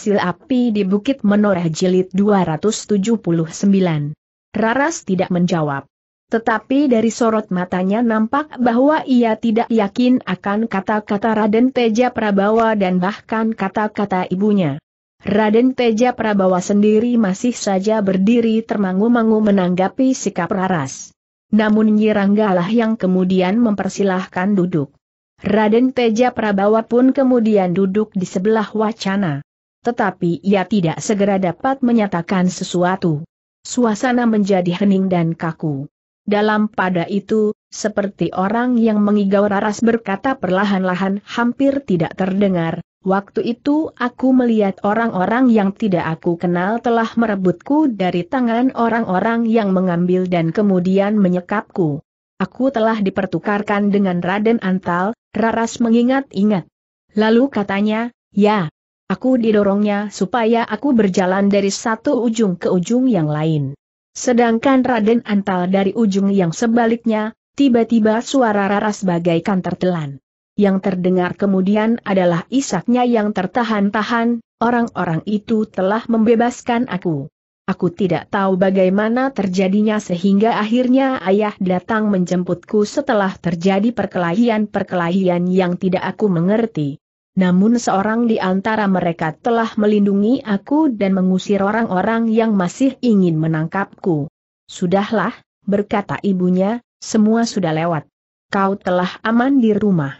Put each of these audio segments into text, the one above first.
Sil Api di Bukit Menoreh Jilid 279. Raras tidak menjawab. Tetapi dari sorot matanya nampak bahwa ia tidak yakin akan kata-kata Raden Teja Prabawa dan bahkan kata-kata ibunya. Raden Teja Prabawa sendiri masih saja berdiri termangu-mangu menanggapi sikap Raras. Namun Nyiranggalah yang kemudian mempersilahkan duduk. Raden Teja Prabawa pun kemudian duduk di sebelah wacana tetapi ia tidak segera dapat menyatakan sesuatu. Suasana menjadi hening dan kaku. Dalam pada itu, seperti orang yang mengigau raras berkata perlahan-lahan hampir tidak terdengar, waktu itu aku melihat orang-orang yang tidak aku kenal telah merebutku dari tangan orang-orang yang mengambil dan kemudian menyekapku. Aku telah dipertukarkan dengan Raden Antal, Raras mengingat-ingat. Lalu katanya, ya, Aku didorongnya supaya aku berjalan dari satu ujung ke ujung yang lain. Sedangkan Raden Antal dari ujung yang sebaliknya, tiba-tiba suara raras bagaikan tertelan. Yang terdengar kemudian adalah isaknya yang tertahan-tahan, orang-orang itu telah membebaskan aku. Aku tidak tahu bagaimana terjadinya sehingga akhirnya ayah datang menjemputku setelah terjadi perkelahian-perkelahian yang tidak aku mengerti. Namun seorang di antara mereka telah melindungi aku dan mengusir orang-orang yang masih ingin menangkapku. Sudahlah, berkata ibunya, semua sudah lewat. Kau telah aman di rumah.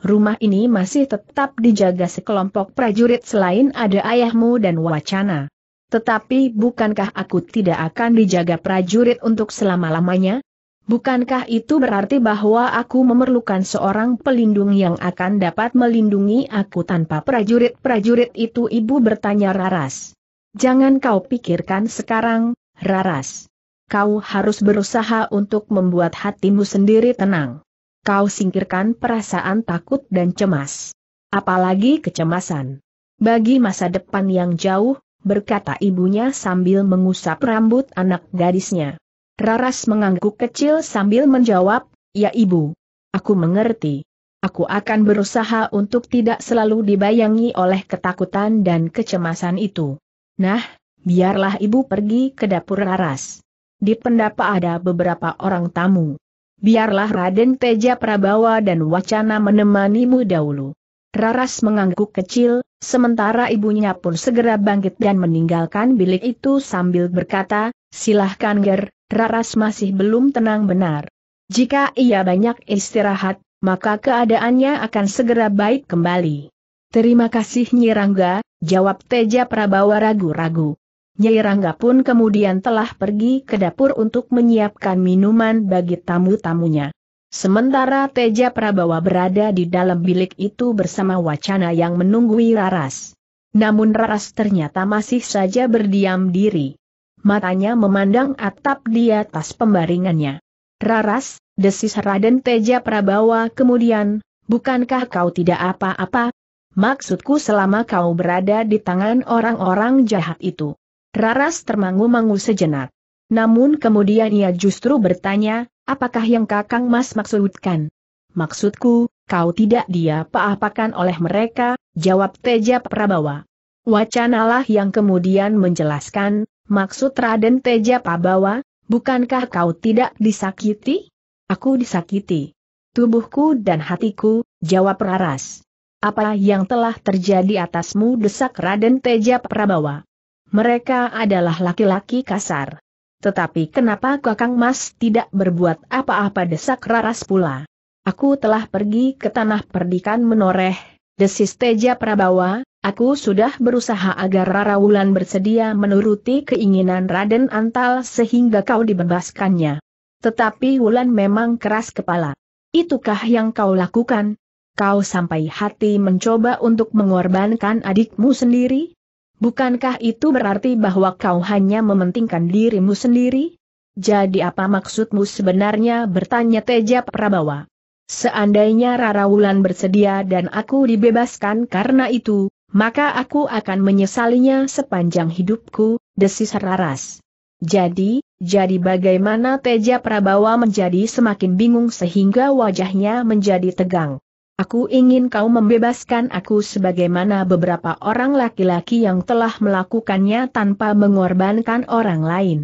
Rumah ini masih tetap dijaga sekelompok prajurit selain ada ayahmu dan wacana. Tetapi bukankah aku tidak akan dijaga prajurit untuk selama-lamanya? Bukankah itu berarti bahwa aku memerlukan seorang pelindung yang akan dapat melindungi aku tanpa prajurit-prajurit itu? Ibu bertanya Raras. Jangan kau pikirkan sekarang, Raras. Kau harus berusaha untuk membuat hatimu sendiri tenang. Kau singkirkan perasaan takut dan cemas. Apalagi kecemasan. Bagi masa depan yang jauh, berkata ibunya sambil mengusap rambut anak gadisnya. Raras mengangguk kecil sambil menjawab, ya ibu. Aku mengerti. Aku akan berusaha untuk tidak selalu dibayangi oleh ketakutan dan kecemasan itu. Nah, biarlah ibu pergi ke dapur Raras. Di pendapa ada beberapa orang tamu. Biarlah Raden Teja Prabawa dan Wacana menemanimu dahulu. Raras mengangguk kecil, sementara ibunya pun segera bangkit dan meninggalkan bilik itu sambil berkata, silahkan ger, Raras masih belum tenang benar. Jika ia banyak istirahat, maka keadaannya akan segera baik kembali. Terima kasih Nyi Rangga, jawab Teja Prabawa ragu-ragu. Nyi Rangga pun kemudian telah pergi ke dapur untuk menyiapkan minuman bagi tamu-tamunya. Sementara Teja Prabawa berada di dalam bilik itu bersama wacana yang menunggui Raras. Namun Raras ternyata masih saja berdiam diri matanya memandang atap di atas pembaringannya. Raras, desis Raden Teja Prabawa kemudian, bukankah kau tidak apa-apa? Maksudku selama kau berada di tangan orang-orang jahat itu. Raras termangu-mangu sejenak. Namun kemudian ia justru bertanya, apakah yang kakang mas maksudkan? Maksudku, kau tidak diapa-apakan oleh mereka, jawab Teja Prabawa. Wacanalah yang kemudian menjelaskan, Maksud Raden Teja Pabawa, bukankah kau tidak disakiti? Aku disakiti. Tubuhku dan hatiku, jawab Raras. Apa yang telah terjadi atasmu desak Raden Teja Prabawa? Mereka adalah laki-laki kasar. Tetapi kenapa Kakang Mas tidak berbuat apa-apa desak Raras pula? Aku telah pergi ke tanah perdikan menoreh, desis Teja Prabawa, Aku sudah berusaha agar Rara Wulan bersedia menuruti keinginan Raden Antal sehingga kau dibebaskannya. Tetapi Wulan memang keras kepala. Itukah yang kau lakukan? Kau sampai hati mencoba untuk mengorbankan adikmu sendiri? Bukankah itu berarti bahwa kau hanya mementingkan dirimu sendiri? Jadi apa maksudmu sebenarnya bertanya Teja Prabawa? Seandainya Rara Wulan bersedia dan aku dibebaskan karena itu, maka aku akan menyesalinya sepanjang hidupku, desis Raras. Jadi, jadi bagaimana Teja Prabawa menjadi semakin bingung sehingga wajahnya menjadi tegang. Aku ingin kau membebaskan aku sebagaimana beberapa orang laki-laki yang telah melakukannya tanpa mengorbankan orang lain.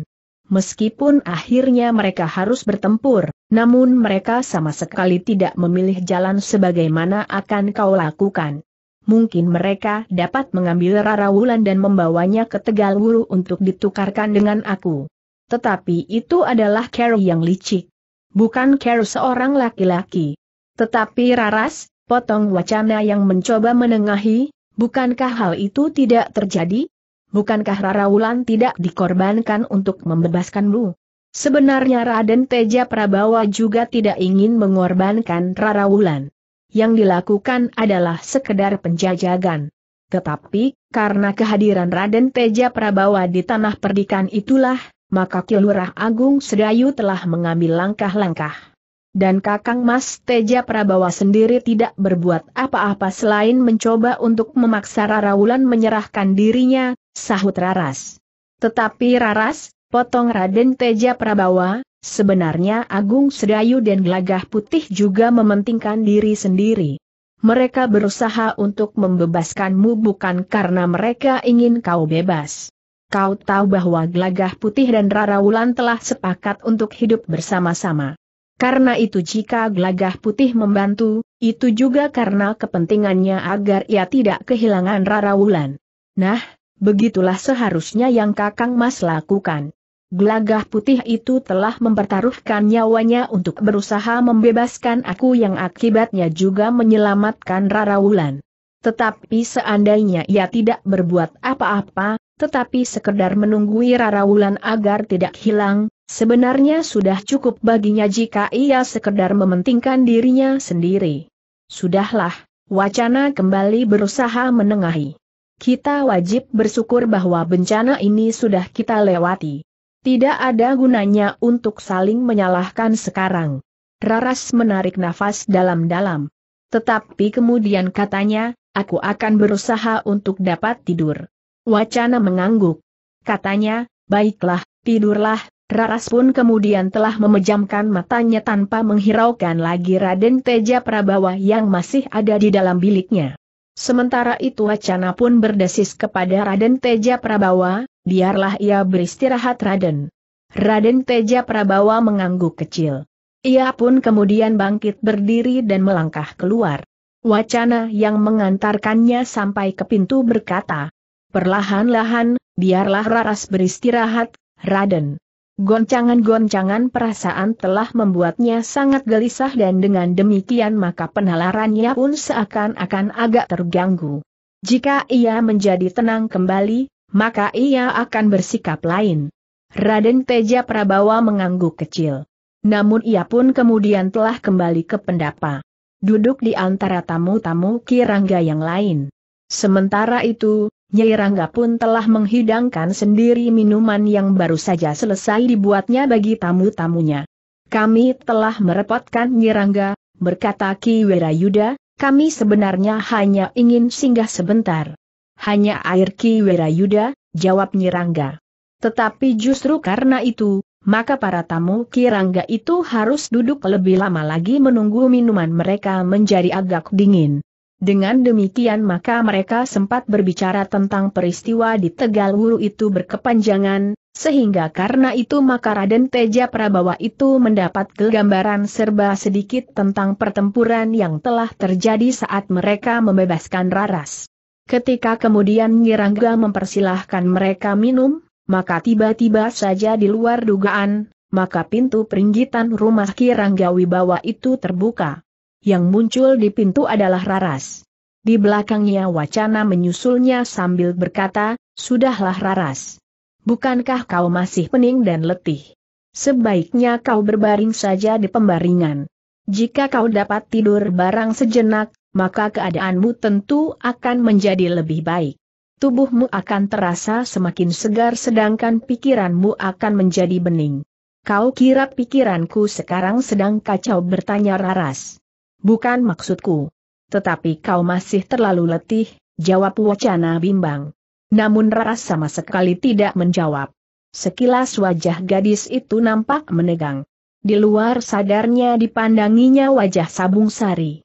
Meskipun akhirnya mereka harus bertempur, namun mereka sama sekali tidak memilih jalan sebagaimana akan kau lakukan mungkin mereka dapat mengambil Rara Wulan dan membawanya ke Tegal Wuru untuk ditukarkan dengan aku. Tetapi itu adalah Kero yang licik. Bukan Kero seorang laki-laki. Tetapi Raras, potong wacana yang mencoba menengahi, bukankah hal itu tidak terjadi? Bukankah Rara Wulan tidak dikorbankan untuk membebaskanmu? Sebenarnya Raden Teja Prabawa juga tidak ingin mengorbankan Rara Wulan yang dilakukan adalah sekedar penjajagan. Tetapi, karena kehadiran Raden Teja Prabawa di tanah perdikan itulah, maka Kilurah Agung Sedayu telah mengambil langkah-langkah. Dan Kakang Mas Teja Prabawa sendiri tidak berbuat apa-apa selain mencoba untuk memaksa Rara Wulan menyerahkan dirinya, sahut Raras. Tetapi Raras, potong Raden Teja Prabawa, Sebenarnya Agung Sedayu dan Gelagah Putih juga mementingkan diri sendiri. Mereka berusaha untuk membebaskanmu bukan karena mereka ingin kau bebas. Kau tahu bahwa Gelagah Putih dan Rara Wulan telah sepakat untuk hidup bersama-sama. Karena itu jika Gelagah Putih membantu, itu juga karena kepentingannya agar ia tidak kehilangan Rara Wulan. Nah, begitulah seharusnya yang Kakang Mas lakukan. Gelagah putih itu telah mempertaruhkan nyawanya untuk berusaha membebaskan aku yang akibatnya juga menyelamatkan Rara Wulan. Tetapi seandainya ia tidak berbuat apa-apa, tetapi sekedar menunggui Rara Wulan agar tidak hilang, sebenarnya sudah cukup baginya jika ia sekedar mementingkan dirinya sendiri. Sudahlah, wacana kembali berusaha menengahi. Kita wajib bersyukur bahwa bencana ini sudah kita lewati. Tidak ada gunanya untuk saling menyalahkan sekarang. Raras menarik nafas dalam-dalam. Tetapi kemudian katanya, aku akan berusaha untuk dapat tidur. Wacana mengangguk. Katanya, baiklah, tidurlah. Raras pun kemudian telah memejamkan matanya tanpa menghiraukan lagi Raden Teja Prabawa yang masih ada di dalam biliknya. Sementara itu wacana pun berdesis kepada Raden Teja Prabawa, Biarlah ia beristirahat Raden. Raden Teja Prabawa mengangguk kecil. Ia pun kemudian bangkit berdiri dan melangkah keluar. Wacana yang mengantarkannya sampai ke pintu berkata, Perlahan-lahan, biarlah Raras beristirahat, Raden. Goncangan-goncangan perasaan telah membuatnya sangat gelisah dan dengan demikian maka penalarannya pun seakan-akan agak terganggu. Jika ia menjadi tenang kembali, maka ia akan bersikap lain. Raden Teja Prabawa mengangguk kecil. Namun ia pun kemudian telah kembali ke pendapa. Duduk di antara tamu-tamu Kirangga yang lain. Sementara itu, Nyai Rangga pun telah menghidangkan sendiri minuman yang baru saja selesai dibuatnya bagi tamu-tamunya. Kami telah merepotkan Nyai Rangga, berkata Ki Wirayuda, kami sebenarnya hanya ingin singgah sebentar. Hanya air Ki Yuda, jawab Nyirangga. Tetapi justru karena itu, maka para tamu Ki Kirangga itu harus duduk lebih lama lagi menunggu minuman mereka menjadi agak dingin. Dengan demikian maka mereka sempat berbicara tentang peristiwa di Tegal Wuru itu berkepanjangan, sehingga karena itu maka Raden Teja Prabawa itu mendapat kegambaran serba sedikit tentang pertempuran yang telah terjadi saat mereka membebaskan Raras. Ketika kemudian Nyirangga mempersilahkan mereka minum, maka tiba-tiba saja di luar dugaan, maka pintu peringgitan rumah Kirangga Wibawa itu terbuka. Yang muncul di pintu adalah Raras. Di belakangnya wacana menyusulnya sambil berkata, Sudahlah Raras. Bukankah kau masih pening dan letih? Sebaiknya kau berbaring saja di pembaringan. Jika kau dapat tidur barang sejenak, maka keadaanmu tentu akan menjadi lebih baik. Tubuhmu akan terasa semakin segar sedangkan pikiranmu akan menjadi bening. Kau kira pikiranku sekarang sedang kacau bertanya Raras. Bukan maksudku. Tetapi kau masih terlalu letih, jawab wacana bimbang. Namun Raras sama sekali tidak menjawab. Sekilas wajah gadis itu nampak menegang. Di luar sadarnya dipandanginya wajah Sabung Sari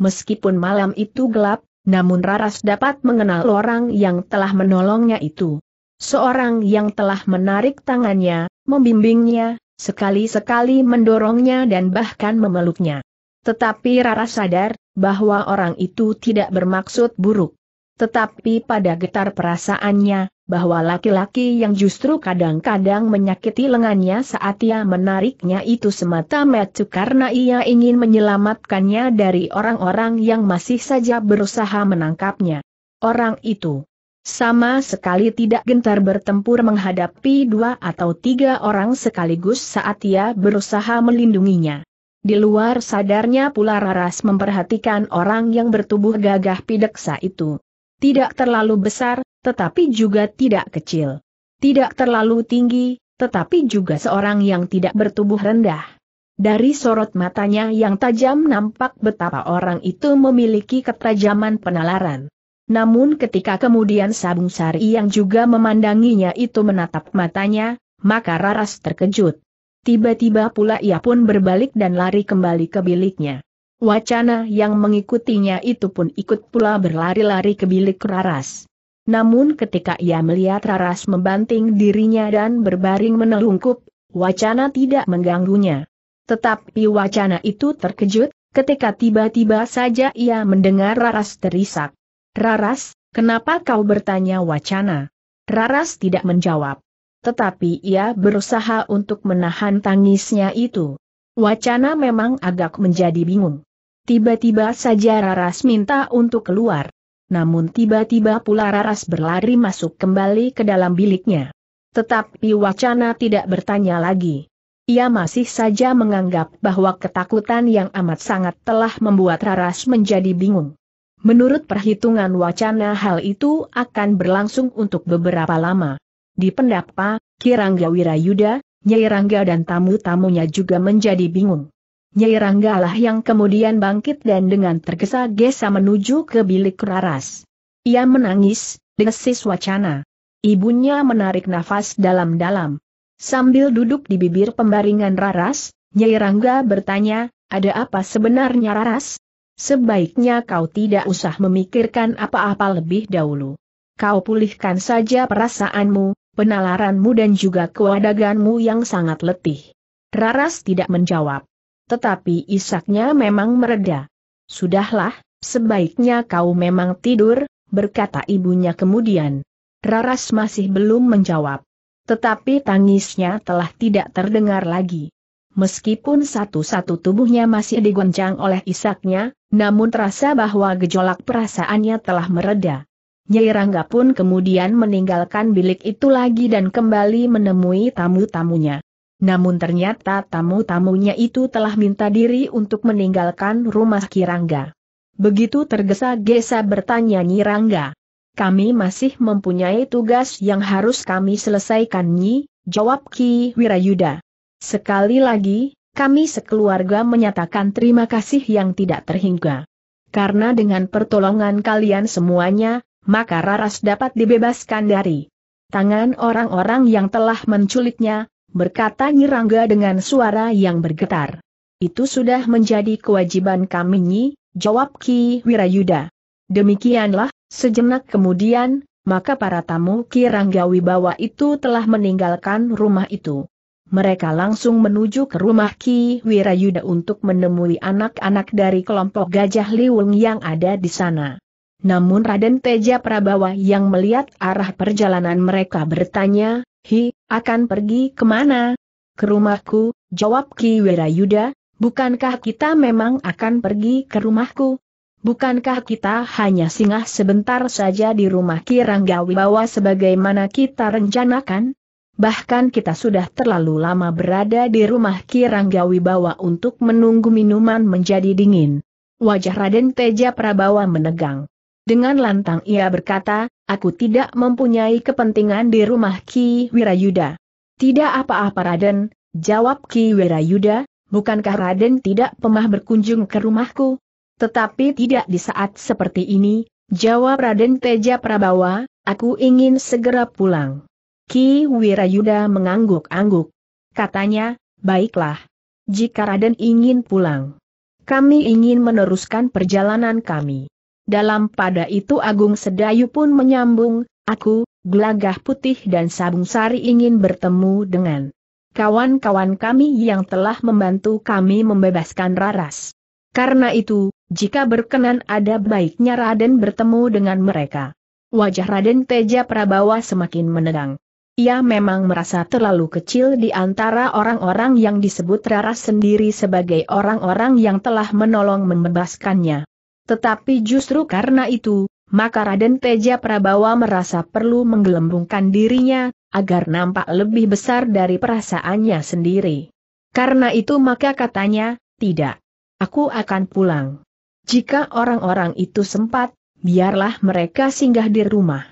meskipun malam itu gelap, namun Raras dapat mengenal orang yang telah menolongnya itu. Seorang yang telah menarik tangannya, membimbingnya, sekali-sekali mendorongnya dan bahkan memeluknya. Tetapi Raras sadar, bahwa orang itu tidak bermaksud buruk. Tetapi pada getar perasaannya, bahwa laki-laki yang justru kadang-kadang menyakiti lengannya saat ia menariknya itu semata-mata karena ia ingin menyelamatkannya dari orang-orang yang masih saja berusaha menangkapnya. Orang itu sama sekali tidak gentar bertempur menghadapi dua atau tiga orang sekaligus saat ia berusaha melindunginya. Di luar sadarnya pula Raras memperhatikan orang yang bertubuh gagah pideksa itu. Tidak terlalu besar, tetapi juga tidak kecil. Tidak terlalu tinggi, tetapi juga seorang yang tidak bertubuh rendah. Dari sorot matanya yang tajam nampak betapa orang itu memiliki ketajaman penalaran. Namun ketika kemudian Sabung Sari yang juga memandanginya itu menatap matanya, maka Raras terkejut. Tiba-tiba pula ia pun berbalik dan lari kembali ke biliknya. Wacana yang mengikutinya itu pun ikut pula berlari-lari ke bilik Raras. Namun ketika ia melihat Raras membanting dirinya dan berbaring menelungkup, wacana tidak mengganggunya. Tetapi wacana itu terkejut, ketika tiba-tiba saja ia mendengar Raras terisak. Raras, kenapa kau bertanya wacana? Raras tidak menjawab. Tetapi ia berusaha untuk menahan tangisnya itu. Wacana memang agak menjadi bingung. Tiba-tiba saja Raras minta untuk keluar. Namun tiba-tiba pula Raras berlari masuk kembali ke dalam biliknya. Tetapi wacana tidak bertanya lagi. Ia masih saja menganggap bahwa ketakutan yang amat sangat telah membuat Raras menjadi bingung. Menurut perhitungan wacana hal itu akan berlangsung untuk beberapa lama. Di pendapa, Kirangga Wirayuda, Nyai Rangga dan tamu-tamunya juga menjadi bingung. Nyai Ranggalah yang kemudian bangkit dan dengan tergesa-gesa menuju ke bilik Raras. Ia menangis, desis wacana. Ibunya menarik nafas dalam-dalam. Sambil duduk di bibir pembaringan Raras, Nyai Rangga bertanya, ada apa sebenarnya Raras? Sebaiknya kau tidak usah memikirkan apa-apa lebih dahulu. Kau pulihkan saja perasaanmu, penalaranmu dan juga kewadaganmu yang sangat letih. Raras tidak menjawab. Tetapi isaknya memang mereda. Sudahlah, sebaiknya kau memang tidur, berkata ibunya kemudian. Raras masih belum menjawab. Tetapi tangisnya telah tidak terdengar lagi. Meskipun satu-satu tubuhnya masih digoncang oleh isaknya, namun terasa bahwa gejolak perasaannya telah mereda. Nyai Rangga pun kemudian meninggalkan bilik itu lagi dan kembali menemui tamu-tamunya. Namun ternyata tamu-tamunya itu telah minta diri untuk meninggalkan rumah Kirangga. Begitu tergesa-gesa bertanya Nyi Rangga. Kami masih mempunyai tugas yang harus kami selesaikan Nyi, jawab Ki Wirayuda. Sekali lagi, kami sekeluarga menyatakan terima kasih yang tidak terhingga. Karena dengan pertolongan kalian semuanya, maka Raras dapat dibebaskan dari tangan orang-orang yang telah menculiknya, berkata Nyirangga dengan suara yang bergetar. Itu sudah menjadi kewajiban kami Nyi, jawab Ki Wirayuda. Demikianlah, sejenak kemudian, maka para tamu Ki Rangga Wibawa itu telah meninggalkan rumah itu. Mereka langsung menuju ke rumah Ki Wirayuda untuk menemui anak-anak dari kelompok Gajah Liwung yang ada di sana. Namun Raden Teja Prabawa yang melihat arah perjalanan mereka bertanya, Hi, akan pergi kemana? Ke rumahku, jawab Ki Wirayuda, bukankah kita memang akan pergi ke rumahku? Bukankah kita hanya singgah sebentar saja di rumah Ki Ranggawibawa sebagaimana kita rencanakan? Bahkan kita sudah terlalu lama berada di rumah Ki Ranggawibawa untuk menunggu minuman menjadi dingin. Wajah Raden Teja Prabawa menegang. Dengan lantang ia berkata, aku tidak mempunyai kepentingan di rumah Ki Wirayuda. Tidak apa-apa Raden, jawab Ki Wirayuda, bukankah Raden tidak pemah berkunjung ke rumahku? Tetapi tidak di saat seperti ini, jawab Raden Teja Prabawa, aku ingin segera pulang. Ki Wirayuda mengangguk-angguk. Katanya, baiklah. Jika Raden ingin pulang, kami ingin meneruskan perjalanan kami. Dalam pada itu Agung Sedayu pun menyambung, aku, gelagah putih dan sabung sari ingin bertemu dengan kawan-kawan kami yang telah membantu kami membebaskan Raras. Karena itu, jika berkenan ada baiknya Raden bertemu dengan mereka. Wajah Raden Teja Prabawa semakin menegang. Ia memang merasa terlalu kecil di antara orang-orang yang disebut Raras sendiri sebagai orang-orang yang telah menolong membebaskannya. Tetapi justru karena itu, maka Raden Teja Prabawa merasa perlu menggelembungkan dirinya, agar nampak lebih besar dari perasaannya sendiri. Karena itu maka katanya, tidak. Aku akan pulang. Jika orang-orang itu sempat, biarlah mereka singgah di rumah.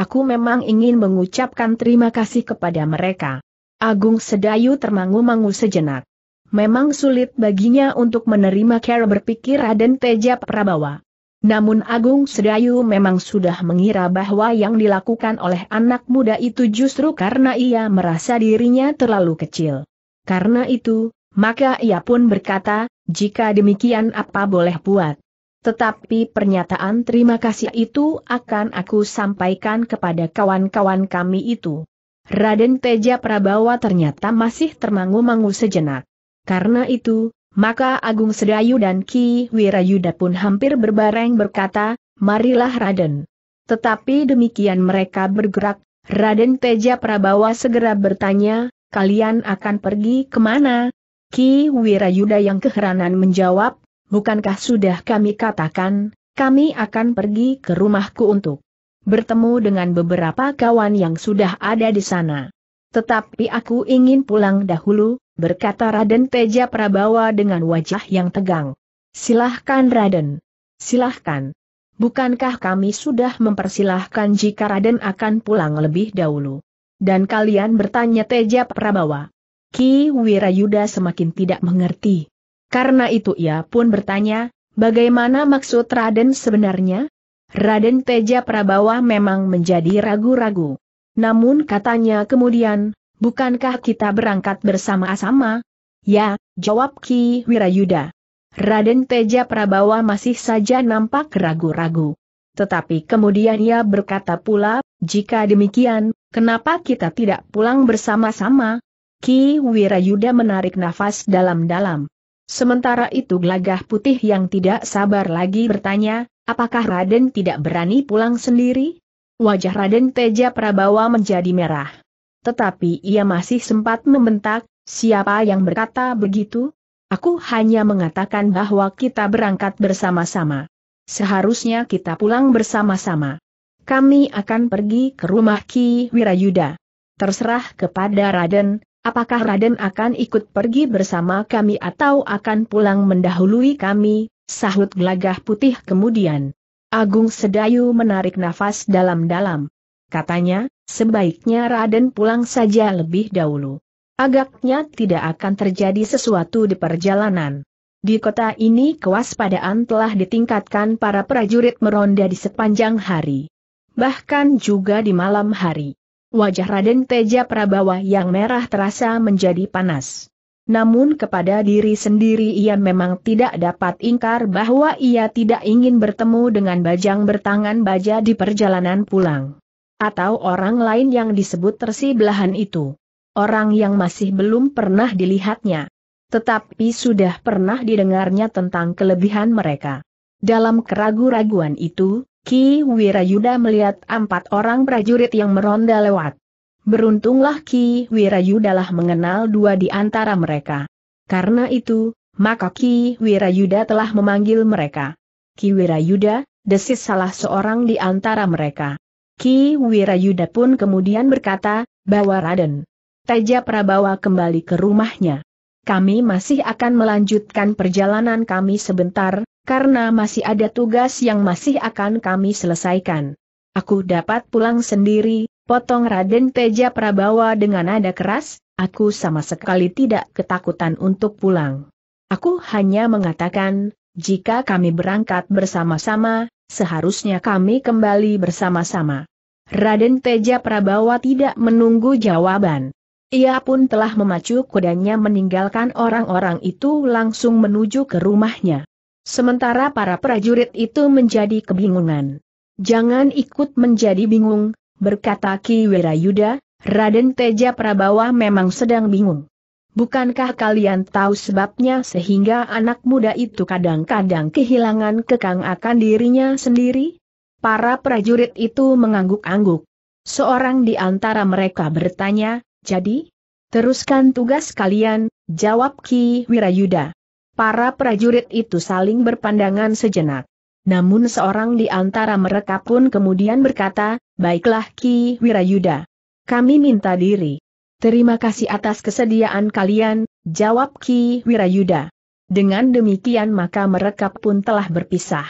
Aku memang ingin mengucapkan terima kasih kepada mereka. Agung Sedayu termangu-mangu sejenak memang sulit baginya untuk menerima cara berpikir Raden Teja Prabawa. Namun Agung Sedayu memang sudah mengira bahwa yang dilakukan oleh anak muda itu justru karena ia merasa dirinya terlalu kecil. Karena itu, maka ia pun berkata, jika demikian apa boleh buat. Tetapi pernyataan terima kasih itu akan aku sampaikan kepada kawan-kawan kami itu. Raden Teja Prabawa ternyata masih termangu-mangu sejenak. Karena itu, maka Agung Sedayu dan Ki Wirayuda pun hampir berbareng berkata, marilah Raden. Tetapi demikian mereka bergerak, Raden Teja Prabawa segera bertanya, kalian akan pergi kemana? Ki Wirayuda yang keheranan menjawab, bukankah sudah kami katakan, kami akan pergi ke rumahku untuk bertemu dengan beberapa kawan yang sudah ada di sana. Tetapi aku ingin pulang dahulu, berkata Raden Teja Prabawa dengan wajah yang tegang. Silahkan Raden. Silahkan. Bukankah kami sudah mempersilahkan jika Raden akan pulang lebih dahulu? Dan kalian bertanya Teja Prabawa. Ki Wirayuda semakin tidak mengerti. Karena itu ia pun bertanya, bagaimana maksud Raden sebenarnya? Raden Teja Prabawa memang menjadi ragu-ragu. Namun katanya kemudian, Bukankah kita berangkat bersama-sama? Ya, jawab Ki Wirayuda. Raden Teja Prabawa masih saja nampak ragu-ragu. Tetapi kemudian ia berkata pula, jika demikian, kenapa kita tidak pulang bersama-sama? Ki Wirayuda menarik nafas dalam-dalam. Sementara itu gelagah putih yang tidak sabar lagi bertanya, apakah Raden tidak berani pulang sendiri? Wajah Raden Teja Prabawa menjadi merah. Tetapi ia masih sempat membentak, siapa yang berkata begitu? Aku hanya mengatakan bahwa kita berangkat bersama-sama. Seharusnya kita pulang bersama-sama. Kami akan pergi ke rumah Ki Wirayuda. Terserah kepada Raden, apakah Raden akan ikut pergi bersama kami atau akan pulang mendahului kami, sahut gelagah putih kemudian. Agung Sedayu menarik nafas dalam-dalam. Katanya, sebaiknya Raden pulang saja lebih dahulu. Agaknya tidak akan terjadi sesuatu di perjalanan. Di kota ini kewaspadaan telah ditingkatkan para prajurit meronda di sepanjang hari. Bahkan juga di malam hari. Wajah Raden Teja Prabawa yang merah terasa menjadi panas. Namun kepada diri sendiri ia memang tidak dapat ingkar bahwa ia tidak ingin bertemu dengan bajang bertangan baja di perjalanan pulang atau orang lain yang disebut tersi belahan itu. Orang yang masih belum pernah dilihatnya. Tetapi sudah pernah didengarnya tentang kelebihan mereka. Dalam keragu-raguan itu, Ki Wirayuda melihat empat orang prajurit yang meronda lewat. Beruntunglah Ki Wirayudalah mengenal dua di antara mereka. Karena itu, maka Ki Wirayuda telah memanggil mereka. Ki Wirayuda, desis salah seorang di antara mereka. Ki Wirayuda pun kemudian berkata, bawa Raden. Teja Prabawa kembali ke rumahnya. Kami masih akan melanjutkan perjalanan kami sebentar, karena masih ada tugas yang masih akan kami selesaikan. Aku dapat pulang sendiri, potong Raden Teja Prabawa dengan nada keras, aku sama sekali tidak ketakutan untuk pulang. Aku hanya mengatakan, jika kami berangkat bersama-sama, seharusnya kami kembali bersama-sama. Raden Teja Prabawa tidak menunggu jawaban. Ia pun telah memacu kudanya meninggalkan orang-orang itu langsung menuju ke rumahnya. Sementara para prajurit itu menjadi kebingungan. Jangan ikut menjadi bingung, berkata Ki Wirayuda, Raden Teja Prabawa memang sedang bingung. Bukankah kalian tahu sebabnya sehingga anak muda itu kadang-kadang kehilangan kekang akan dirinya sendiri? Para prajurit itu mengangguk-angguk. Seorang di antara mereka bertanya, jadi? Teruskan tugas kalian, jawab Ki Wirayuda. Para prajurit itu saling berpandangan sejenak. Namun seorang di antara mereka pun kemudian berkata, baiklah Ki Wirayuda. Kami minta diri. Terima kasih atas kesediaan kalian, jawab Ki Wirayuda. Dengan demikian maka mereka pun telah berpisah.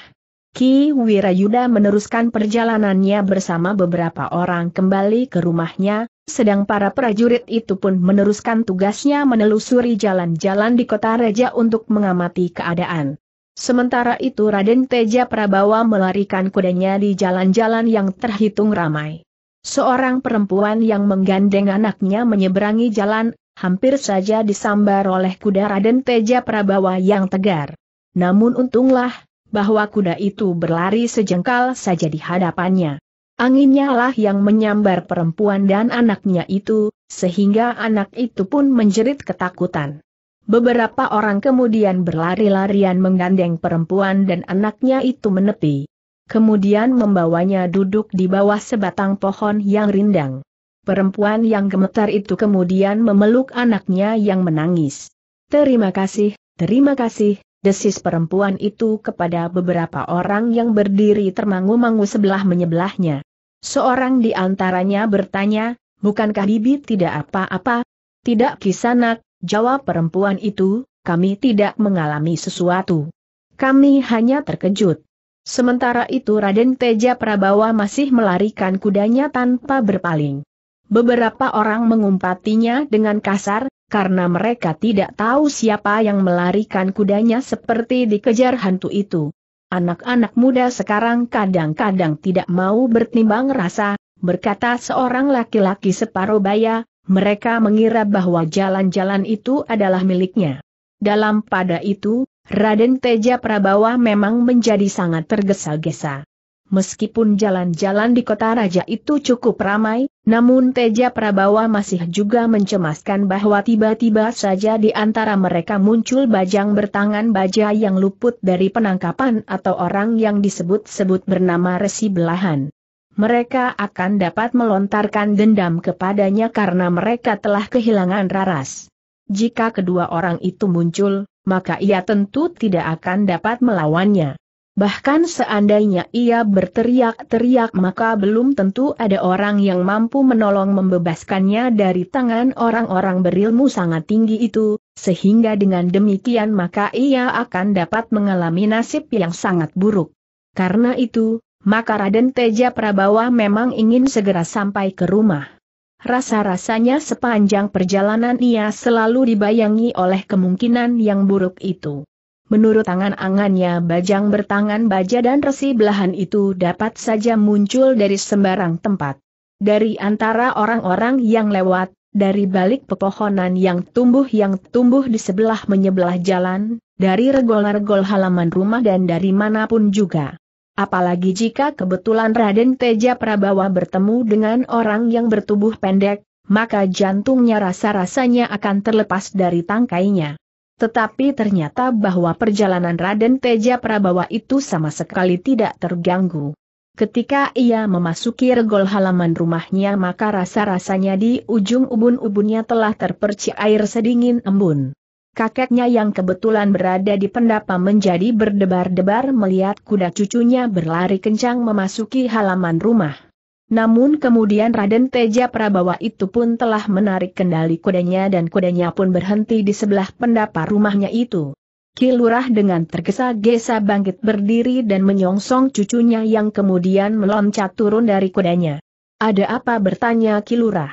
Ki Wirayuda meneruskan perjalanannya bersama beberapa orang kembali ke rumahnya, sedang para prajurit itu pun meneruskan tugasnya menelusuri jalan-jalan di kota Raja untuk mengamati keadaan. Sementara itu Raden Teja Prabawa melarikan kudanya di jalan-jalan yang terhitung ramai. Seorang perempuan yang menggandeng anaknya menyeberangi jalan, hampir saja disambar oleh kuda Raden Teja Prabawa yang tegar. Namun untunglah, bahwa kuda itu berlari sejengkal saja di hadapannya. Anginnya lah yang menyambar perempuan dan anaknya itu, sehingga anak itu pun menjerit ketakutan. Beberapa orang kemudian berlari-larian menggandeng perempuan dan anaknya itu menepi. Kemudian membawanya duduk di bawah sebatang pohon yang rindang. Perempuan yang gemetar itu kemudian memeluk anaknya yang menangis. Terima kasih, terima kasih, desis perempuan itu kepada beberapa orang yang berdiri termangu-mangu sebelah menyebelahnya. Seorang di antaranya bertanya, bukankah Bibi tidak apa-apa? Tidak kisanak, jawab perempuan itu, kami tidak mengalami sesuatu. Kami hanya terkejut. Sementara itu Raden Teja Prabawa masih melarikan kudanya tanpa berpaling. Beberapa orang mengumpatinya dengan kasar, karena mereka tidak tahu siapa yang melarikan kudanya seperti dikejar hantu itu. Anak-anak muda sekarang kadang-kadang tidak mau bertimbang rasa, berkata seorang laki-laki separuh baya, mereka mengira bahwa jalan-jalan itu adalah miliknya. Dalam pada itu, Raden Teja Prabawa memang menjadi sangat tergesa-gesa. Meskipun jalan-jalan di kota raja itu cukup ramai, namun Teja Prabawa masih juga mencemaskan bahwa tiba-tiba saja di antara mereka muncul bajang bertangan baja yang luput dari penangkapan atau orang yang disebut-sebut bernama Resi Belahan. Mereka akan dapat melontarkan dendam kepadanya karena mereka telah kehilangan Raras. Jika kedua orang itu muncul, maka ia tentu tidak akan dapat melawannya. Bahkan seandainya ia berteriak-teriak maka belum tentu ada orang yang mampu menolong membebaskannya dari tangan orang-orang berilmu sangat tinggi itu, sehingga dengan demikian maka ia akan dapat mengalami nasib yang sangat buruk. Karena itu, maka Raden Teja Prabawa memang ingin segera sampai ke rumah. Rasa-rasanya sepanjang perjalanan ia selalu dibayangi oleh kemungkinan yang buruk itu. Menurut tangan angannya bajang bertangan baja dan resi belahan itu dapat saja muncul dari sembarang tempat. Dari antara orang-orang yang lewat, dari balik pepohonan yang tumbuh yang tumbuh di sebelah menyebelah jalan, dari regol-regol halaman rumah dan dari manapun juga. Apalagi jika kebetulan Raden Teja Prabawa bertemu dengan orang yang bertubuh pendek, maka jantungnya rasa-rasanya akan terlepas dari tangkainya. Tetapi ternyata bahwa perjalanan Raden Teja Prabawa itu sama sekali tidak terganggu. Ketika ia memasuki regol halaman rumahnya maka rasa-rasanya di ujung ubun-ubunnya telah terpercik air sedingin embun. Kakeknya yang kebetulan berada di pendapa menjadi berdebar-debar melihat kuda cucunya berlari kencang memasuki halaman rumah. Namun kemudian Raden Teja Prabawa itu pun telah menarik kendali kudanya dan kudanya pun berhenti di sebelah pendapa rumahnya itu. Kilurah dengan tergesa-gesa bangkit berdiri dan menyongsong cucunya yang kemudian meloncat turun dari kudanya. Ada apa bertanya Kilurah?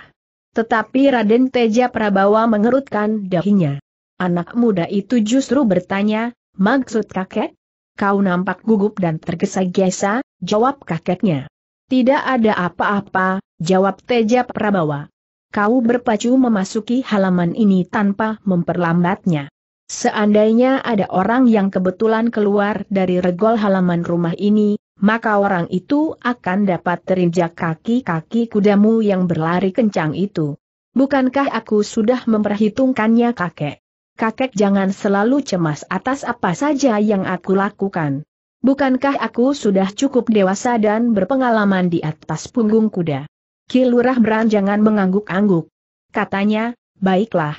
Tetapi Raden Teja Prabawa mengerutkan dahinya. Anak muda itu justru bertanya, maksud kakek? Kau nampak gugup dan tergesa-gesa, jawab kakeknya. Tidak ada apa-apa, jawab Teja Prabawa. Kau berpacu memasuki halaman ini tanpa memperlambatnya. Seandainya ada orang yang kebetulan keluar dari regol halaman rumah ini, maka orang itu akan dapat terinjak kaki-kaki kudamu yang berlari kencang itu. Bukankah aku sudah memperhitungkannya kakek? Kakek jangan selalu cemas atas apa saja yang aku lakukan. Bukankah aku sudah cukup dewasa dan berpengalaman di atas punggung kuda? Kilurah beranjangan mengangguk-angguk. Katanya, baiklah.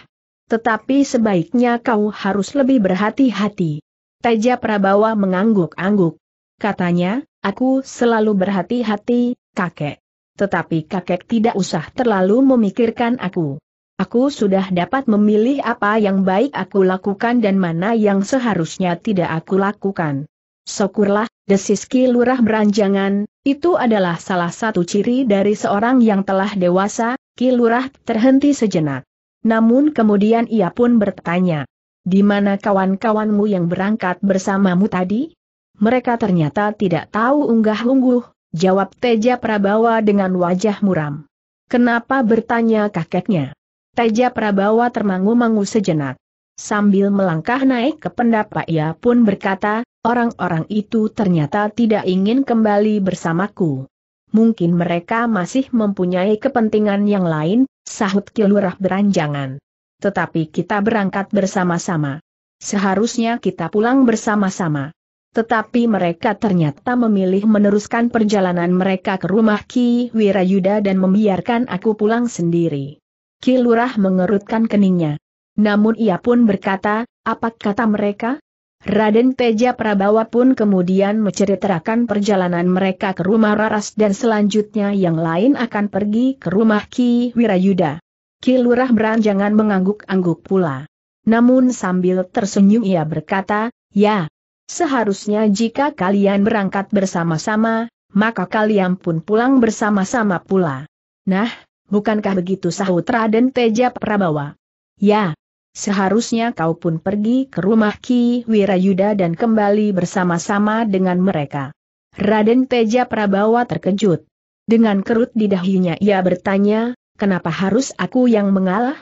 Tetapi sebaiknya kau harus lebih berhati-hati. Teja Prabawa mengangguk-angguk. Katanya, aku selalu berhati-hati, kakek. Tetapi kakek tidak usah terlalu memikirkan aku. Aku sudah dapat memilih apa yang baik aku lakukan dan mana yang seharusnya tidak aku lakukan. Syukurlah, desis Ki Lurah beranjangan, itu adalah salah satu ciri dari seorang yang telah dewasa, Ki Lurah terhenti sejenak. Namun kemudian ia pun bertanya, di mana kawan-kawanmu yang berangkat bersamamu tadi? Mereka ternyata tidak tahu unggah-ungguh, jawab Teja Prabawa dengan wajah muram. Kenapa bertanya kakeknya? Teja Prabawa termangu-mangu sejenak. Sambil melangkah naik ke pendapa ia pun berkata, Orang-orang itu ternyata tidak ingin kembali bersamaku. Mungkin mereka masih mempunyai kepentingan yang lain, sahut Kilurah beranjangan. Tetapi kita berangkat bersama-sama. Seharusnya kita pulang bersama-sama. Tetapi mereka ternyata memilih meneruskan perjalanan mereka ke rumah Ki Wirayuda dan membiarkan aku pulang sendiri. Ki mengerutkan keningnya. Namun ia pun berkata, apa kata mereka? Raden Teja Prabawa pun kemudian menceritakan perjalanan mereka ke rumah Raras dan selanjutnya yang lain akan pergi ke rumah Ki Wirayuda. Ki Lurah Beranjangan mengangguk-angguk pula. Namun sambil tersenyum ia berkata, ya, seharusnya jika kalian berangkat bersama-sama, maka kalian pun pulang bersama-sama pula. Nah, bukankah begitu sahut Raden Teja Prabawa? Ya, Seharusnya kau pun pergi ke rumah Ki Wirayuda dan kembali bersama-sama dengan mereka. Raden Teja Prabawa terkejut. Dengan kerut di dahinya ia bertanya, kenapa harus aku yang mengalah?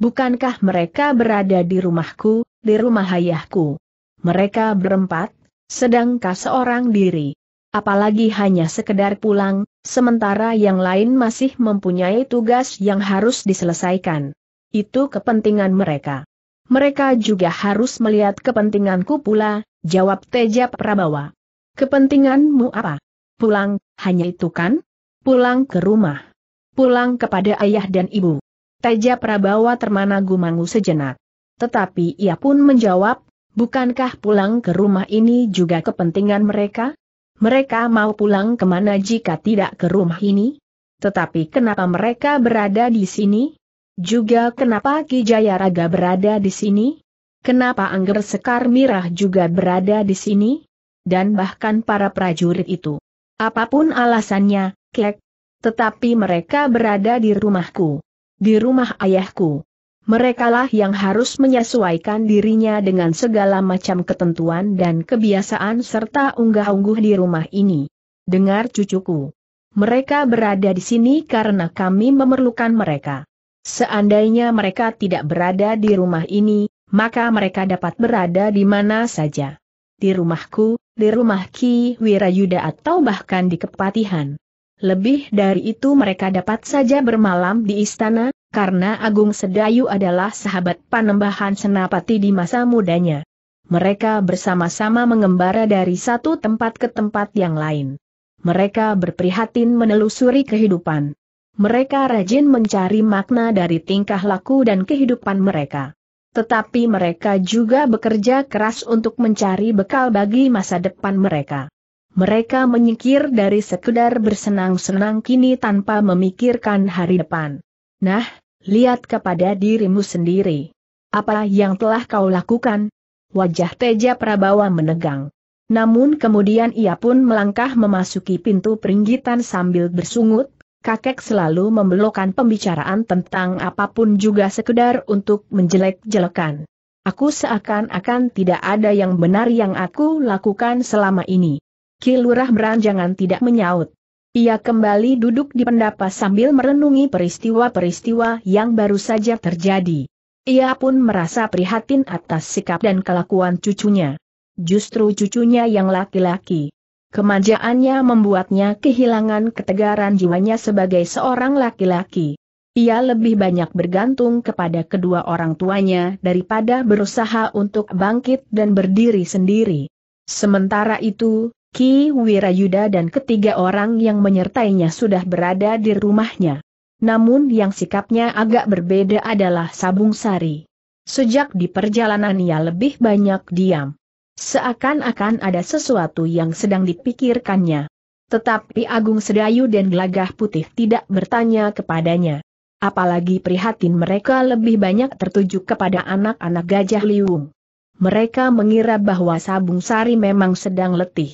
Bukankah mereka berada di rumahku, di rumah ayahku? Mereka berempat, sedangkah seorang diri. Apalagi hanya sekedar pulang, sementara yang lain masih mempunyai tugas yang harus diselesaikan. Itu kepentingan mereka. Mereka juga harus melihat kepentinganku pula, jawab Teja Prabawa. Kepentinganmu apa? Pulang, hanya itu kan? Pulang ke rumah. Pulang kepada ayah dan ibu. Teja Prabawa termana gumangu sejenak. Tetapi ia pun menjawab, bukankah pulang ke rumah ini juga kepentingan mereka? Mereka mau pulang kemana jika tidak ke rumah ini? Tetapi kenapa mereka berada di sini? Juga kenapa Ki Jayaraga berada di sini? Kenapa Angger Sekar Mirah juga berada di sini? Dan bahkan para prajurit itu. Apapun alasannya, Kek. Tetapi mereka berada di rumahku. Di rumah ayahku. Merekalah yang harus menyesuaikan dirinya dengan segala macam ketentuan dan kebiasaan serta unggah-ungguh di rumah ini. Dengar cucuku. Mereka berada di sini karena kami memerlukan mereka. Seandainya mereka tidak berada di rumah ini, maka mereka dapat berada di mana saja. Di rumahku, di rumah Ki Wirayuda atau bahkan di Kepatihan. Lebih dari itu mereka dapat saja bermalam di istana, karena Agung Sedayu adalah sahabat panembahan Senapati di masa mudanya. Mereka bersama-sama mengembara dari satu tempat ke tempat yang lain. Mereka berprihatin menelusuri kehidupan. Mereka rajin mencari makna dari tingkah laku dan kehidupan mereka. Tetapi mereka juga bekerja keras untuk mencari bekal bagi masa depan mereka. Mereka menyingkir dari sekedar bersenang-senang kini tanpa memikirkan hari depan. Nah, lihat kepada dirimu sendiri. Apa yang telah kau lakukan? Wajah Teja Prabawa menegang. Namun kemudian ia pun melangkah memasuki pintu peringgitan sambil bersungut, kakek selalu membelokkan pembicaraan tentang apapun juga sekedar untuk menjelek-jelekan. Aku seakan-akan tidak ada yang benar yang aku lakukan selama ini. Kilurah beranjangan tidak menyaut. Ia kembali duduk di pendapa sambil merenungi peristiwa-peristiwa yang baru saja terjadi. Ia pun merasa prihatin atas sikap dan kelakuan cucunya. Justru cucunya yang laki-laki Kemajaannya membuatnya kehilangan ketegaran jiwanya sebagai seorang laki-laki. Ia lebih banyak bergantung kepada kedua orang tuanya daripada berusaha untuk bangkit dan berdiri sendiri. Sementara itu, Ki Wirayuda dan ketiga orang yang menyertainya sudah berada di rumahnya. Namun yang sikapnya agak berbeda adalah Sabung Sari. Sejak di perjalanan ia lebih banyak diam. Seakan-akan ada sesuatu yang sedang dipikirkannya. Tetapi Agung Sedayu dan Gelagah Putih tidak bertanya kepadanya. Apalagi prihatin mereka lebih banyak tertuju kepada anak-anak Gajah Liung. Mereka mengira bahwa Sabung Sari memang sedang letih.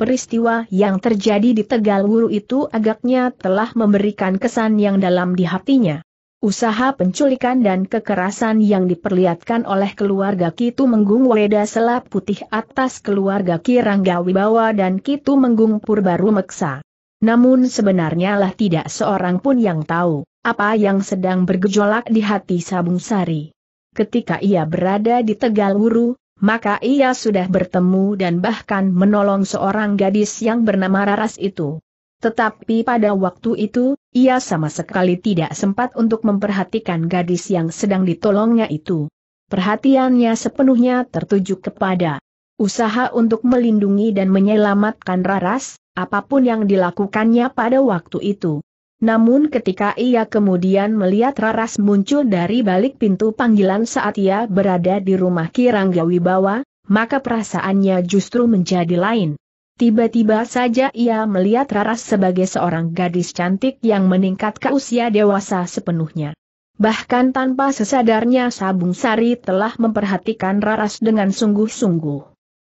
Peristiwa yang terjadi di Tegal itu agaknya telah memberikan kesan yang dalam di hatinya. Usaha penculikan dan kekerasan yang diperlihatkan oleh keluarga Kitu Menggung Weda Selap Putih atas keluarga Kirangga Wibawa dan Kitu Menggung Purbaru Meksa. Namun sebenarnya lah tidak seorang pun yang tahu, apa yang sedang bergejolak di hati Sabung Sari. Ketika ia berada di Tegal Wuru, maka ia sudah bertemu dan bahkan menolong seorang gadis yang bernama Raras itu. Tetapi pada waktu itu, ia sama sekali tidak sempat untuk memperhatikan gadis yang sedang ditolongnya itu. Perhatiannya sepenuhnya tertuju kepada usaha untuk melindungi dan menyelamatkan Raras, apapun yang dilakukannya pada waktu itu. Namun ketika ia kemudian melihat Raras muncul dari balik pintu panggilan saat ia berada di rumah Kirangga Wibawa, maka perasaannya justru menjadi lain. Tiba-tiba saja ia melihat Raras sebagai seorang gadis cantik yang meningkat ke usia dewasa sepenuhnya. Bahkan tanpa sesadarnya Sabung Sari telah memperhatikan Raras dengan sungguh-sungguh.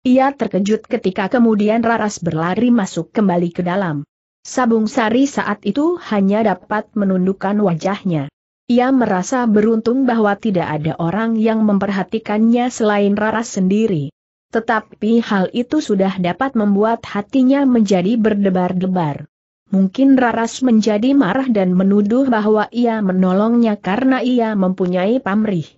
Ia terkejut ketika kemudian Raras berlari masuk kembali ke dalam. Sabung Sari saat itu hanya dapat menundukkan wajahnya. Ia merasa beruntung bahwa tidak ada orang yang memperhatikannya selain Raras sendiri. Tetapi hal itu sudah dapat membuat hatinya menjadi berdebar-debar. Mungkin Raras menjadi marah dan menuduh bahwa ia menolongnya karena ia mempunyai pamrih.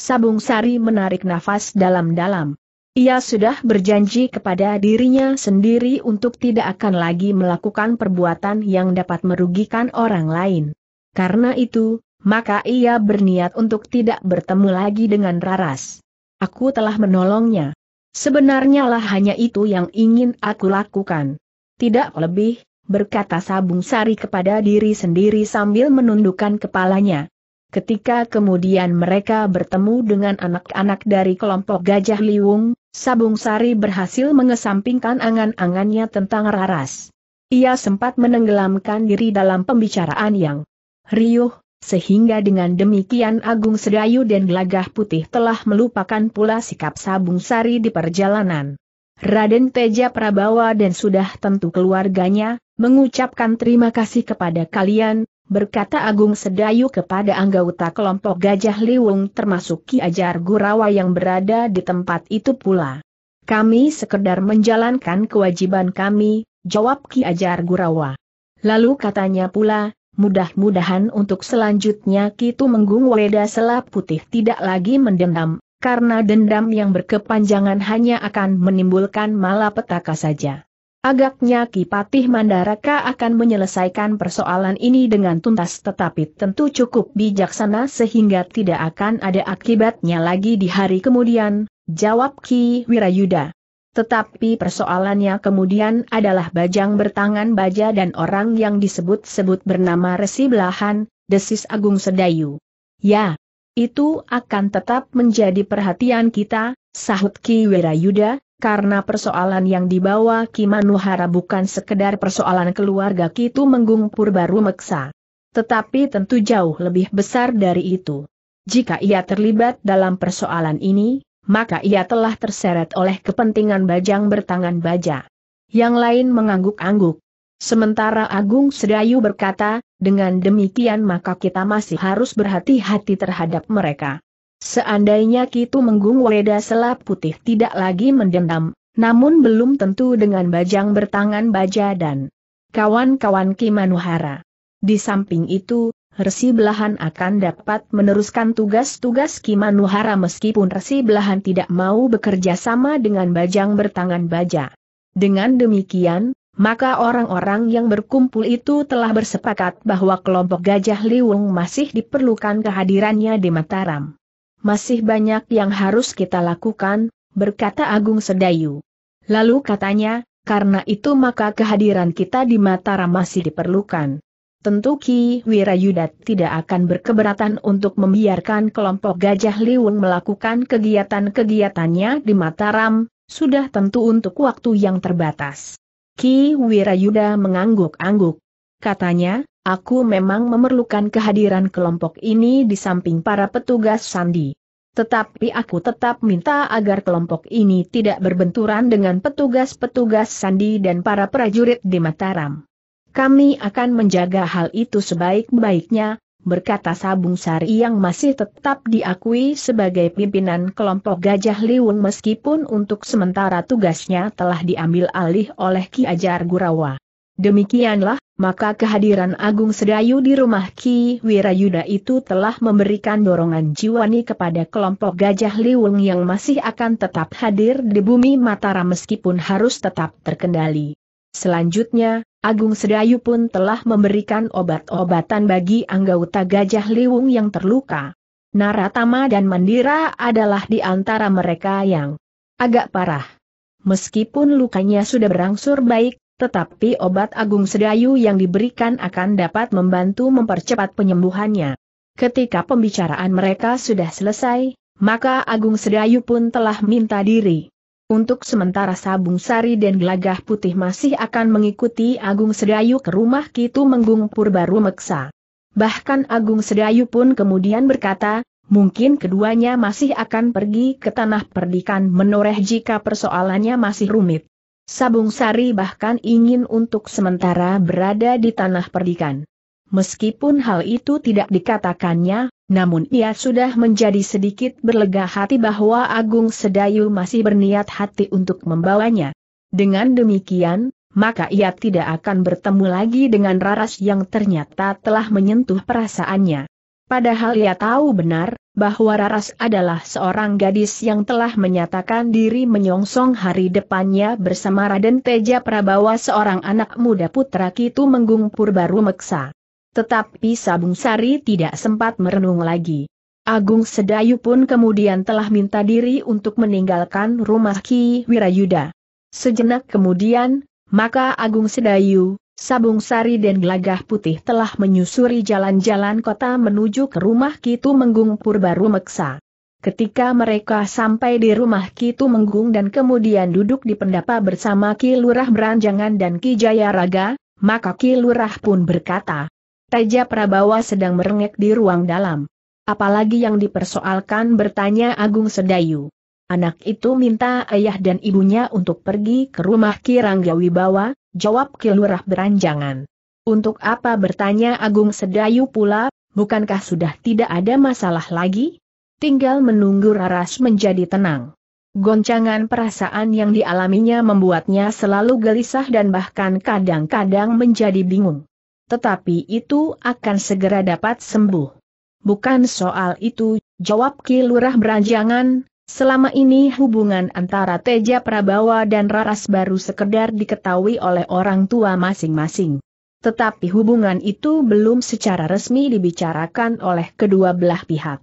Sabung Sari menarik nafas dalam-dalam. Ia sudah berjanji kepada dirinya sendiri untuk tidak akan lagi melakukan perbuatan yang dapat merugikan orang lain. Karena itu, maka ia berniat untuk tidak bertemu lagi dengan Raras. Aku telah menolongnya. Sebenarnya lah hanya itu yang ingin aku lakukan. Tidak lebih, berkata Sabung Sari kepada diri sendiri sambil menundukkan kepalanya. Ketika kemudian mereka bertemu dengan anak-anak dari kelompok Gajah Liwung, Sabung Sari berhasil mengesampingkan angan-angannya tentang Raras. Ia sempat menenggelamkan diri dalam pembicaraan yang riuh, sehingga dengan demikian Agung Sedayu dan Gelagah Putih telah melupakan pula sikap Sabung Sari di perjalanan. Raden Teja Prabawa dan sudah tentu keluarganya, mengucapkan terima kasih kepada kalian, berkata Agung Sedayu kepada anggota kelompok Gajah Liwung termasuk Ki Ajar Gurawa yang berada di tempat itu pula. Kami sekedar menjalankan kewajiban kami, jawab Ki Ajar Gurawa. Lalu katanya pula, Mudah-mudahan untuk selanjutnya Kitu Menggung Weda Selap Putih tidak lagi mendendam, karena dendam yang berkepanjangan hanya akan menimbulkan malapetaka saja. Agaknya Kipatih Mandaraka akan menyelesaikan persoalan ini dengan tuntas tetapi tentu cukup bijaksana sehingga tidak akan ada akibatnya lagi di hari kemudian, jawab Ki Wirayuda. Tetapi persoalannya kemudian adalah bajang bertangan baja dan orang yang disebut-sebut bernama Resi Belahan, desis Agung Sedayu. Ya, itu akan tetap menjadi perhatian kita, sahut Ki Wirayuda, karena persoalan yang dibawa Ki Manuhara bukan sekedar persoalan keluarga Kitu Menggung baru Meksa. Tetapi tentu jauh lebih besar dari itu. Jika ia terlibat dalam persoalan ini, maka ia telah terseret oleh kepentingan bajang bertangan baja. Yang lain mengangguk-angguk. Sementara Agung Sedayu berkata, dengan demikian maka kita masih harus berhati-hati terhadap mereka. Seandainya Kitu Menggung Weda Selap Putih tidak lagi mendendam, namun belum tentu dengan bajang bertangan baja dan kawan-kawan Kimanuhara. Di samping itu, Resi Belahan akan dapat meneruskan tugas-tugas Kimanuhara meskipun Resi Belahan tidak mau bekerja sama dengan Bajang bertangan baja. Dengan demikian, maka orang-orang yang berkumpul itu telah bersepakat bahwa kelompok Gajah Liwung masih diperlukan kehadirannya di Mataram. Masih banyak yang harus kita lakukan, berkata Agung Sedayu. Lalu katanya, karena itu maka kehadiran kita di Mataram masih diperlukan. Tentu Ki Wirayuda tidak akan berkeberatan untuk membiarkan kelompok Gajah Liwung melakukan kegiatan-kegiatannya di Mataram, sudah tentu untuk waktu yang terbatas. Ki Wirayuda mengangguk-angguk. Katanya, aku memang memerlukan kehadiran kelompok ini di samping para petugas sandi. Tetapi aku tetap minta agar kelompok ini tidak berbenturan dengan petugas-petugas sandi dan para prajurit di Mataram. Kami akan menjaga hal itu sebaik-baiknya, berkata Sabung Sari yang masih tetap diakui sebagai pimpinan kelompok Gajah Liwung meskipun untuk sementara tugasnya telah diambil alih oleh Ki Ajar Gurawa. Demikianlah, maka kehadiran Agung Sedayu di rumah Ki Wirayuda itu telah memberikan dorongan jiwani kepada kelompok Gajah Liwung yang masih akan tetap hadir di bumi Mataram meskipun harus tetap terkendali. Selanjutnya, Agung Sedayu pun telah memberikan obat-obatan bagi anggota Gajah Liwung yang terluka. Naratama dan Mandira adalah di antara mereka yang agak parah. Meskipun lukanya sudah berangsur baik, tetapi obat Agung Sedayu yang diberikan akan dapat membantu mempercepat penyembuhannya. Ketika pembicaraan mereka sudah selesai, maka Agung Sedayu pun telah minta diri. Untuk sementara Sabung Sari dan Gelagah Putih masih akan mengikuti Agung Sedayu ke rumah Kitu Menggung Purbaru Meksa. Bahkan Agung Sedayu pun kemudian berkata, mungkin keduanya masih akan pergi ke tanah perdikan menoreh jika persoalannya masih rumit. Sabung Sari bahkan ingin untuk sementara berada di tanah perdikan. Meskipun hal itu tidak dikatakannya, namun ia sudah menjadi sedikit berlega hati bahwa Agung Sedayu masih berniat hati untuk membawanya. Dengan demikian, maka ia tidak akan bertemu lagi dengan Raras yang ternyata telah menyentuh perasaannya. Padahal ia tahu benar, bahwa Raras adalah seorang gadis yang telah menyatakan diri menyongsong hari depannya bersama Raden Teja Prabawa seorang anak muda putra Kitu Menggung Purbaru Meksa. Tetapi Sabung Sari tidak sempat merenung lagi. Agung Sedayu pun kemudian telah minta diri untuk meninggalkan rumah Ki Wirayuda. Sejenak kemudian, maka Agung Sedayu, Sabung Sari dan Gelagah Putih telah menyusuri jalan-jalan kota menuju ke rumah Ki Tumenggung Purbarumeksa. Ketika mereka sampai di rumah Ki Tumenggung dan kemudian duduk di pendapa bersama Ki Lurah Beranjangan dan Ki Jayaraga, maka Ki Lurah pun berkata, Taja Prabawa sedang merengek di ruang dalam. Apalagi yang dipersoalkan bertanya Agung Sedayu. Anak itu minta ayah dan ibunya untuk pergi ke rumah Kirangga Wibawa, jawab Kilurah beranjangan. Untuk apa bertanya Agung Sedayu pula, bukankah sudah tidak ada masalah lagi? Tinggal menunggu Raras menjadi tenang. Goncangan perasaan yang dialaminya membuatnya selalu gelisah dan bahkan kadang-kadang menjadi bingung tetapi itu akan segera dapat sembuh. Bukan soal itu, jawab Ki Lurah beranjangan, Selama ini hubungan antara Teja Prabawa dan Raras baru sekedar diketahui oleh orang tua masing-masing. Tetapi hubungan itu belum secara resmi dibicarakan oleh kedua belah pihak.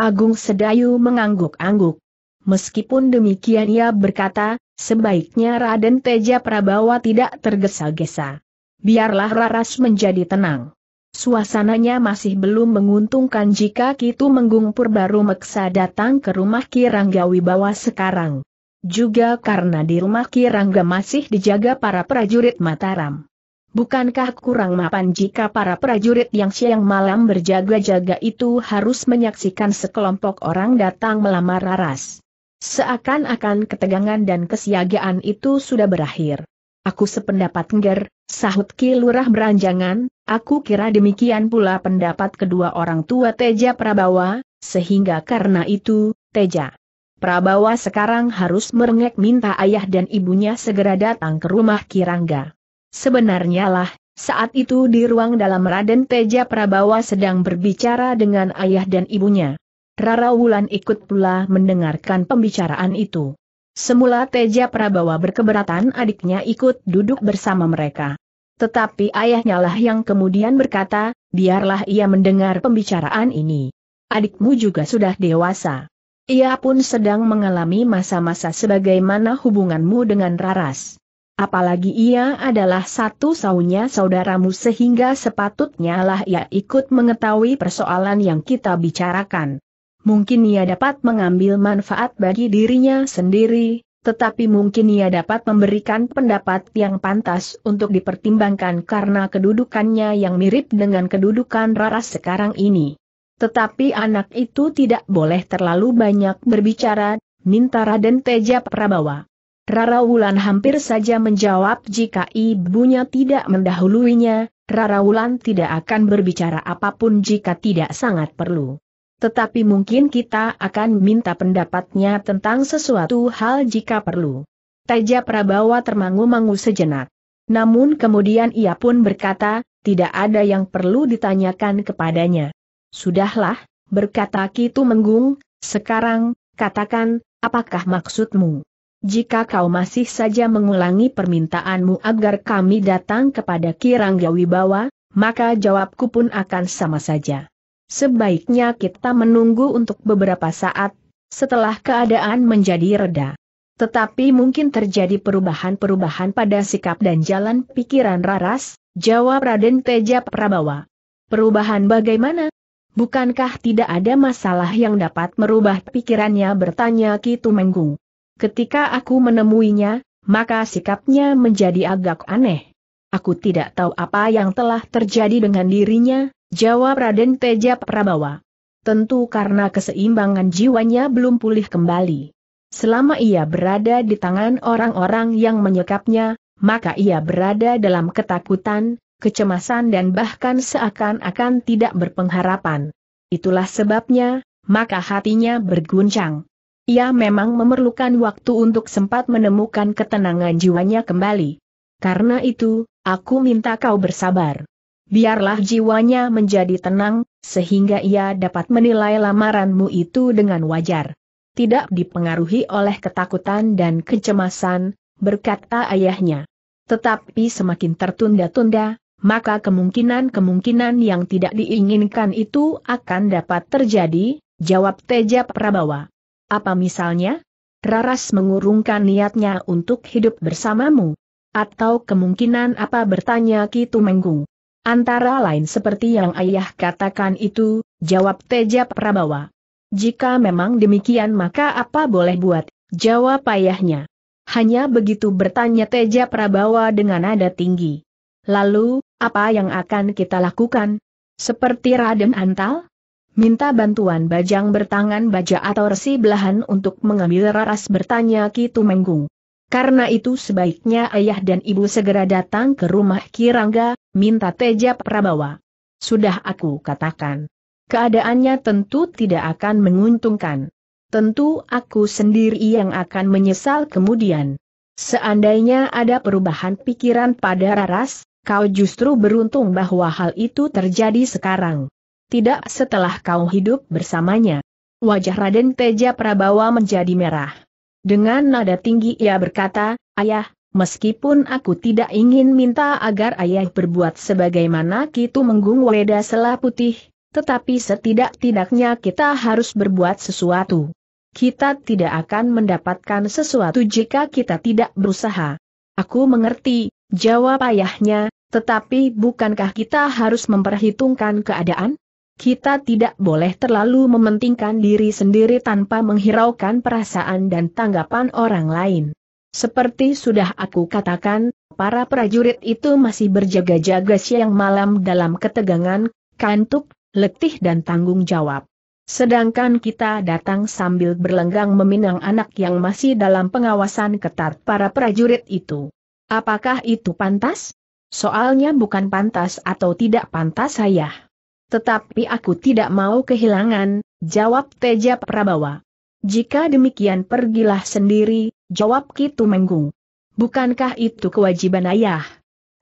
Agung Sedayu mengangguk-angguk. Meskipun demikian ia berkata, sebaiknya Raden Teja Prabawa tidak tergesa-gesa biarlah Raras menjadi tenang. Suasananya masih belum menguntungkan jika Kitu menggumpur baru meksa datang ke rumah Kirangga Wibawa sekarang. Juga karena di rumah Kirangga masih dijaga para prajurit Mataram. Bukankah kurang mapan jika para prajurit yang siang malam berjaga-jaga itu harus menyaksikan sekelompok orang datang melamar Raras? Seakan-akan ketegangan dan kesiagaan itu sudah berakhir. Aku sependapat Ngger, Sahut Ki lurah beranjangan, aku kira demikian pula pendapat kedua orang tua Teja Prabawa, sehingga karena itu, Teja Prabawa sekarang harus merengek minta ayah dan ibunya segera datang ke rumah Kirangga. Sebenarnya lah, saat itu di ruang dalam Raden Teja Prabawa sedang berbicara dengan ayah dan ibunya. Rara Wulan ikut pula mendengarkan pembicaraan itu. Semula Teja Prabawa berkeberatan adiknya ikut duduk bersama mereka. Tetapi ayahnya lah yang kemudian berkata, biarlah ia mendengar pembicaraan ini. Adikmu juga sudah dewasa. Ia pun sedang mengalami masa-masa sebagaimana hubunganmu dengan Raras. Apalagi ia adalah satu saunya saudaramu sehingga sepatutnya lah ia ikut mengetahui persoalan yang kita bicarakan. Mungkin ia dapat mengambil manfaat bagi dirinya sendiri, tetapi mungkin ia dapat memberikan pendapat yang pantas untuk dipertimbangkan karena kedudukannya yang mirip dengan kedudukan Rara sekarang ini. Tetapi anak itu tidak boleh terlalu banyak berbicara, minta Raden Teja Prabawa. Rara Wulan hampir saja menjawab jika ibunya tidak mendahuluinya, Rara Wulan tidak akan berbicara apapun jika tidak sangat perlu. Tetapi mungkin kita akan minta pendapatnya tentang sesuatu hal jika perlu. Teja Prabawa termangu-mangu sejenak. Namun kemudian ia pun berkata, tidak ada yang perlu ditanyakan kepadanya. Sudahlah, berkata Kitu Menggung, sekarang, katakan, apakah maksudmu? Jika kau masih saja mengulangi permintaanmu agar kami datang kepada Kirangga Wibawa, maka jawabku pun akan sama saja. Sebaiknya kita menunggu untuk beberapa saat, setelah keadaan menjadi reda. Tetapi mungkin terjadi perubahan-perubahan pada sikap dan jalan pikiran Raras, jawab Raden Teja Prabawa. Perubahan bagaimana? Bukankah tidak ada masalah yang dapat merubah pikirannya bertanya Kitu menggung. Ketika aku menemuinya, maka sikapnya menjadi agak aneh. Aku tidak tahu apa yang telah terjadi dengan dirinya, Jawab Raden Teja Prabawa. Tentu karena keseimbangan jiwanya belum pulih kembali. Selama ia berada di tangan orang-orang yang menyekapnya, maka ia berada dalam ketakutan, kecemasan dan bahkan seakan-akan tidak berpengharapan. Itulah sebabnya, maka hatinya berguncang. Ia memang memerlukan waktu untuk sempat menemukan ketenangan jiwanya kembali. Karena itu, aku minta kau bersabar biarlah jiwanya menjadi tenang, sehingga ia dapat menilai lamaranmu itu dengan wajar. Tidak dipengaruhi oleh ketakutan dan kecemasan, berkata ayahnya. Tetapi semakin tertunda-tunda, maka kemungkinan-kemungkinan yang tidak diinginkan itu akan dapat terjadi, jawab Teja Prabawa. Apa misalnya? Raras mengurungkan niatnya untuk hidup bersamamu. Atau kemungkinan apa bertanya Kitu Menggung. Antara lain seperti yang ayah katakan itu, jawab Teja Prabawa. Jika memang demikian maka apa boleh buat, jawab ayahnya. Hanya begitu bertanya Teja Prabawa dengan nada tinggi. Lalu, apa yang akan kita lakukan? Seperti Raden Antal? Minta bantuan bajang bertangan baja atau resi belahan untuk mengambil raras bertanya Kitu Menggung. Karena itu sebaiknya ayah dan ibu segera datang ke rumah Kirangga, minta Teja Prabawa. Sudah aku katakan. Keadaannya tentu tidak akan menguntungkan. Tentu aku sendiri yang akan menyesal kemudian. Seandainya ada perubahan pikiran pada Raras, kau justru beruntung bahwa hal itu terjadi sekarang. Tidak setelah kau hidup bersamanya. Wajah Raden Teja Prabawa menjadi merah. Dengan nada tinggi ia berkata, Ayah, meskipun aku tidak ingin minta agar ayah berbuat sebagaimana kita Menggung Weda selah Putih, tetapi setidak-tidaknya kita harus berbuat sesuatu. Kita tidak akan mendapatkan sesuatu jika kita tidak berusaha. Aku mengerti, jawab ayahnya, tetapi bukankah kita harus memperhitungkan keadaan? Kita tidak boleh terlalu mementingkan diri sendiri tanpa menghiraukan perasaan dan tanggapan orang lain. Seperti sudah aku katakan, para prajurit itu masih berjaga-jaga siang malam dalam ketegangan, kantuk, letih dan tanggung jawab. Sedangkan kita datang sambil berlenggang meminang anak yang masih dalam pengawasan ketat para prajurit itu. Apakah itu pantas? Soalnya bukan pantas atau tidak pantas saya. Tetapi aku tidak mau kehilangan, jawab Teja Prabawa. Jika demikian pergilah sendiri, jawab Kitu Menggung. Bukankah itu kewajiban ayah?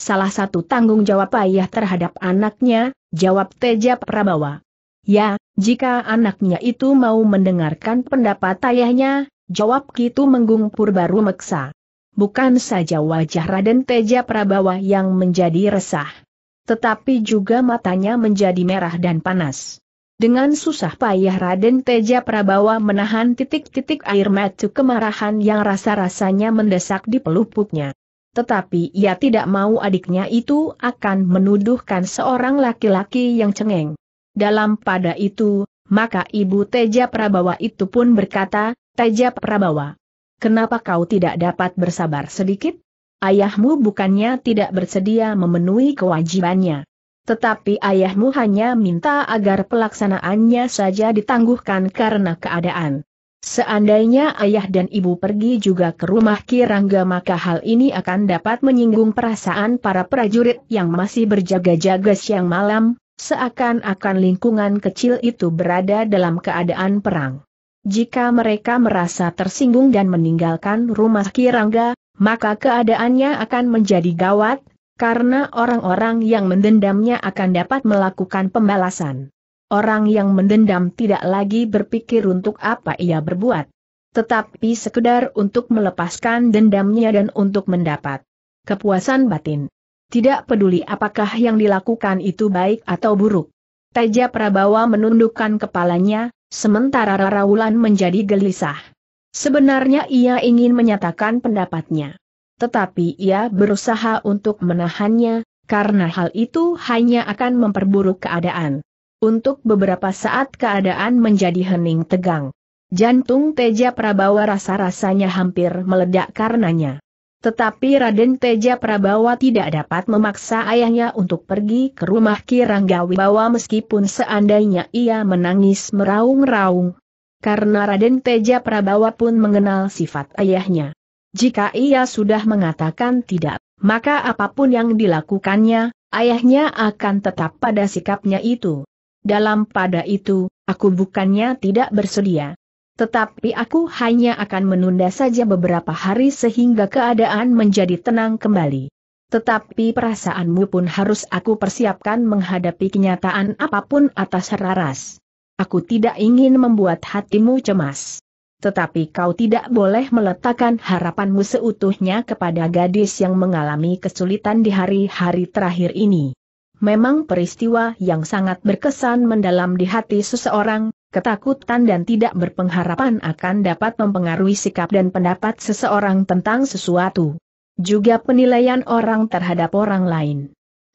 Salah satu tanggung jawab ayah terhadap anaknya, jawab Teja Prabawa. Ya, jika anaknya itu mau mendengarkan pendapat ayahnya, jawab Kitu Menggung Purbaru Meksa. Bukan saja wajah Raden Teja Prabawa yang menjadi resah tetapi juga matanya menjadi merah dan panas. Dengan susah payah Raden Teja Prabawa menahan titik-titik air mata kemarahan yang rasa-rasanya mendesak di pelupuknya. Tetapi ia tidak mau adiknya itu akan menuduhkan seorang laki-laki yang cengeng. Dalam pada itu, maka ibu Teja Prabawa itu pun berkata, Teja Prabawa, kenapa kau tidak dapat bersabar sedikit? Ayahmu bukannya tidak bersedia memenuhi kewajibannya. Tetapi ayahmu hanya minta agar pelaksanaannya saja ditangguhkan karena keadaan. Seandainya ayah dan ibu pergi juga ke rumah Kirangga maka hal ini akan dapat menyinggung perasaan para prajurit yang masih berjaga-jaga siang malam, seakan-akan lingkungan kecil itu berada dalam keadaan perang. Jika mereka merasa tersinggung dan meninggalkan rumah Kirangga, maka keadaannya akan menjadi gawat, karena orang-orang yang mendendamnya akan dapat melakukan pembalasan. Orang yang mendendam tidak lagi berpikir untuk apa ia berbuat, tetapi sekedar untuk melepaskan dendamnya dan untuk mendapat kepuasan batin. Tidak peduli apakah yang dilakukan itu baik atau buruk. Teja Prabawa menundukkan kepalanya, sementara Raraulan menjadi gelisah. Sebenarnya ia ingin menyatakan pendapatnya. Tetapi ia berusaha untuk menahannya, karena hal itu hanya akan memperburuk keadaan. Untuk beberapa saat keadaan menjadi hening tegang. Jantung Teja Prabawa rasa-rasanya hampir meledak karenanya. Tetapi Raden Teja Prabawa tidak dapat memaksa ayahnya untuk pergi ke rumah Kiranggawi bahwa meskipun seandainya ia menangis meraung-raung, karena Raden Teja Prabawa pun mengenal sifat ayahnya. Jika ia sudah mengatakan tidak, maka apapun yang dilakukannya, ayahnya akan tetap pada sikapnya itu. Dalam pada itu, aku bukannya tidak bersedia. Tetapi aku hanya akan menunda saja beberapa hari sehingga keadaan menjadi tenang kembali. Tetapi perasaanmu pun harus aku persiapkan menghadapi kenyataan apapun atas raras. Aku tidak ingin membuat hatimu cemas. Tetapi kau tidak boleh meletakkan harapanmu seutuhnya kepada gadis yang mengalami kesulitan di hari-hari terakhir ini. Memang peristiwa yang sangat berkesan mendalam di hati seseorang, ketakutan dan tidak berpengharapan akan dapat mempengaruhi sikap dan pendapat seseorang tentang sesuatu. Juga penilaian orang terhadap orang lain.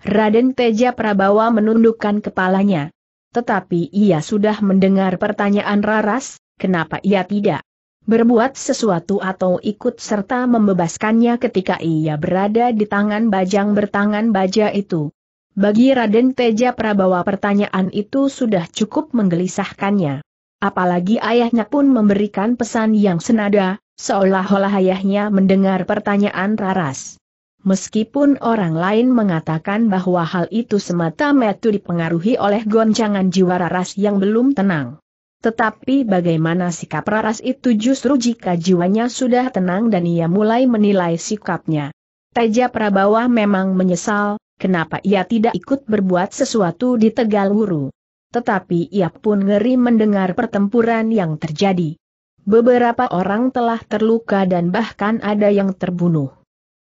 Raden Teja Prabawa menundukkan kepalanya. Tetapi ia sudah mendengar pertanyaan Raras, kenapa ia tidak berbuat sesuatu atau ikut serta membebaskannya ketika ia berada di tangan bajang bertangan baja itu. Bagi Raden Teja Prabawa pertanyaan itu sudah cukup menggelisahkannya. Apalagi ayahnya pun memberikan pesan yang senada, seolah-olah ayahnya mendengar pertanyaan Raras. Meskipun orang lain mengatakan bahwa hal itu semata-mata dipengaruhi oleh goncangan jiwa Raras yang belum tenang. Tetapi bagaimana sikap Raras itu justru jika jiwanya sudah tenang dan ia mulai menilai sikapnya. Teja Prabawa memang menyesal, kenapa ia tidak ikut berbuat sesuatu di Tegal Wuru. Tetapi ia pun ngeri mendengar pertempuran yang terjadi. Beberapa orang telah terluka dan bahkan ada yang terbunuh.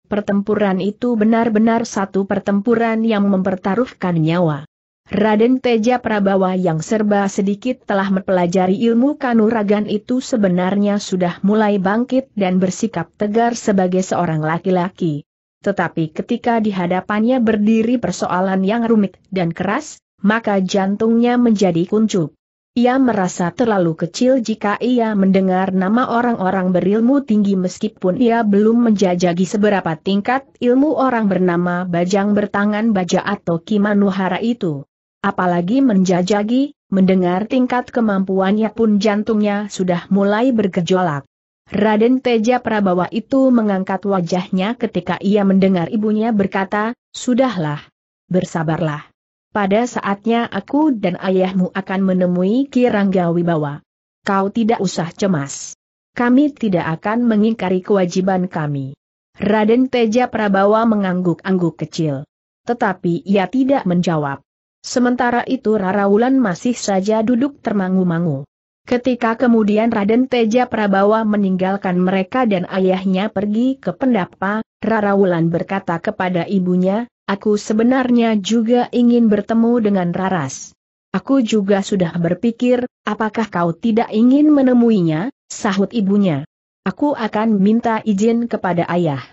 Pertempuran itu benar-benar satu pertempuran yang mempertaruhkan nyawa. Raden Teja Prabawa yang serba sedikit telah mempelajari ilmu kanuragan itu sebenarnya sudah mulai bangkit dan bersikap tegar sebagai seorang laki-laki. Tetapi ketika di hadapannya berdiri persoalan yang rumit dan keras, maka jantungnya menjadi kuncup. Ia merasa terlalu kecil jika ia mendengar nama orang-orang berilmu tinggi meskipun ia belum menjajagi seberapa tingkat ilmu orang bernama Bajang Bertangan Baja atau Kimanuhara itu. Apalagi menjajagi, mendengar tingkat kemampuannya pun jantungnya sudah mulai bergejolak. Raden Teja Prabawa itu mengangkat wajahnya ketika ia mendengar ibunya berkata, Sudahlah. Bersabarlah. Pada saatnya aku dan ayahmu akan menemui Kirangga Wibawa. Kau tidak usah cemas. Kami tidak akan mengingkari kewajiban kami. Raden Teja Prabawa mengangguk-angguk kecil. Tetapi ia tidak menjawab. Sementara itu Raraulan masih saja duduk termangu-mangu. Ketika kemudian Raden Teja Prabawa meninggalkan mereka dan ayahnya pergi ke pendapa, Raraulan berkata kepada ibunya, Aku sebenarnya juga ingin bertemu dengan Raras. Aku juga sudah berpikir, apakah kau tidak ingin menemuinya, sahut ibunya. Aku akan minta izin kepada ayah.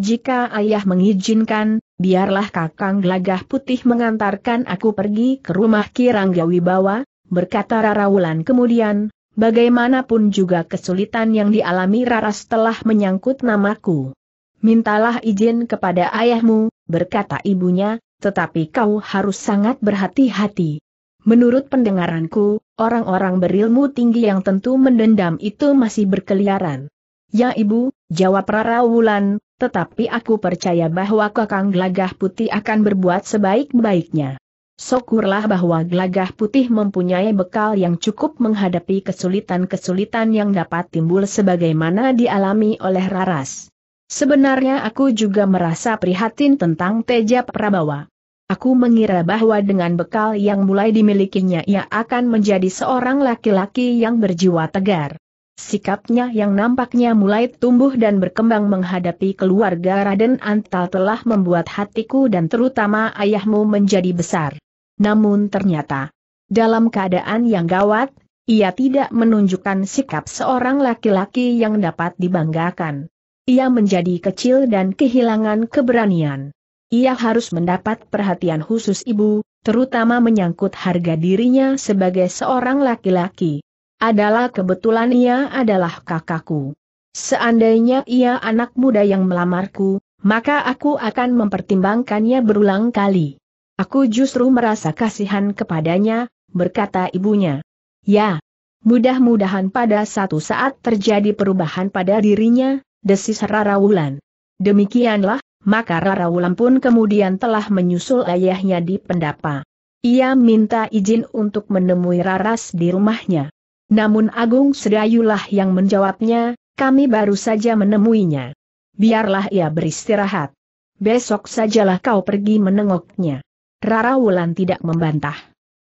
Jika ayah mengizinkan, biarlah kakang gelagah putih mengantarkan aku pergi ke rumah Kirangga Wibawa, berkata Wulan. kemudian, bagaimanapun juga kesulitan yang dialami Raras telah menyangkut namaku mintalah izin kepada ayahmu, berkata ibunya, tetapi kau harus sangat berhati-hati. Menurut pendengaranku, orang-orang berilmu tinggi yang tentu mendendam itu masih berkeliaran. Ya ibu, jawab Rara Wulan, tetapi aku percaya bahwa Kakang Gelagah Putih akan berbuat sebaik-baiknya. Syukurlah bahwa Gelagah Putih mempunyai bekal yang cukup menghadapi kesulitan-kesulitan yang dapat timbul sebagaimana dialami oleh Raras. Sebenarnya aku juga merasa prihatin tentang Teja Prabawa. Aku mengira bahwa dengan bekal yang mulai dimilikinya ia akan menjadi seorang laki-laki yang berjiwa tegar. Sikapnya yang nampaknya mulai tumbuh dan berkembang menghadapi keluarga Raden Antal telah membuat hatiku dan terutama ayahmu menjadi besar. Namun ternyata, dalam keadaan yang gawat, ia tidak menunjukkan sikap seorang laki-laki yang dapat dibanggakan. Ia menjadi kecil dan kehilangan keberanian. Ia harus mendapat perhatian khusus ibu, terutama menyangkut harga dirinya sebagai seorang laki-laki. Adalah kebetulan ia adalah kakakku. Seandainya ia anak muda yang melamarku, maka aku akan mempertimbangkannya berulang kali. Aku justru merasa kasihan kepadanya, berkata ibunya. Ya, mudah-mudahan pada satu saat terjadi perubahan pada dirinya, desis Rara Wulan. Demikianlah, maka Rara Wulan pun kemudian telah menyusul ayahnya di pendapa. Ia minta izin untuk menemui Raras di rumahnya. Namun Agung Sedayulah yang menjawabnya, kami baru saja menemuinya. Biarlah ia beristirahat. Besok sajalah kau pergi menengoknya. Rara Wulan tidak membantah.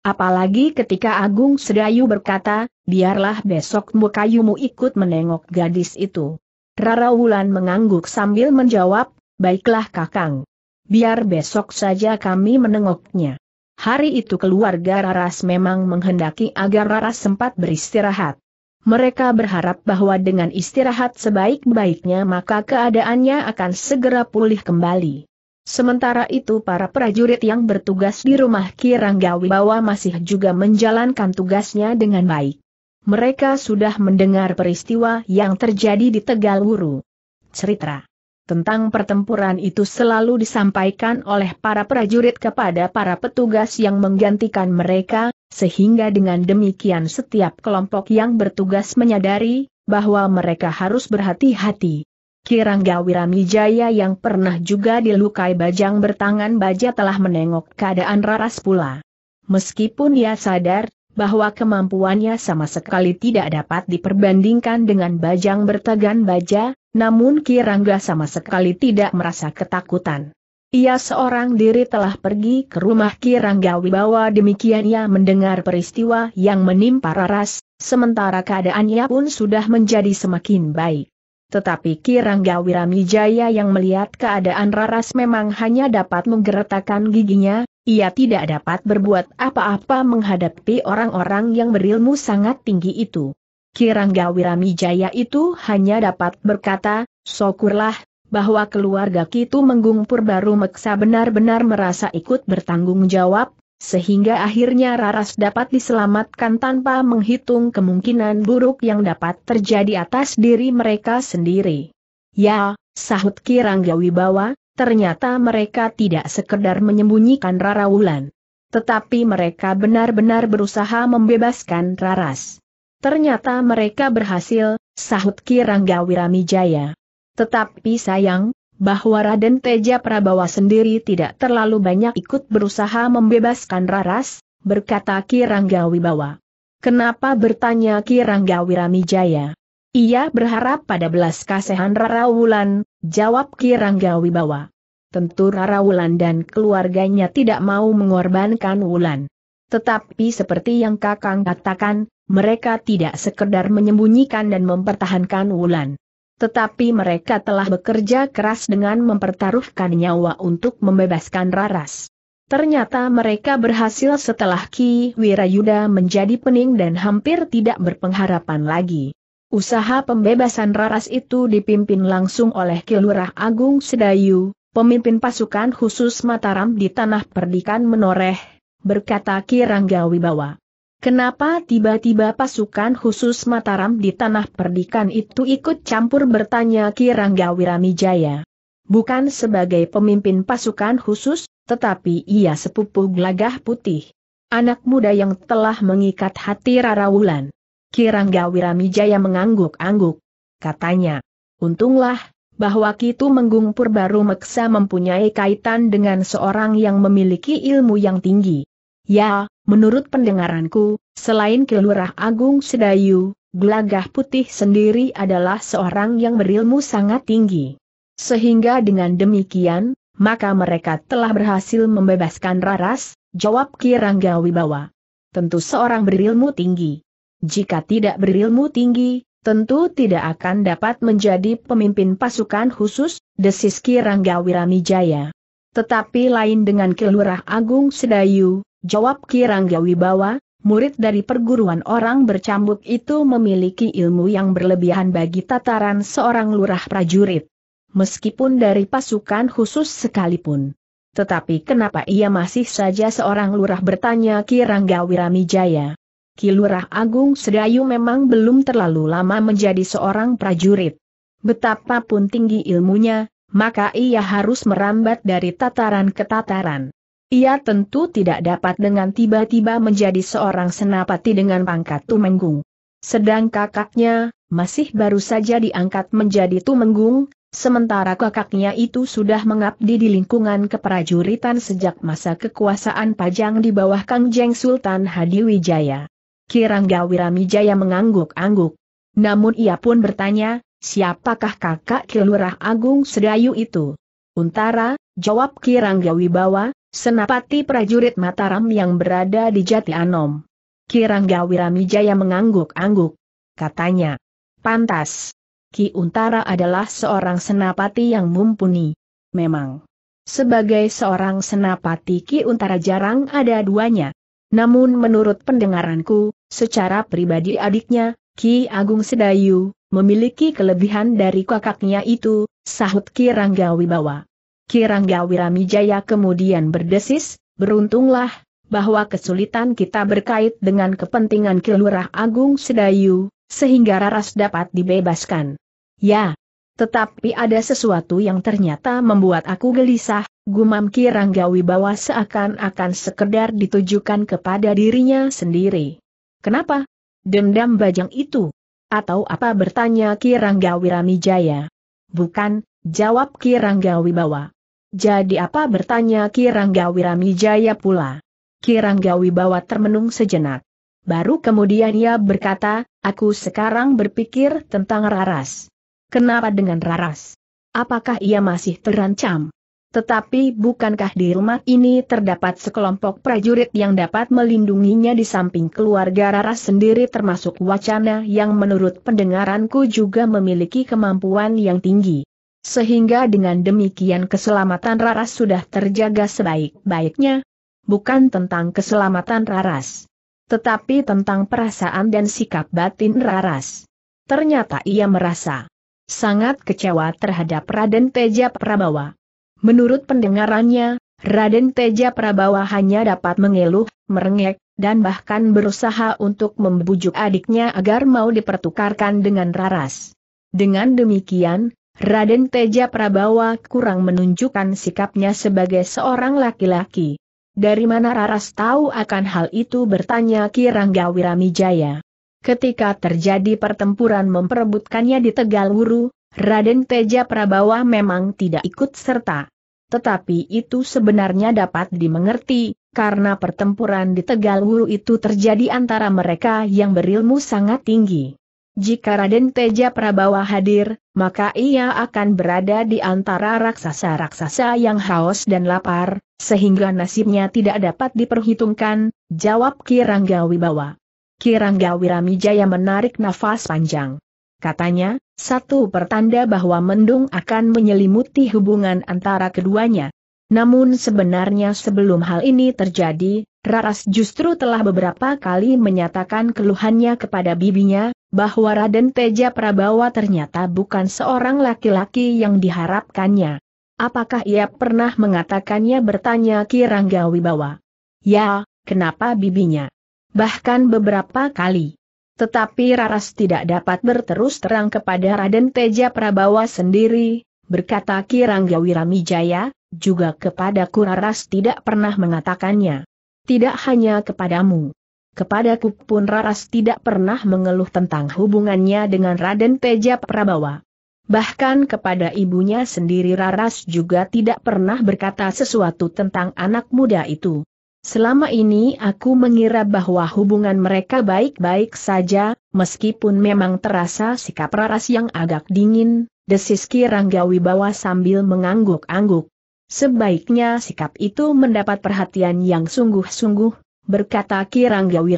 Apalagi ketika Agung Sedayu berkata, biarlah besok mukayumu ikut menengok gadis itu. Rara Wulan mengangguk sambil menjawab, baiklah kakang. Biar besok saja kami menengoknya. Hari itu keluarga Raras memang menghendaki agar Raras sempat beristirahat. Mereka berharap bahwa dengan istirahat sebaik-baiknya maka keadaannya akan segera pulih kembali. Sementara itu para prajurit yang bertugas di rumah Kiranggawi bawa masih juga menjalankan tugasnya dengan baik mereka sudah mendengar peristiwa yang terjadi di Tegal Wuru. Cerita tentang pertempuran itu selalu disampaikan oleh para prajurit kepada para petugas yang menggantikan mereka, sehingga dengan demikian setiap kelompok yang bertugas menyadari bahwa mereka harus berhati-hati. Kirangga Wiramijaya yang pernah juga dilukai Bajang bertangan baja telah menengok keadaan Raras pula. Meskipun ia sadar bahwa kemampuannya sama sekali tidak dapat diperbandingkan dengan bajang bertegan baja, namun Kirangga sama sekali tidak merasa ketakutan. Ia seorang diri telah pergi ke rumah Kirangga Wibawa demikian ia mendengar peristiwa yang menimpa Raras, sementara keadaannya pun sudah menjadi semakin baik. Tetapi Kirangga Wiramijaya yang melihat keadaan Raras memang hanya dapat menggeretakkan giginya, ia tidak dapat berbuat apa-apa menghadapi orang-orang yang berilmu sangat tinggi itu. Kirangga Wiramijaya itu hanya dapat berkata, syukurlah, bahwa keluarga Kitu Menggung Purbaru Meksa benar-benar merasa ikut bertanggung jawab, sehingga akhirnya Raras dapat diselamatkan tanpa menghitung kemungkinan buruk yang dapat terjadi atas diri mereka sendiri. Ya, sahut Kirangga Wibawa, Ternyata mereka tidak sekedar menyembunyikan Rara Wulan. Tetapi mereka benar-benar berusaha membebaskan Raras. Ternyata mereka berhasil, sahut Kirangga Wiramijaya. Tetapi sayang, bahwa Raden Teja Prabawa sendiri tidak terlalu banyak ikut berusaha membebaskan Raras, berkata Kirangga Wibawa. Kenapa bertanya Kirangga Wiramijaya? Ia berharap pada belas kasihan Rara Wulan, Jawab Ki Rangga Wibawa. Tentu Rara Wulan dan keluarganya tidak mau mengorbankan Wulan. Tetapi seperti yang Kakang katakan, mereka tidak sekedar menyembunyikan dan mempertahankan Wulan. Tetapi mereka telah bekerja keras dengan mempertaruhkan nyawa untuk membebaskan Raras. Ternyata mereka berhasil setelah Ki Wirayuda menjadi pening dan hampir tidak berpengharapan lagi. Usaha pembebasan Raras itu dipimpin langsung oleh Kilurah Agung Sedayu, pemimpin pasukan khusus Mataram di Tanah Perdikan Menoreh, berkata Kirangga Wibawa. Kenapa tiba-tiba pasukan khusus Mataram di Tanah Perdikan itu ikut campur bertanya Kirangga Wiramijaya? Bukan sebagai pemimpin pasukan khusus, tetapi ia sepupu gelagah putih. Anak muda yang telah mengikat hati Rara Wulan. Kirangga Wiramijaya mengangguk-angguk. Katanya, untunglah, bahwa Kitu Menggung Purbaru Meksa mempunyai kaitan dengan seorang yang memiliki ilmu yang tinggi. Ya, menurut pendengaranku, selain Kelurah Agung Sedayu, Glagah Putih sendiri adalah seorang yang berilmu sangat tinggi. Sehingga dengan demikian, maka mereka telah berhasil membebaskan Raras, jawab Kirangga Wibawa. Tentu seorang berilmu tinggi jika tidak berilmu tinggi, tentu tidak akan dapat menjadi pemimpin pasukan khusus, desis Kirangga Wiramijaya. Tetapi lain dengan Kelurah Agung Sedayu, jawab Kirangga Wibawa, murid dari perguruan orang bercambuk itu memiliki ilmu yang berlebihan bagi tataran seorang lurah prajurit. Meskipun dari pasukan khusus sekalipun. Tetapi kenapa ia masih saja seorang lurah bertanya Kirangga Wiramijaya. Kilurah Agung Sedayu memang belum terlalu lama menjadi seorang prajurit. Betapapun tinggi ilmunya, maka ia harus merambat dari tataran ke tataran. Ia tentu tidak dapat dengan tiba-tiba menjadi seorang senapati dengan pangkat Tumenggung. Sedang kakaknya, masih baru saja diangkat menjadi Tumenggung, sementara kakaknya itu sudah mengabdi di lingkungan keprajuritan sejak masa kekuasaan Pajang di bawah Kang Jeng Sultan Hadiwijaya. Kirangga Wiramijaya mengangguk-angguk. Namun ia pun bertanya, siapakah kakak Kilurah Agung Sedayu itu? Untara, jawab Kirangga Wibawa, senapati prajurit Mataram yang berada di Jati Anom. Kirangga Wiramijaya mengangguk-angguk. Katanya, pantas. Ki Untara adalah seorang senapati yang mumpuni. Memang. Sebagai seorang senapati Ki Untara jarang ada duanya. Namun menurut pendengaranku, secara pribadi adiknya, Ki Agung Sedayu, memiliki kelebihan dari kakaknya itu, sahut Ki Rangga Wibawa. Ki Rangga Wiramijaya kemudian berdesis, beruntunglah, bahwa kesulitan kita berkait dengan kepentingan kelurahan Agung Sedayu, sehingga Raras dapat dibebaskan. Ya, tetapi ada sesuatu yang ternyata membuat aku gelisah, Gumam Kiranggawi bahwa seakan-akan sekedar ditujukan kepada dirinya sendiri. Kenapa? Dendam bajang itu? Atau apa bertanya Kiranggawi Ramijaya? Bukan, jawab Kiranggawi bahwa. Jadi apa bertanya Kiranggawi Ramijaya pula? Kiranggawi bahwa termenung sejenak. Baru kemudian ia berkata, aku sekarang berpikir tentang Raras. Kenapa dengan Raras? Apakah ia masih terancam? Tetapi bukankah di rumah ini terdapat sekelompok prajurit yang dapat melindunginya di samping keluarga Rara sendiri termasuk wacana yang menurut pendengaranku juga memiliki kemampuan yang tinggi. Sehingga dengan demikian keselamatan Raras sudah terjaga sebaik-baiknya. Bukan tentang keselamatan Raras. Tetapi tentang perasaan dan sikap batin Raras. Ternyata ia merasa sangat kecewa terhadap Raden Teja Prabawa. Menurut pendengarannya, Raden Teja Prabawa hanya dapat mengeluh, merengek, dan bahkan berusaha untuk membujuk adiknya agar mau dipertukarkan dengan Raras. Dengan demikian, Raden Teja Prabawa kurang menunjukkan sikapnya sebagai seorang laki-laki. Dari mana Raras tahu akan hal itu bertanya Kirangga Wiramijaya. Ketika terjadi pertempuran memperebutkannya di Tegal Wuru, Raden Teja Prabawa memang tidak ikut serta. Tetapi itu sebenarnya dapat dimengerti, karena pertempuran di Tegal Wulu itu terjadi antara mereka yang berilmu sangat tinggi. Jika Raden Teja Prabawa hadir, maka ia akan berada di antara raksasa-raksasa yang haus dan lapar, sehingga nasibnya tidak dapat diperhitungkan, jawab Kirangga Wibawa. Kirangga Wiramijaya menarik nafas panjang. Katanya, satu pertanda bahwa mendung akan menyelimuti hubungan antara keduanya. Namun sebenarnya sebelum hal ini terjadi, Raras justru telah beberapa kali menyatakan keluhannya kepada bibinya, bahwa Raden Teja Prabawa ternyata bukan seorang laki-laki yang diharapkannya. Apakah ia pernah mengatakannya bertanya Kirangga Wibawa? Ya, kenapa bibinya? Bahkan beberapa kali. Tetapi Raras tidak dapat berterus terang kepada Raden Teja Prabawa sendiri, berkata Kirangga Wiramijaya, juga kepada Kuraras tidak pernah mengatakannya. Tidak hanya kepadamu. Kepadaku pun Raras tidak pernah mengeluh tentang hubungannya dengan Raden Teja Prabawa. Bahkan kepada ibunya sendiri Raras juga tidak pernah berkata sesuatu tentang anak muda itu. Selama ini aku mengira bahwa hubungan mereka baik-baik saja, meskipun memang terasa sikap Raras yang agak dingin, desis Kirangga Ranggawi sambil mengangguk-angguk. Sebaiknya sikap itu mendapat perhatian yang sungguh-sungguh, berkata Ki Ranggawi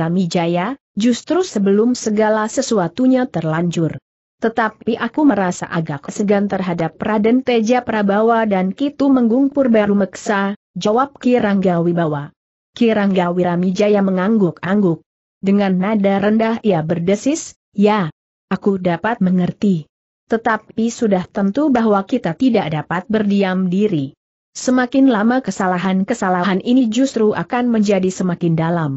justru sebelum segala sesuatunya terlanjur. Tetapi aku merasa agak segan terhadap Raden Teja Prabawa dan Kitu Menggung baru Meksa, jawab Ki Ranggawi Kirangga Wiramijaya mengangguk-angguk. Dengan nada rendah ia berdesis, ya, aku dapat mengerti. Tetapi sudah tentu bahwa kita tidak dapat berdiam diri. Semakin lama kesalahan-kesalahan ini justru akan menjadi semakin dalam.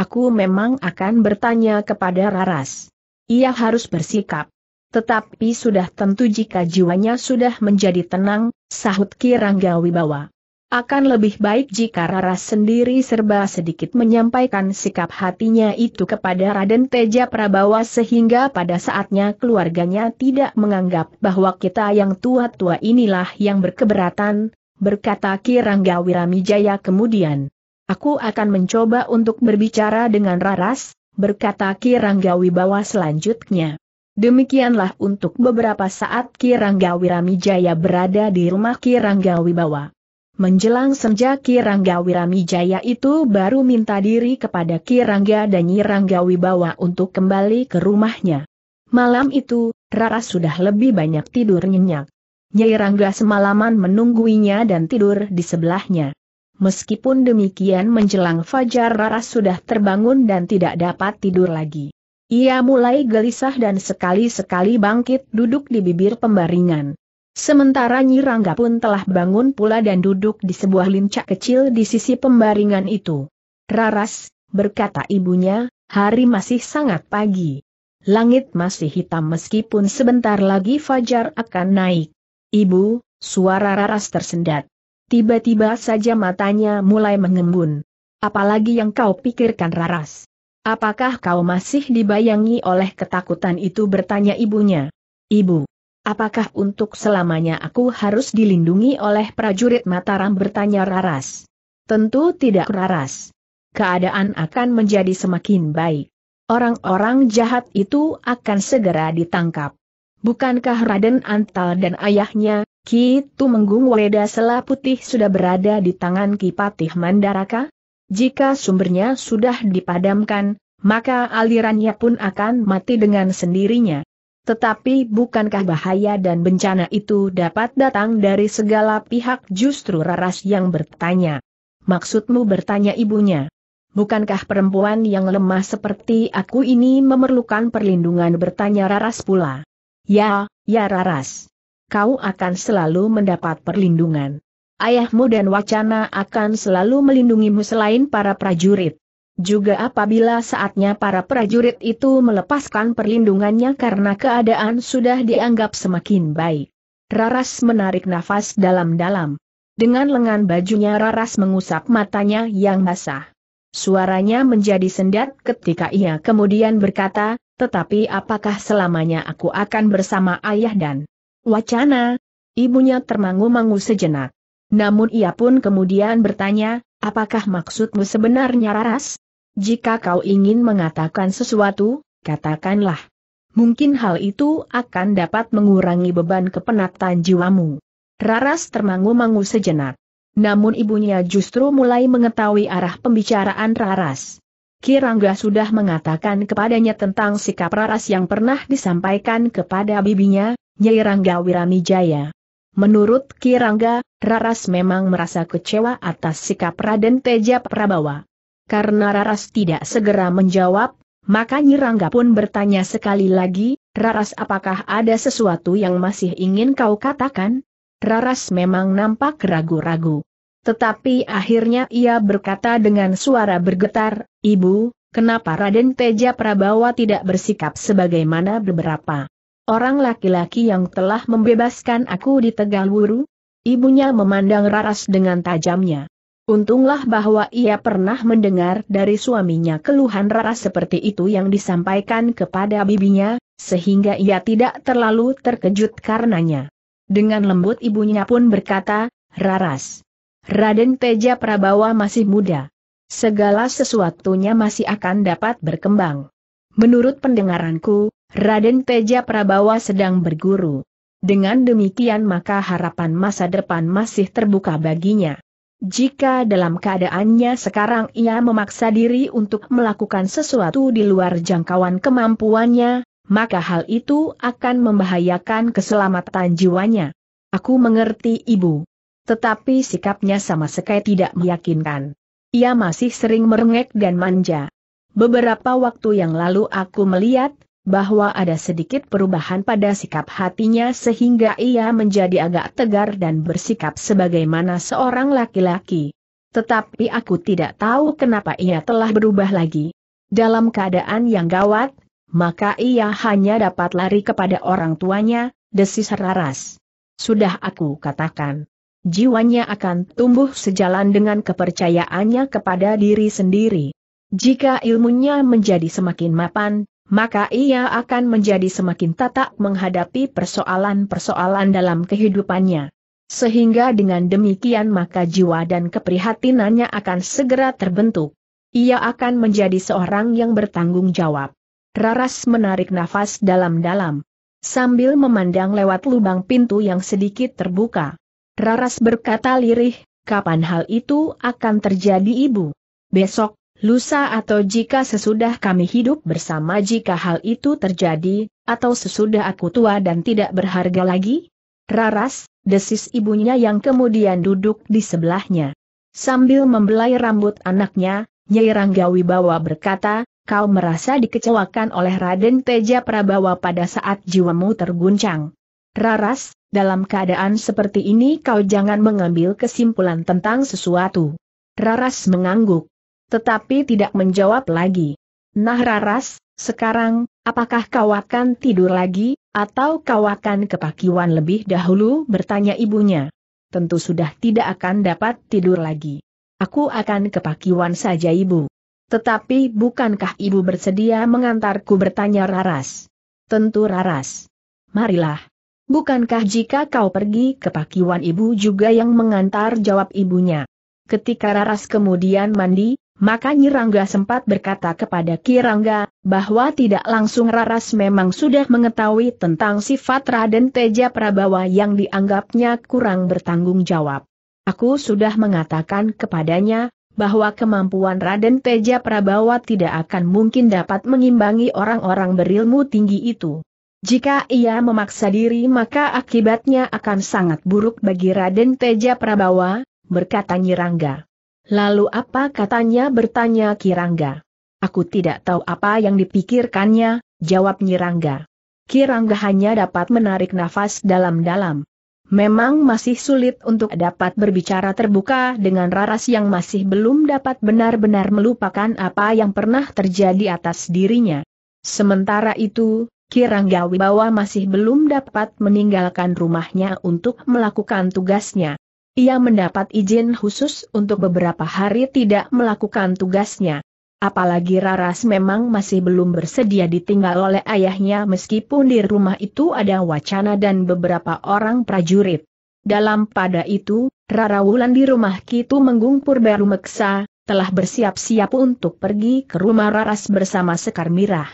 Aku memang akan bertanya kepada Raras. Ia harus bersikap. Tetapi sudah tentu jika jiwanya sudah menjadi tenang, sahut Kirangga Wibawa. Akan lebih baik jika Rara sendiri serba sedikit menyampaikan sikap hatinya itu kepada Raden Teja Prabawa sehingga pada saatnya keluarganya tidak menganggap bahwa kita yang tua-tua inilah yang berkeberatan, berkata Kirangga Wiramijaya kemudian. Aku akan mencoba untuk berbicara dengan Raras, berkata Kirangga Wibawa selanjutnya. Demikianlah untuk beberapa saat Kirangga Wiramijaya berada di rumah Kirangga Wibawa. Menjelang senja Kirangga Wiramijaya itu baru minta diri kepada Kirangga dan Nyirangga Wibawa untuk kembali ke rumahnya. Malam itu, Rara sudah lebih banyak tidur nyenyak. Nyirangga semalaman menungguinya dan tidur di sebelahnya. Meskipun demikian menjelang fajar Rara sudah terbangun dan tidak dapat tidur lagi. Ia mulai gelisah dan sekali-sekali bangkit duduk di bibir pembaringan. Sementara Nyi Rangga pun telah bangun pula dan duduk di sebuah lincak kecil di sisi pembaringan itu. Raras, berkata ibunya, hari masih sangat pagi. Langit masih hitam meskipun sebentar lagi fajar akan naik. Ibu, suara Raras tersendat. Tiba-tiba saja matanya mulai mengembun. Apalagi yang kau pikirkan Raras? Apakah kau masih dibayangi oleh ketakutan itu bertanya ibunya? Ibu, Apakah untuk selamanya aku harus dilindungi oleh prajurit Mataram bertanya Raras? Tentu tidak Raras. Keadaan akan menjadi semakin baik. Orang-orang jahat itu akan segera ditangkap. Bukankah Raden Antal dan ayahnya, Ki Tumenggung Weda Sela Putih sudah berada di tangan Kipatih Mandaraka? Jika sumbernya sudah dipadamkan, maka alirannya pun akan mati dengan sendirinya. Tetapi bukankah bahaya dan bencana itu dapat datang dari segala pihak justru Raras yang bertanya. Maksudmu bertanya ibunya. Bukankah perempuan yang lemah seperti aku ini memerlukan perlindungan bertanya Raras pula. Ya, ya Raras. Kau akan selalu mendapat perlindungan. Ayahmu dan wacana akan selalu melindungimu selain para prajurit. Juga apabila saatnya para prajurit itu melepaskan perlindungannya karena keadaan sudah dianggap semakin baik. Raras menarik nafas dalam-dalam. Dengan lengan bajunya Raras mengusap matanya yang basah. Suaranya menjadi sendat ketika ia kemudian berkata, tetapi apakah selamanya aku akan bersama ayah dan wacana? Ibunya termangu-mangu sejenak. Namun ia pun kemudian bertanya, apakah maksudmu sebenarnya Raras? Jika kau ingin mengatakan sesuatu, katakanlah. Mungkin hal itu akan dapat mengurangi beban kepenatan jiwamu. Raras termangu-mangu sejenak. Namun ibunya justru mulai mengetahui arah pembicaraan Raras. Kirangga sudah mengatakan kepadanya tentang sikap Raras yang pernah disampaikan kepada bibinya, Nyai Rangga Wiramijaya. Menurut Kirangga, Raras memang merasa kecewa atas sikap Raden Teja Prabawa. Karena Raras tidak segera menjawab, maka Nyirangga pun bertanya sekali lagi, Raras apakah ada sesuatu yang masih ingin kau katakan? Raras memang nampak ragu-ragu. Tetapi akhirnya ia berkata dengan suara bergetar, Ibu, kenapa Raden Teja Prabawa tidak bersikap sebagaimana beberapa orang laki-laki yang telah membebaskan aku di Tegalwuru? Ibunya memandang Raras dengan tajamnya. Untunglah bahwa ia pernah mendengar dari suaminya keluhan rara seperti itu yang disampaikan kepada bibinya, sehingga ia tidak terlalu terkejut karenanya. Dengan lembut ibunya pun berkata, Raras. Raden Teja Prabawa masih muda. Segala sesuatunya masih akan dapat berkembang. Menurut pendengaranku, Raden Teja Prabawa sedang berguru. Dengan demikian maka harapan masa depan masih terbuka baginya. Jika dalam keadaannya sekarang ia memaksa diri untuk melakukan sesuatu di luar jangkauan kemampuannya, maka hal itu akan membahayakan keselamatan jiwanya. Aku mengerti ibu. Tetapi sikapnya sama sekali tidak meyakinkan. Ia masih sering merengek dan manja. Beberapa waktu yang lalu aku melihat, bahwa ada sedikit perubahan pada sikap hatinya sehingga ia menjadi agak tegar dan bersikap sebagaimana seorang laki-laki. Tetapi aku tidak tahu kenapa ia telah berubah lagi. Dalam keadaan yang gawat, maka ia hanya dapat lari kepada orang tuanya, desis Raras. Sudah aku katakan. Jiwanya akan tumbuh sejalan dengan kepercayaannya kepada diri sendiri. Jika ilmunya menjadi semakin mapan, maka ia akan menjadi semakin tatak menghadapi persoalan-persoalan dalam kehidupannya. Sehingga dengan demikian maka jiwa dan keprihatinannya akan segera terbentuk. Ia akan menjadi seorang yang bertanggung jawab. Raras menarik nafas dalam-dalam. Sambil memandang lewat lubang pintu yang sedikit terbuka. Raras berkata lirih, kapan hal itu akan terjadi ibu? Besok, lusa atau jika sesudah kami hidup bersama jika hal itu terjadi, atau sesudah aku tua dan tidak berharga lagi? Raras, desis ibunya yang kemudian duduk di sebelahnya. Sambil membelai rambut anaknya, Nyai Ranggawi bawa berkata, kau merasa dikecewakan oleh Raden Teja Prabawa pada saat jiwamu terguncang. Raras, dalam keadaan seperti ini kau jangan mengambil kesimpulan tentang sesuatu. Raras mengangguk. Tetapi tidak menjawab lagi. Nah Raras, sekarang, apakah kau akan tidur lagi, atau kau akan kepakiwan lebih dahulu bertanya ibunya? Tentu sudah tidak akan dapat tidur lagi. Aku akan kepakiwan saja ibu. Tetapi bukankah ibu bersedia mengantarku bertanya Raras? Tentu Raras. Marilah. Bukankah jika kau pergi ke pakiwan ibu juga yang mengantar jawab ibunya? Ketika Raras kemudian mandi, maka Nyirangga sempat berkata kepada Kirangga, bahwa tidak langsung Raras memang sudah mengetahui tentang sifat Raden Teja Prabawa yang dianggapnya kurang bertanggung jawab. Aku sudah mengatakan kepadanya, bahwa kemampuan Raden Teja Prabawa tidak akan mungkin dapat mengimbangi orang-orang berilmu tinggi itu. Jika ia memaksa diri maka akibatnya akan sangat buruk bagi Raden Teja Prabawa, berkata Nyirangga. Lalu apa katanya bertanya Kirangga. Aku tidak tahu apa yang dipikirkannya, jawab Nyirangga. Kirangga hanya dapat menarik nafas dalam-dalam. Memang masih sulit untuk dapat berbicara terbuka dengan Raras yang masih belum dapat benar-benar melupakan apa yang pernah terjadi atas dirinya. Sementara itu, Kirangga Wibawa masih belum dapat meninggalkan rumahnya untuk melakukan tugasnya. Ia mendapat izin khusus untuk beberapa hari tidak melakukan tugasnya. Apalagi Raras memang masih belum bersedia ditinggal oleh ayahnya meskipun di rumah itu ada wacana dan beberapa orang prajurit. Dalam pada itu, Rara Wulan di rumah Kitu Menggung baru meksa, telah bersiap-siap untuk pergi ke rumah Raras bersama Sekar Mirah.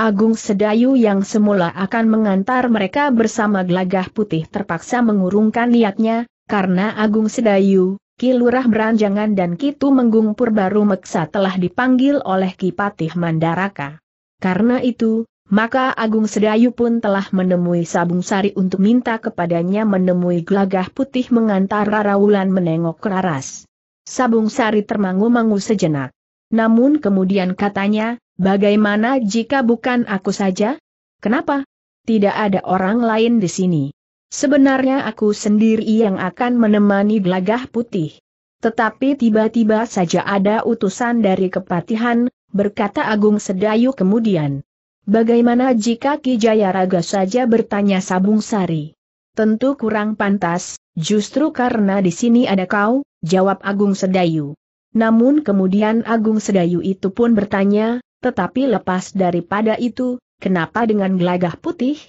Agung Sedayu yang semula akan mengantar mereka bersama gelagah putih terpaksa mengurungkan niatnya, karena Agung Sedayu, Ki Lurah Beranjangan dan Kitu Menggung Purbaru Meksa telah dipanggil oleh Kipatih Mandaraka. Karena itu, maka Agung Sedayu pun telah menemui Sabung Sari untuk minta kepadanya menemui Glagah putih mengantar Rara Wulan menengok Raras. Sabung Sari termangu-mangu sejenak. Namun kemudian katanya, bagaimana jika bukan aku saja? Kenapa? Tidak ada orang lain di sini. Sebenarnya aku sendiri yang akan menemani gelagah putih. Tetapi tiba-tiba saja ada utusan dari kepatihan, berkata Agung Sedayu kemudian. Bagaimana jika Ki Jayaraga saja bertanya Sabung Sari? Tentu kurang pantas, justru karena di sini ada kau, jawab Agung Sedayu. Namun kemudian Agung Sedayu itu pun bertanya, tetapi lepas daripada itu, kenapa dengan gelagah putih?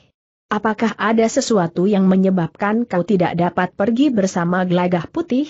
Apakah ada sesuatu yang menyebabkan kau tidak dapat pergi bersama gelagah putih?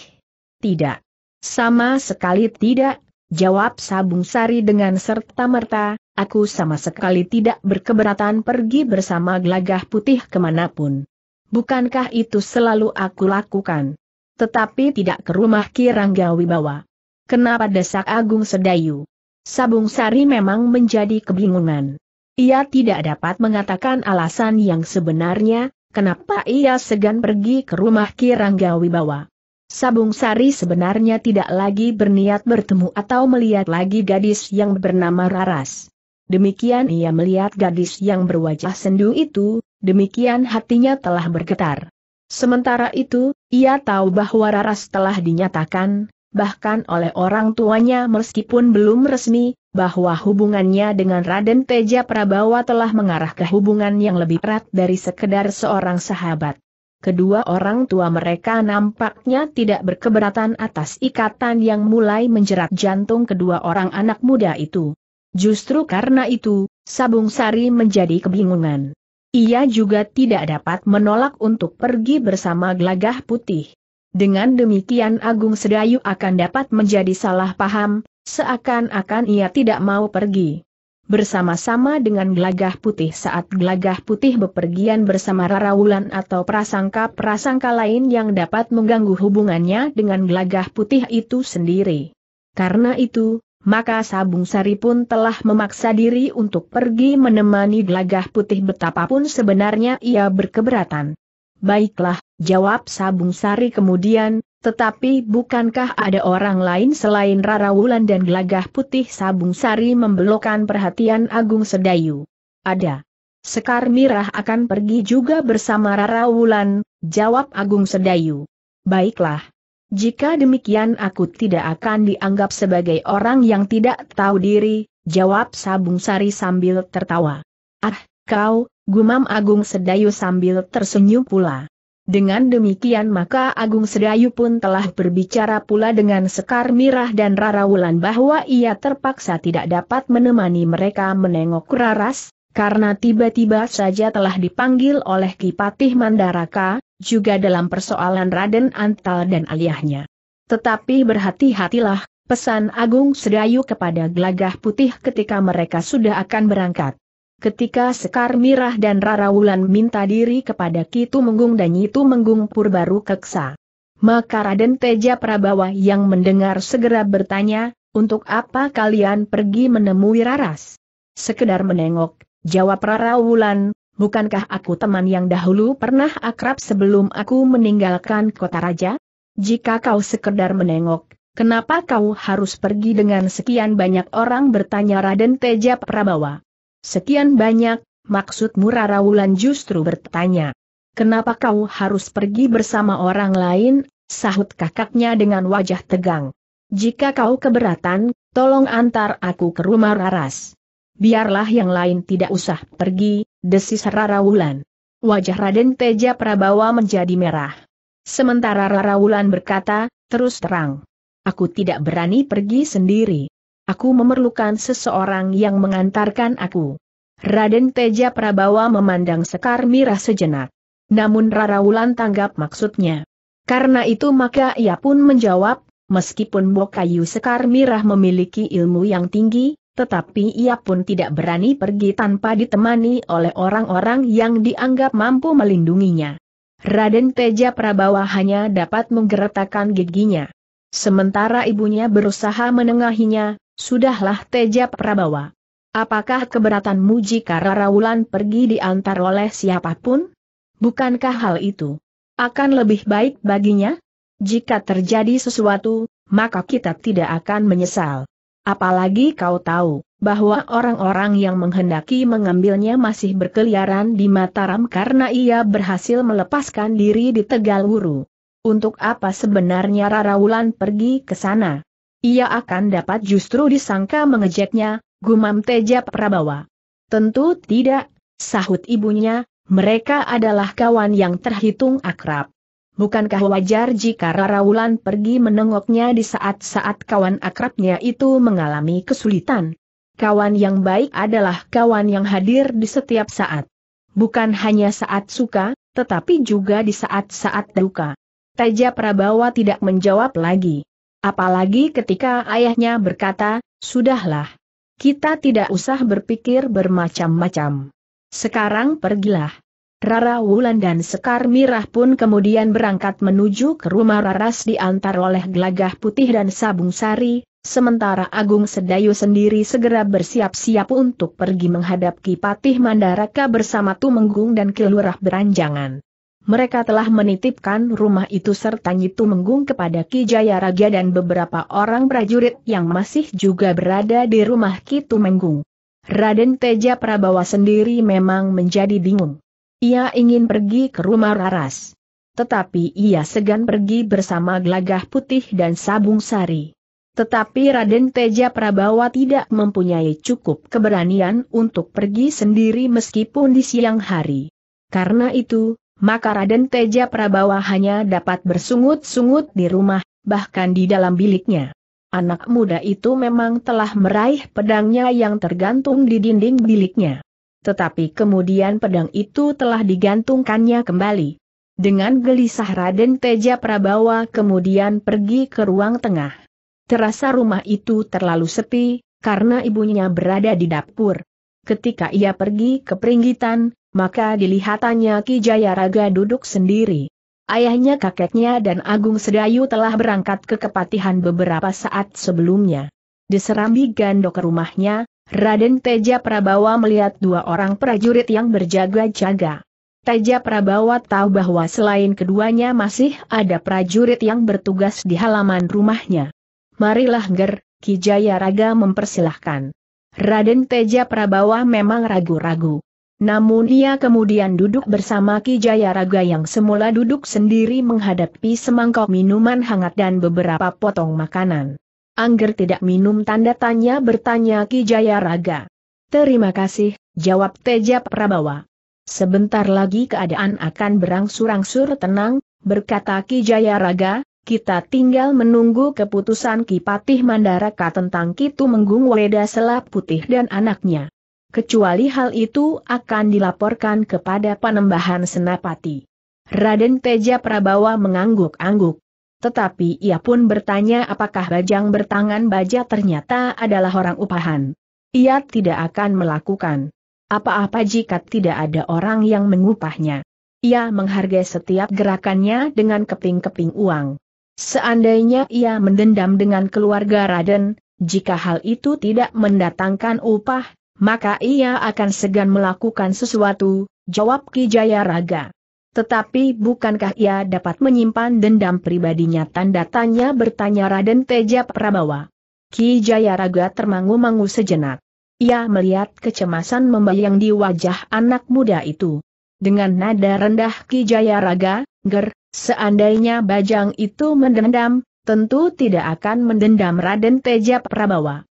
Tidak. Sama sekali tidak, jawab Sabung Sari dengan serta-merta, aku sama sekali tidak berkeberatan pergi bersama gelagah putih kemanapun. Bukankah itu selalu aku lakukan? Tetapi tidak ke rumah Kirangga Wibawa. Kenapa desak Agung Sedayu? Sabung Sari memang menjadi kebingungan. Ia tidak dapat mengatakan alasan yang sebenarnya, kenapa ia segan pergi ke rumah Kirangga Wibawa. Sabung Sari sebenarnya tidak lagi berniat bertemu atau melihat lagi gadis yang bernama Raras. Demikian ia melihat gadis yang berwajah sendu itu, demikian hatinya telah bergetar. Sementara itu, ia tahu bahwa Raras telah dinyatakan, bahkan oleh orang tuanya meskipun belum resmi, bahwa hubungannya dengan Raden Teja Prabawa telah mengarah ke hubungan yang lebih erat dari sekedar seorang sahabat. Kedua orang tua mereka nampaknya tidak berkeberatan atas ikatan yang mulai menjerat jantung kedua orang anak muda itu. Justru karena itu, Sabung Sari menjadi kebingungan. Ia juga tidak dapat menolak untuk pergi bersama Glagah Putih. Dengan demikian Agung Sedayu akan dapat menjadi salah paham, Seakan-akan ia tidak mau pergi. Bersama-sama dengan Glagah putih saat Glagah putih bepergian bersama Wulan atau prasangka-prasangka lain yang dapat mengganggu hubungannya dengan Glagah putih itu sendiri. Karena itu, maka Sabung Sari pun telah memaksa diri untuk pergi menemani Glagah putih betapapun sebenarnya ia berkeberatan. Baiklah, jawab Sabung Sari kemudian, tetapi bukankah ada orang lain selain Rara Wulan dan Gelagah Putih Sabung Sari membelokkan perhatian Agung Sedayu? Ada. Sekar Mirah akan pergi juga bersama Rara Wulan, jawab Agung Sedayu. Baiklah. Jika demikian aku tidak akan dianggap sebagai orang yang tidak tahu diri, jawab Sabung Sari sambil tertawa. Ah, kau, gumam Agung Sedayu sambil tersenyum pula. Dengan demikian maka Agung Sedayu pun telah berbicara pula dengan Sekar Mirah dan Rara Wulan bahwa ia terpaksa tidak dapat menemani mereka menengok Raras, karena tiba-tiba saja telah dipanggil oleh Kipatih Mandaraka, juga dalam persoalan Raden Antal dan aliahnya. Tetapi berhati-hatilah, pesan Agung Sedayu kepada Glagah Putih ketika mereka sudah akan berangkat. Ketika Sekar Mirah dan Rarawulan minta diri kepada Kitu Menggung dan Nyitu Menggung Purbaru Keksa. Maka Raden Teja Prabawa yang mendengar segera bertanya, untuk apa kalian pergi menemui Raras? Sekedar menengok, jawab Rarawulan, bukankah aku teman yang dahulu pernah akrab sebelum aku meninggalkan kota raja? Jika kau sekedar menengok, kenapa kau harus pergi dengan sekian banyak orang bertanya Raden Teja Prabawa? Sekian banyak, maksudmu Rara Wulan justru bertanya. Kenapa kau harus pergi bersama orang lain, sahut kakaknya dengan wajah tegang. Jika kau keberatan, tolong antar aku ke rumah Raras. Biarlah yang lain tidak usah pergi, desis Rara Wulan. Wajah Raden Teja Prabawa menjadi merah. Sementara Rara Wulan berkata, terus terang. Aku tidak berani pergi sendiri. Aku memerlukan seseorang yang mengantarkan aku. Raden Teja Prabawa memandang Sekar Mira sejenak. Namun Rara Wulan tanggap maksudnya. Karena itu maka ia pun menjawab, meskipun Bokayu Sekar Mirah memiliki ilmu yang tinggi, tetapi ia pun tidak berani pergi tanpa ditemani oleh orang-orang yang dianggap mampu melindunginya. Raden Teja Prabawa hanya dapat menggeretakkan giginya. Sementara ibunya berusaha menengahinya, Sudahlah Teja Prabawa. Apakah keberatanmu jika Wulan pergi diantar oleh siapapun? Bukankah hal itu akan lebih baik baginya? Jika terjadi sesuatu, maka kita tidak akan menyesal. Apalagi kau tahu, bahwa orang-orang yang menghendaki mengambilnya masih berkeliaran di Mataram karena ia berhasil melepaskan diri di Tegal Wuru. Untuk apa sebenarnya Rara Wulan pergi ke sana? Ia akan dapat justru disangka mengejeknya, gumam Teja Prabawa. Tentu tidak, sahut ibunya, mereka adalah kawan yang terhitung akrab. Bukankah wajar jika Raraulan pergi menengoknya di saat-saat kawan akrabnya itu mengalami kesulitan? Kawan yang baik adalah kawan yang hadir di setiap saat. Bukan hanya saat suka, tetapi juga di saat-saat duka. Teja Prabawa tidak menjawab lagi. Apalagi ketika ayahnya berkata, sudahlah. Kita tidak usah berpikir bermacam-macam. Sekarang pergilah. Rara Wulan dan Sekar Mirah pun kemudian berangkat menuju ke rumah Raras diantar oleh gelagah putih dan sabung sari, sementara Agung Sedayu sendiri segera bersiap-siap untuk pergi menghadap Kipatih Mandaraka bersama Tumenggung dan Kelurah Beranjangan mereka telah menitipkan rumah itu serta Nyitu Menggung kepada Ki Jaya Raja dan beberapa orang prajurit yang masih juga berada di rumah Ki Tumenggung. Raden Teja Prabawa sendiri memang menjadi bingung. Ia ingin pergi ke rumah Raras. Tetapi ia segan pergi bersama gelagah putih dan sabung sari. Tetapi Raden Teja Prabawa tidak mempunyai cukup keberanian untuk pergi sendiri meskipun di siang hari. Karena itu, maka Raden Teja Prabawa hanya dapat bersungut-sungut di rumah, bahkan di dalam biliknya. Anak muda itu memang telah meraih pedangnya yang tergantung di dinding biliknya. Tetapi kemudian pedang itu telah digantungkannya kembali. Dengan gelisah Raden Teja Prabawa kemudian pergi ke ruang tengah. Terasa rumah itu terlalu sepi, karena ibunya berada di dapur. Ketika ia pergi ke peringgitan, maka dilihatannya Ki Jayaraga duduk sendiri. Ayahnya kakeknya dan Agung Sedayu telah berangkat ke Kepatihan beberapa saat sebelumnya. Di Serambi ke rumahnya, Raden Teja Prabawa melihat dua orang prajurit yang berjaga-jaga. Teja Prabawa tahu bahwa selain keduanya masih ada prajurit yang bertugas di halaman rumahnya. Marilah ger, Ki Jayaraga mempersilahkan. Raden Teja Prabawa memang ragu-ragu. Namun ia kemudian duduk bersama Ki Jayaraga yang semula duduk sendiri menghadapi semangkok minuman hangat dan beberapa potong makanan. Angger tidak minum tanda tanya bertanya Ki Jayaraga. Terima kasih, jawab Teja Prabawa. Sebentar lagi keadaan akan berangsur-angsur tenang, berkata Ki Jayaraga, kita tinggal menunggu keputusan Ki Patih Mandaraka tentang Kitu Menggung Weda Selap Putih dan anaknya kecuali hal itu akan dilaporkan kepada Panembahan Senapati. Raden Teja Prabawa mengangguk-angguk. Tetapi ia pun bertanya apakah Bajang bertangan baja ternyata adalah orang upahan. Ia tidak akan melakukan apa-apa jika tidak ada orang yang mengupahnya. Ia menghargai setiap gerakannya dengan keping-keping uang. Seandainya ia mendendam dengan keluarga Raden, jika hal itu tidak mendatangkan upah, maka ia akan segan melakukan sesuatu, jawab Ki Raga. Tetapi bukankah ia dapat menyimpan dendam pribadinya tanda tanya bertanya Raden Teja Prabawa. Ki Raga termangu-mangu sejenak. Ia melihat kecemasan membayang di wajah anak muda itu. Dengan nada rendah Ki Raga, ger, seandainya bajang itu mendendam, tentu tidak akan mendendam Raden Teja Prabawa.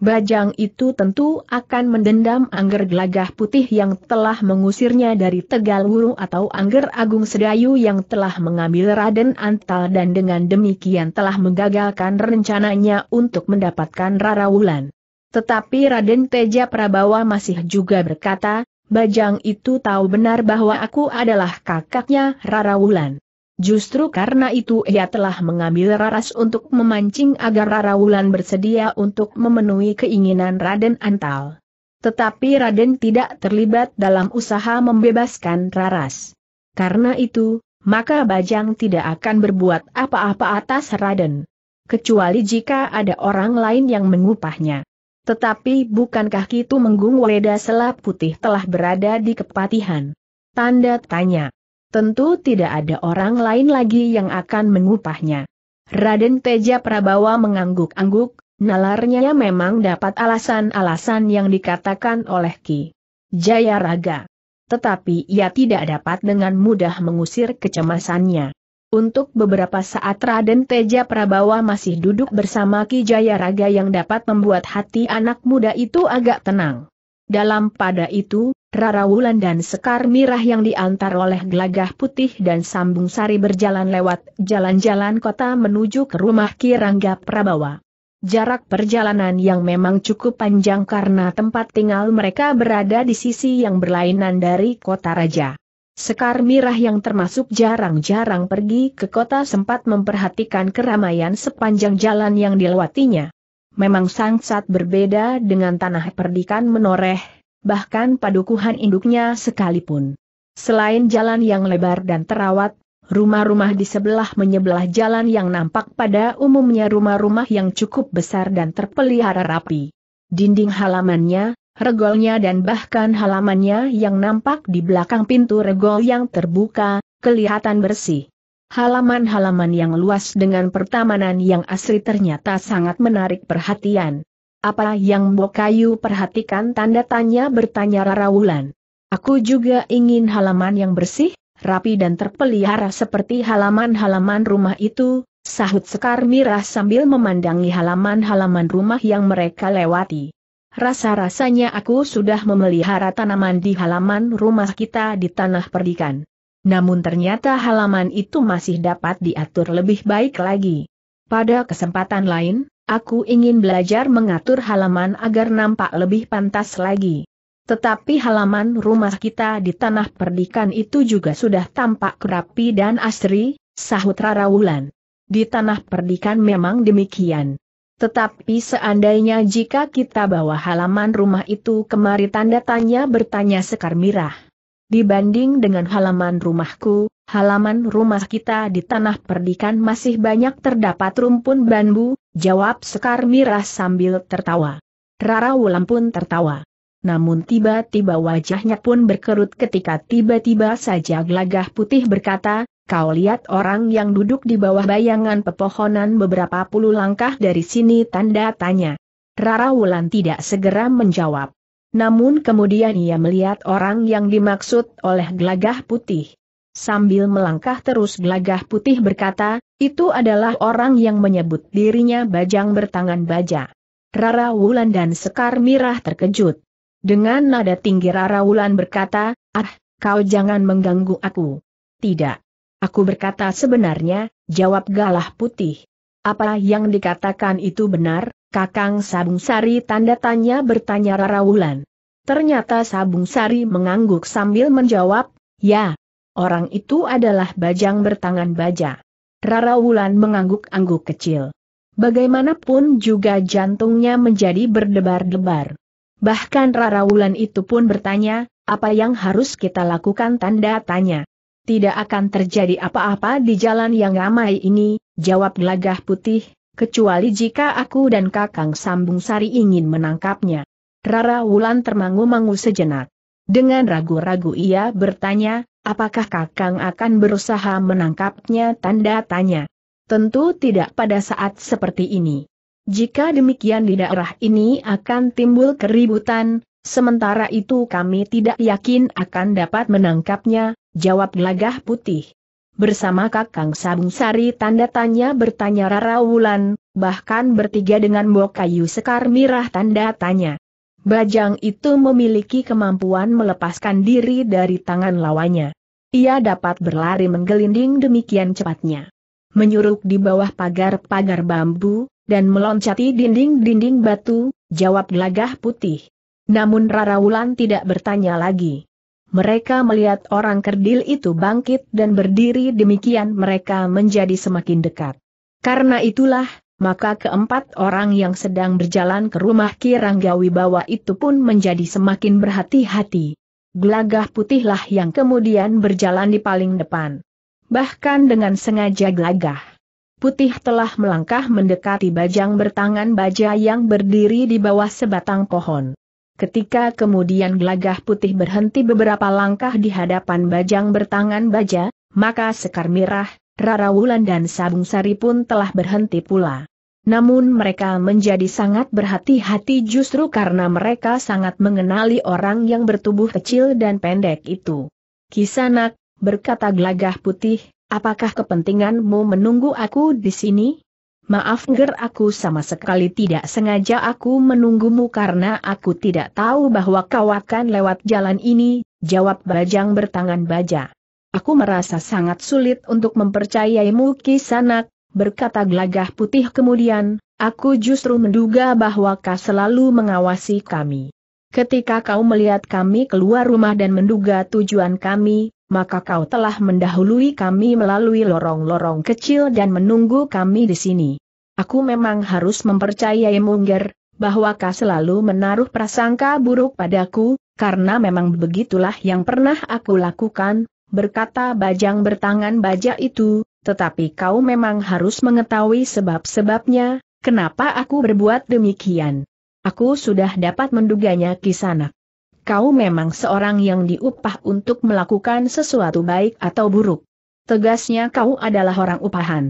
Bajang itu tentu akan mendendam Angger Gelagah Putih yang telah mengusirnya dari Tegal Wuru atau Angger Agung Sedayu yang telah mengambil Raden Antal dan dengan demikian telah menggagalkan rencananya untuk mendapatkan Rara Wulan. Tetapi Raden Teja Prabawa masih juga berkata, Bajang itu tahu benar bahwa aku adalah kakaknya Rara Wulan. Justru karena itu ia telah mengambil Raras untuk memancing agar Rara Wulan bersedia untuk memenuhi keinginan Raden Antal. Tetapi Raden tidak terlibat dalam usaha membebaskan Raras. Karena itu, maka Bajang tidak akan berbuat apa-apa atas Raden. Kecuali jika ada orang lain yang mengupahnya. Tetapi bukankah Kitu Menggung Weda Selap Putih telah berada di kepatihan? Tanda tanya. Tentu tidak ada orang lain lagi yang akan mengupahnya. Raden Teja Prabawa mengangguk-angguk, nalarnya memang dapat alasan-alasan yang dikatakan oleh Ki Jaya Raga. Tetapi ia tidak dapat dengan mudah mengusir kecemasannya. Untuk beberapa saat Raden Teja Prabawa masih duduk bersama Ki Jaya Raga yang dapat membuat hati anak muda itu agak tenang. Dalam pada itu, Rara Wulan dan Sekar Mirah yang diantar oleh gelagah putih dan sambung sari berjalan lewat jalan-jalan kota menuju ke rumah Kirangga Prabawa. Jarak perjalanan yang memang cukup panjang karena tempat tinggal mereka berada di sisi yang berlainan dari kota raja. Sekar Mirah yang termasuk jarang-jarang pergi ke kota sempat memperhatikan keramaian sepanjang jalan yang dilewatinya. Memang sangat berbeda dengan tanah perdikan menoreh, bahkan padukuhan induknya sekalipun. Selain jalan yang lebar dan terawat, rumah-rumah di sebelah menyebelah jalan yang nampak pada umumnya rumah-rumah yang cukup besar dan terpelihara rapi. Dinding halamannya, regolnya dan bahkan halamannya yang nampak di belakang pintu regol yang terbuka, kelihatan bersih. Halaman-halaman yang luas dengan pertamanan yang asri ternyata sangat menarik perhatian. Apa yang Bokayu perhatikan tanda tanya bertanya Wulan. Aku juga ingin halaman yang bersih, rapi dan terpelihara seperti halaman-halaman rumah itu, sahut Sekar Mirah sambil memandangi halaman-halaman rumah yang mereka lewati. Rasa-rasanya aku sudah memelihara tanaman di halaman rumah kita di tanah perdikan. Namun ternyata halaman itu masih dapat diatur lebih baik lagi. Pada kesempatan lain, aku ingin belajar mengatur halaman agar nampak lebih pantas lagi. Tetapi halaman rumah kita di tanah perdikan itu juga sudah tampak kerapi dan asri, sahut Rara Wulan. Di tanah perdikan memang demikian. Tetapi seandainya jika kita bawa halaman rumah itu kemari tanda tanya bertanya Sekar Mirah. Dibanding dengan halaman rumahku, halaman rumah kita di tanah perdikan masih banyak terdapat rumpun bambu, jawab Sekar Mirah sambil tertawa. Rara Wulan pun tertawa. Namun tiba-tiba wajahnya pun berkerut ketika tiba-tiba saja gelagah putih berkata, kau lihat orang yang duduk di bawah bayangan pepohonan beberapa puluh langkah dari sini tanda tanya. Rara Wulan tidak segera menjawab. Namun kemudian ia melihat orang yang dimaksud oleh gelagah putih. Sambil melangkah terus gelagah putih berkata, itu adalah orang yang menyebut dirinya bajang bertangan baja. Rara Wulan dan Sekar Mirah terkejut. Dengan nada tinggi Rara Wulan berkata, ah, kau jangan mengganggu aku. Tidak. Aku berkata sebenarnya, jawab galah putih. Apa yang dikatakan itu benar, Kakang Sabung Sari tanda tanya bertanya Rara Wulan. Ternyata Sabung Sari mengangguk sambil menjawab, ya, orang itu adalah bajang bertangan baja. Rara Wulan mengangguk-angguk kecil. Bagaimanapun juga jantungnya menjadi berdebar-debar. Bahkan Rara Wulan itu pun bertanya, apa yang harus kita lakukan tanda tanya. Tidak akan terjadi apa-apa di jalan yang ramai ini, jawab gelagah putih, kecuali jika aku dan Kakang Sambung Sari ingin menangkapnya. Rara Wulan termangu-mangu sejenak. Dengan ragu-ragu ia bertanya, apakah Kakang akan berusaha menangkapnya tanda tanya. Tentu tidak pada saat seperti ini. Jika demikian di daerah ini akan timbul keributan, sementara itu kami tidak yakin akan dapat menangkapnya, jawab gelagah putih bersama Kakang Sabung Sari tanda tanya bertanya Rara Wulan, bahkan bertiga dengan Bokayu Sekar Mirah tanda tanya. Bajang itu memiliki kemampuan melepaskan diri dari tangan lawannya. Ia dapat berlari menggelinding demikian cepatnya. Menyuruk di bawah pagar-pagar bambu, dan meloncati dinding-dinding batu, jawab gelagah putih. Namun Rara Wulan tidak bertanya lagi. Mereka melihat orang kerdil itu bangkit dan berdiri demikian mereka menjadi semakin dekat. Karena itulah, maka keempat orang yang sedang berjalan ke rumah Kirangga bawah itu pun menjadi semakin berhati-hati. Gelagah putihlah yang kemudian berjalan di paling depan. Bahkan dengan sengaja gelagah. Putih telah melangkah mendekati bajang bertangan baja yang berdiri di bawah sebatang pohon. Ketika kemudian glagah putih berhenti beberapa langkah di hadapan bajang bertangan baja, maka Sekar Mirah, Rara Wulan dan Sabung Sari pun telah berhenti pula. Namun mereka menjadi sangat berhati-hati justru karena mereka sangat mengenali orang yang bertubuh kecil dan pendek itu. Kisanak, berkata glagah putih, apakah kepentinganmu menunggu aku di sini? Maaf Ger aku sama sekali tidak sengaja aku menunggumu karena aku tidak tahu bahwa kau akan lewat jalan ini, jawab Bajang bertangan baja. Aku merasa sangat sulit untuk mempercayaimu kisanak, berkata gelagah putih kemudian, aku justru menduga bahwa kau selalu mengawasi kami. Ketika kau melihat kami keluar rumah dan menduga tujuan kami, maka kau telah mendahului kami melalui lorong-lorong kecil dan menunggu kami di sini. Aku memang harus mempercayai Mungger, bahwa kau selalu menaruh prasangka buruk padaku, karena memang begitulah yang pernah aku lakukan, berkata bajang bertangan baja itu, tetapi kau memang harus mengetahui sebab-sebabnya, kenapa aku berbuat demikian. Aku sudah dapat menduganya kisanak kau memang seorang yang diupah untuk melakukan sesuatu baik atau buruk. Tegasnya kau adalah orang upahan.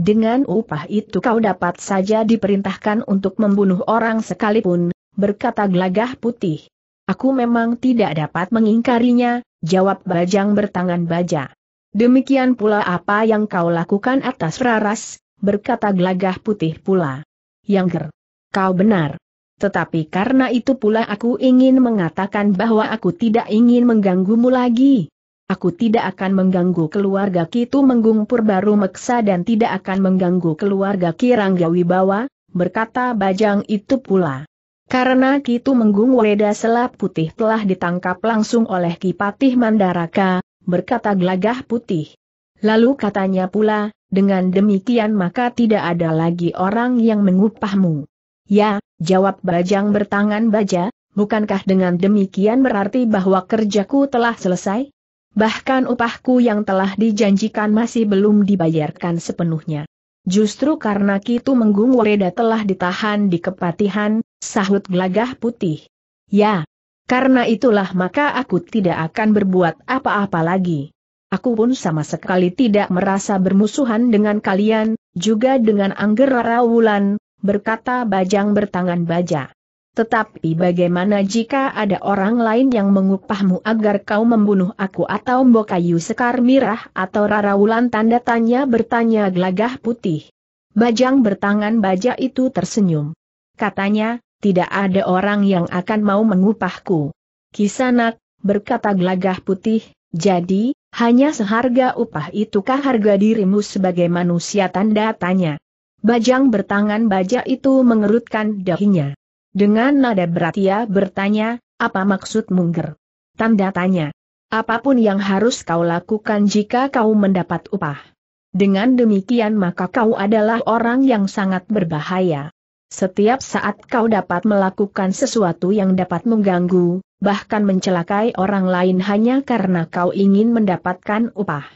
Dengan upah itu kau dapat saja diperintahkan untuk membunuh orang sekalipun, berkata gelagah putih. Aku memang tidak dapat mengingkarinya, jawab bajang bertangan baja. Demikian pula apa yang kau lakukan atas raras, berkata gelagah putih pula. Yang ger. Kau benar. Tetapi karena itu pula aku ingin mengatakan bahwa aku tidak ingin mengganggumu lagi. Aku tidak akan mengganggu keluarga Kitu Menggung Purbaru Meksa dan tidak akan mengganggu keluarga Kirangga Wibawa, berkata Bajang itu pula. Karena Kitu Menggung Weda Selap Putih telah ditangkap langsung oleh Kipatih Mandaraka, berkata Gelagah Putih. Lalu katanya pula, dengan demikian maka tidak ada lagi orang yang mengupahmu. Ya, jawab Bajang bertangan baja, bukankah dengan demikian berarti bahwa kerjaku telah selesai? Bahkan upahku yang telah dijanjikan masih belum dibayarkan sepenuhnya. Justru karena Kitu Menggung Wereda telah ditahan di kepatihan, sahut gelagah putih. Ya, karena itulah maka aku tidak akan berbuat apa-apa lagi. Aku pun sama sekali tidak merasa bermusuhan dengan kalian, juga dengan Angger Rawulan, berkata Bajang bertangan baja. Tetapi bagaimana jika ada orang lain yang mengupahmu agar kau membunuh aku atau Mbokayu Sekar Mirah atau Wulan tanda tanya bertanya gelagah putih. Bajang bertangan baja itu tersenyum. Katanya, tidak ada orang yang akan mau mengupahku. Kisanak, berkata gelagah putih, jadi, hanya seharga upah itukah harga dirimu sebagai manusia tanda tanya. Bajang bertangan baja itu mengerutkan dahinya. Dengan nada berat ia bertanya, apa maksud mungger? Tanda tanya. Apapun yang harus kau lakukan jika kau mendapat upah. Dengan demikian maka kau adalah orang yang sangat berbahaya. Setiap saat kau dapat melakukan sesuatu yang dapat mengganggu, bahkan mencelakai orang lain hanya karena kau ingin mendapatkan upah.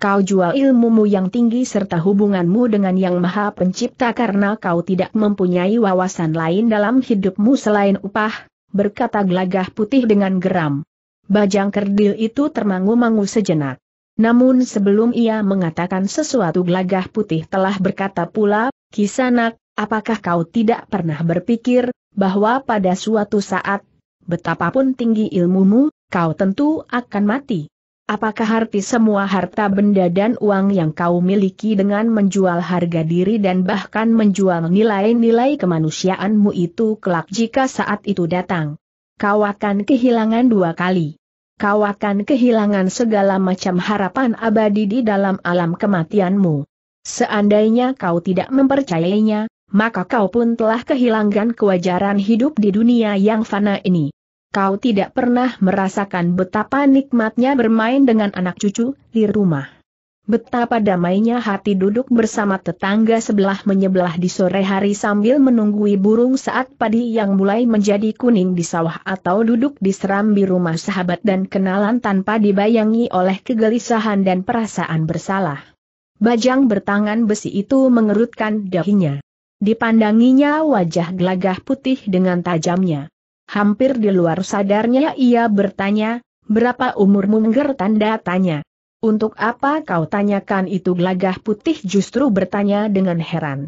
Kau jual ilmumu yang tinggi serta hubunganmu dengan Yang Maha Pencipta karena kau tidak mempunyai wawasan lain dalam hidupmu selain upah, berkata gelagah putih dengan geram. Bajang kerdil itu termangu-mangu sejenak. Namun sebelum ia mengatakan sesuatu gelagah putih telah berkata pula, Kisanak, apakah kau tidak pernah berpikir, bahwa pada suatu saat, betapapun tinggi ilmumu, kau tentu akan mati. Apakah arti semua harta benda dan uang yang kau miliki dengan menjual harga diri dan bahkan menjual nilai-nilai kemanusiaanmu itu kelak jika saat itu datang? Kau akan kehilangan dua kali. Kau akan kehilangan segala macam harapan abadi di dalam alam kematianmu. Seandainya kau tidak mempercayainya, maka kau pun telah kehilangan kewajaran hidup di dunia yang fana ini kau tidak pernah merasakan betapa nikmatnya bermain dengan anak cucu di rumah. Betapa damainya hati duduk bersama tetangga sebelah menyebelah di sore hari sambil menunggui burung saat padi yang mulai menjadi kuning di sawah atau duduk di serambi rumah sahabat dan kenalan tanpa dibayangi oleh kegelisahan dan perasaan bersalah. Bajang bertangan besi itu mengerutkan dahinya. Dipandanginya wajah gelagah putih dengan tajamnya. Hampir di luar sadarnya ia bertanya, berapa umurmu mengger tanda tanya. Untuk apa kau tanyakan itu gelagah putih justru bertanya dengan heran.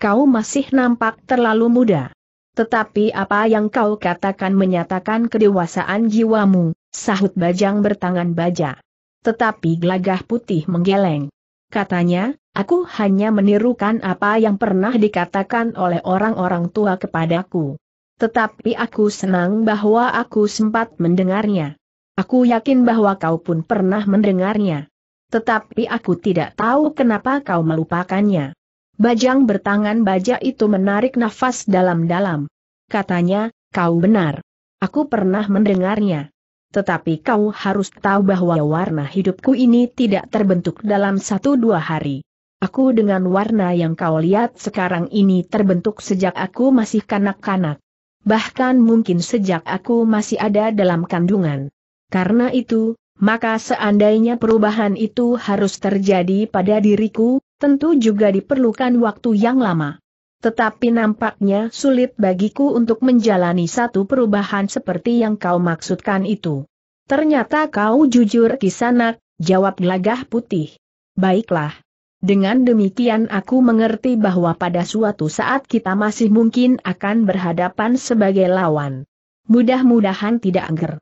Kau masih nampak terlalu muda. Tetapi apa yang kau katakan menyatakan kedewasaan jiwamu, sahut bajang bertangan baja. Tetapi gelagah putih menggeleng. Katanya, aku hanya menirukan apa yang pernah dikatakan oleh orang-orang tua kepadaku. Tetapi aku senang bahwa aku sempat mendengarnya. Aku yakin bahwa kau pun pernah mendengarnya. Tetapi aku tidak tahu kenapa kau melupakannya. Bajang bertangan baja itu menarik nafas dalam-dalam. Katanya, kau benar. Aku pernah mendengarnya. Tetapi kau harus tahu bahwa warna hidupku ini tidak terbentuk dalam satu dua hari. Aku dengan warna yang kau lihat sekarang ini terbentuk sejak aku masih kanak-kanak bahkan mungkin sejak aku masih ada dalam kandungan. Karena itu, maka seandainya perubahan itu harus terjadi pada diriku, tentu juga diperlukan waktu yang lama. Tetapi nampaknya sulit bagiku untuk menjalani satu perubahan seperti yang kau maksudkan itu. Ternyata kau jujur kisanak, jawab gelagah putih. Baiklah. Dengan demikian aku mengerti bahwa pada suatu saat kita masih mungkin akan berhadapan sebagai lawan. Mudah-mudahan tidak angker.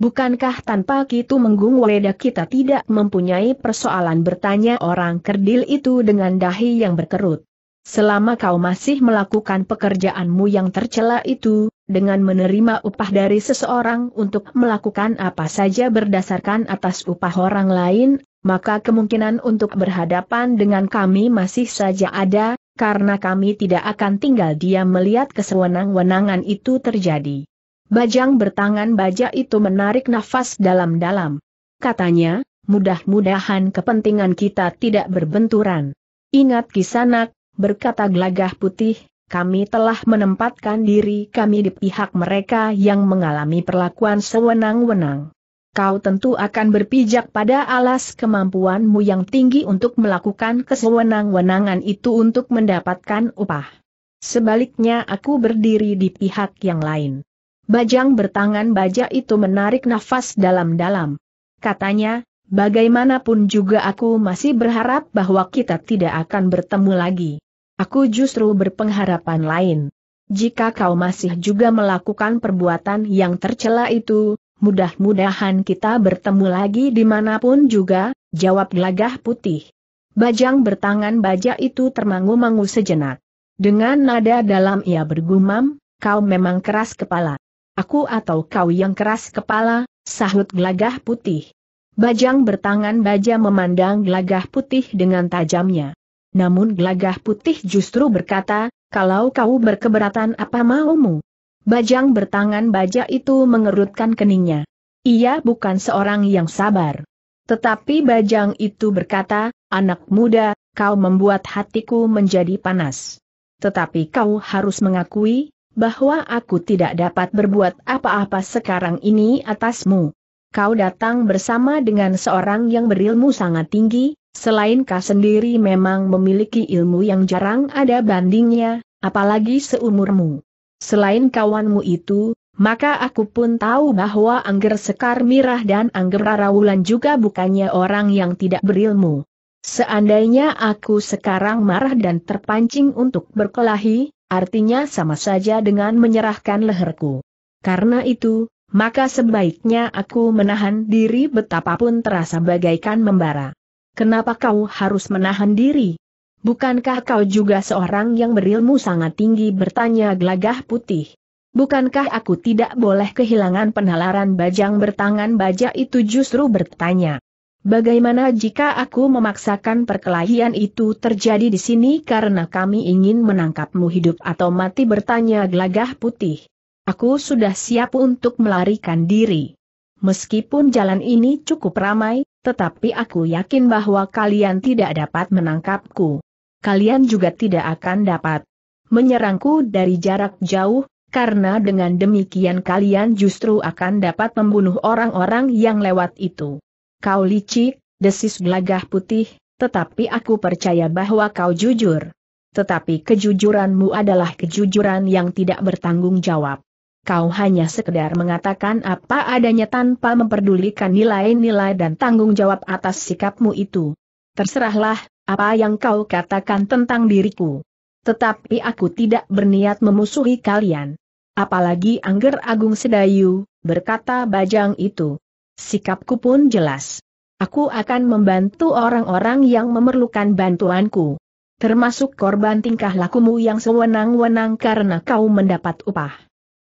Bukankah tanpa kita Menggung Weda kita tidak mempunyai persoalan bertanya orang kerdil itu dengan dahi yang berkerut? Selama kau masih melakukan pekerjaanmu yang tercela itu, dengan menerima upah dari seseorang untuk melakukan apa saja berdasarkan atas upah orang lain, maka kemungkinan untuk berhadapan dengan kami masih saja ada, karena kami tidak akan tinggal diam melihat kesewenang-wenangan itu terjadi. Bajang bertangan baja itu menarik nafas dalam-dalam. Katanya, mudah-mudahan kepentingan kita tidak berbenturan. Ingat kisanak, berkata gelagah putih, kami telah menempatkan diri kami di pihak mereka yang mengalami perlakuan sewenang-wenang kau tentu akan berpijak pada alas kemampuanmu yang tinggi untuk melakukan kesewenang-wenangan itu untuk mendapatkan upah. Sebaliknya aku berdiri di pihak yang lain. Bajang bertangan baja itu menarik nafas dalam-dalam. Katanya, bagaimanapun juga aku masih berharap bahwa kita tidak akan bertemu lagi. Aku justru berpengharapan lain. Jika kau masih juga melakukan perbuatan yang tercela itu, mudah-mudahan kita bertemu lagi dimanapun juga, jawab gelagah putih. Bajang bertangan baja itu termangu-mangu sejenak. Dengan nada dalam ia bergumam, kau memang keras kepala. Aku atau kau yang keras kepala, sahut gelagah putih. Bajang bertangan baja memandang gelagah putih dengan tajamnya. Namun gelagah putih justru berkata, kalau kau berkeberatan apa maumu? Bajang bertangan baja itu mengerutkan keningnya. Ia bukan seorang yang sabar. Tetapi Bajang itu berkata, anak muda, kau membuat hatiku menjadi panas. Tetapi kau harus mengakui, bahwa aku tidak dapat berbuat apa-apa sekarang ini atasmu. Kau datang bersama dengan seorang yang berilmu sangat tinggi, selain kau sendiri memang memiliki ilmu yang jarang ada bandingnya, apalagi seumurmu. Selain kawanmu itu, maka aku pun tahu bahwa Angger Sekar Mirah dan Angger Rarawulan juga bukannya orang yang tidak berilmu. Seandainya aku sekarang marah dan terpancing untuk berkelahi, artinya sama saja dengan menyerahkan leherku. Karena itu, maka sebaiknya aku menahan diri betapapun terasa bagaikan membara. Kenapa kau harus menahan diri? Bukankah kau juga seorang yang berilmu sangat tinggi bertanya gelagah putih? Bukankah aku tidak boleh kehilangan penalaran bajang bertangan baja itu justru bertanya. Bagaimana jika aku memaksakan perkelahian itu terjadi di sini karena kami ingin menangkapmu hidup atau mati bertanya gelagah putih? Aku sudah siap untuk melarikan diri. Meskipun jalan ini cukup ramai, tetapi aku yakin bahwa kalian tidak dapat menangkapku kalian juga tidak akan dapat menyerangku dari jarak jauh, karena dengan demikian kalian justru akan dapat membunuh orang-orang yang lewat itu. Kau licik, desis gelagah putih, tetapi aku percaya bahwa kau jujur. Tetapi kejujuranmu adalah kejujuran yang tidak bertanggung jawab. Kau hanya sekedar mengatakan apa adanya tanpa memperdulikan nilai-nilai dan tanggung jawab atas sikapmu itu. Terserahlah, apa yang kau katakan tentang diriku. Tetapi aku tidak berniat memusuhi kalian. Apalagi Angger Agung Sedayu, berkata bajang itu. Sikapku pun jelas. Aku akan membantu orang-orang yang memerlukan bantuanku. Termasuk korban tingkah lakumu yang sewenang-wenang karena kau mendapat upah.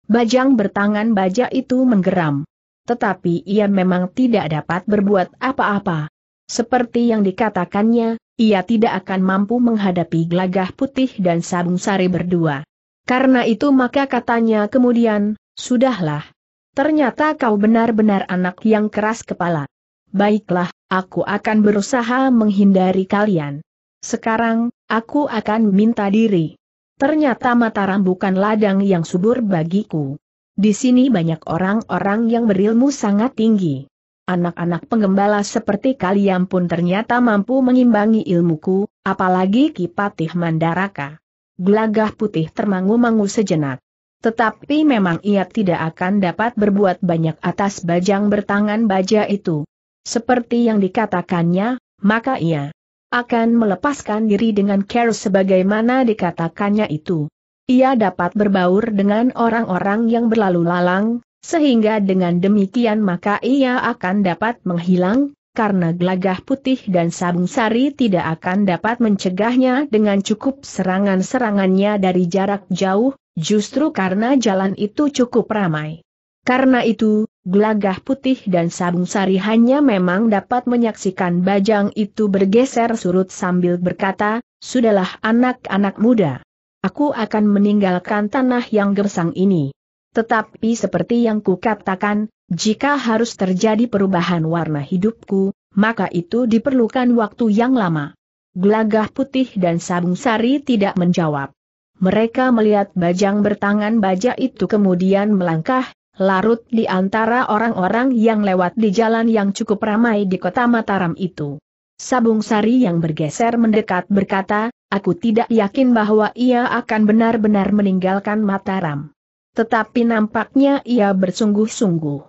Bajang bertangan baja itu menggeram. Tetapi ia memang tidak dapat berbuat apa-apa. Seperti yang dikatakannya, ia tidak akan mampu menghadapi gelagah putih dan sabung sari berdua. Karena itu maka katanya kemudian, sudahlah. Ternyata kau benar-benar anak yang keras kepala. Baiklah, aku akan berusaha menghindari kalian. Sekarang, aku akan minta diri. Ternyata Mataram bukan ladang yang subur bagiku. Di sini banyak orang-orang yang berilmu sangat tinggi. Anak-anak penggembala seperti kalian pun ternyata mampu mengimbangi ilmuku, apalagi Kipatih Mandaraka. Gelagah putih termangu-mangu sejenak. Tetapi memang ia tidak akan dapat berbuat banyak atas bajang bertangan baja itu. Seperti yang dikatakannya, maka ia akan melepaskan diri dengan care sebagaimana dikatakannya itu. Ia dapat berbaur dengan orang-orang yang berlalu lalang, sehingga dengan demikian maka ia akan dapat menghilang, karena gelagah putih dan sabung sari tidak akan dapat mencegahnya dengan cukup serangan-serangannya dari jarak jauh, justru karena jalan itu cukup ramai. Karena itu, gelagah putih dan sabung sari hanya memang dapat menyaksikan bajang itu bergeser surut sambil berkata, Sudahlah anak-anak muda. Aku akan meninggalkan tanah yang gersang ini. Tetapi seperti yang kukatakan, jika harus terjadi perubahan warna hidupku, maka itu diperlukan waktu yang lama. Gelagah putih dan sabung sari tidak menjawab. Mereka melihat bajang bertangan baja itu kemudian melangkah, larut di antara orang-orang yang lewat di jalan yang cukup ramai di kota Mataram itu. Sabung Sari yang bergeser mendekat berkata, aku tidak yakin bahwa ia akan benar-benar meninggalkan Mataram. Tetapi nampaknya ia bersungguh-sungguh.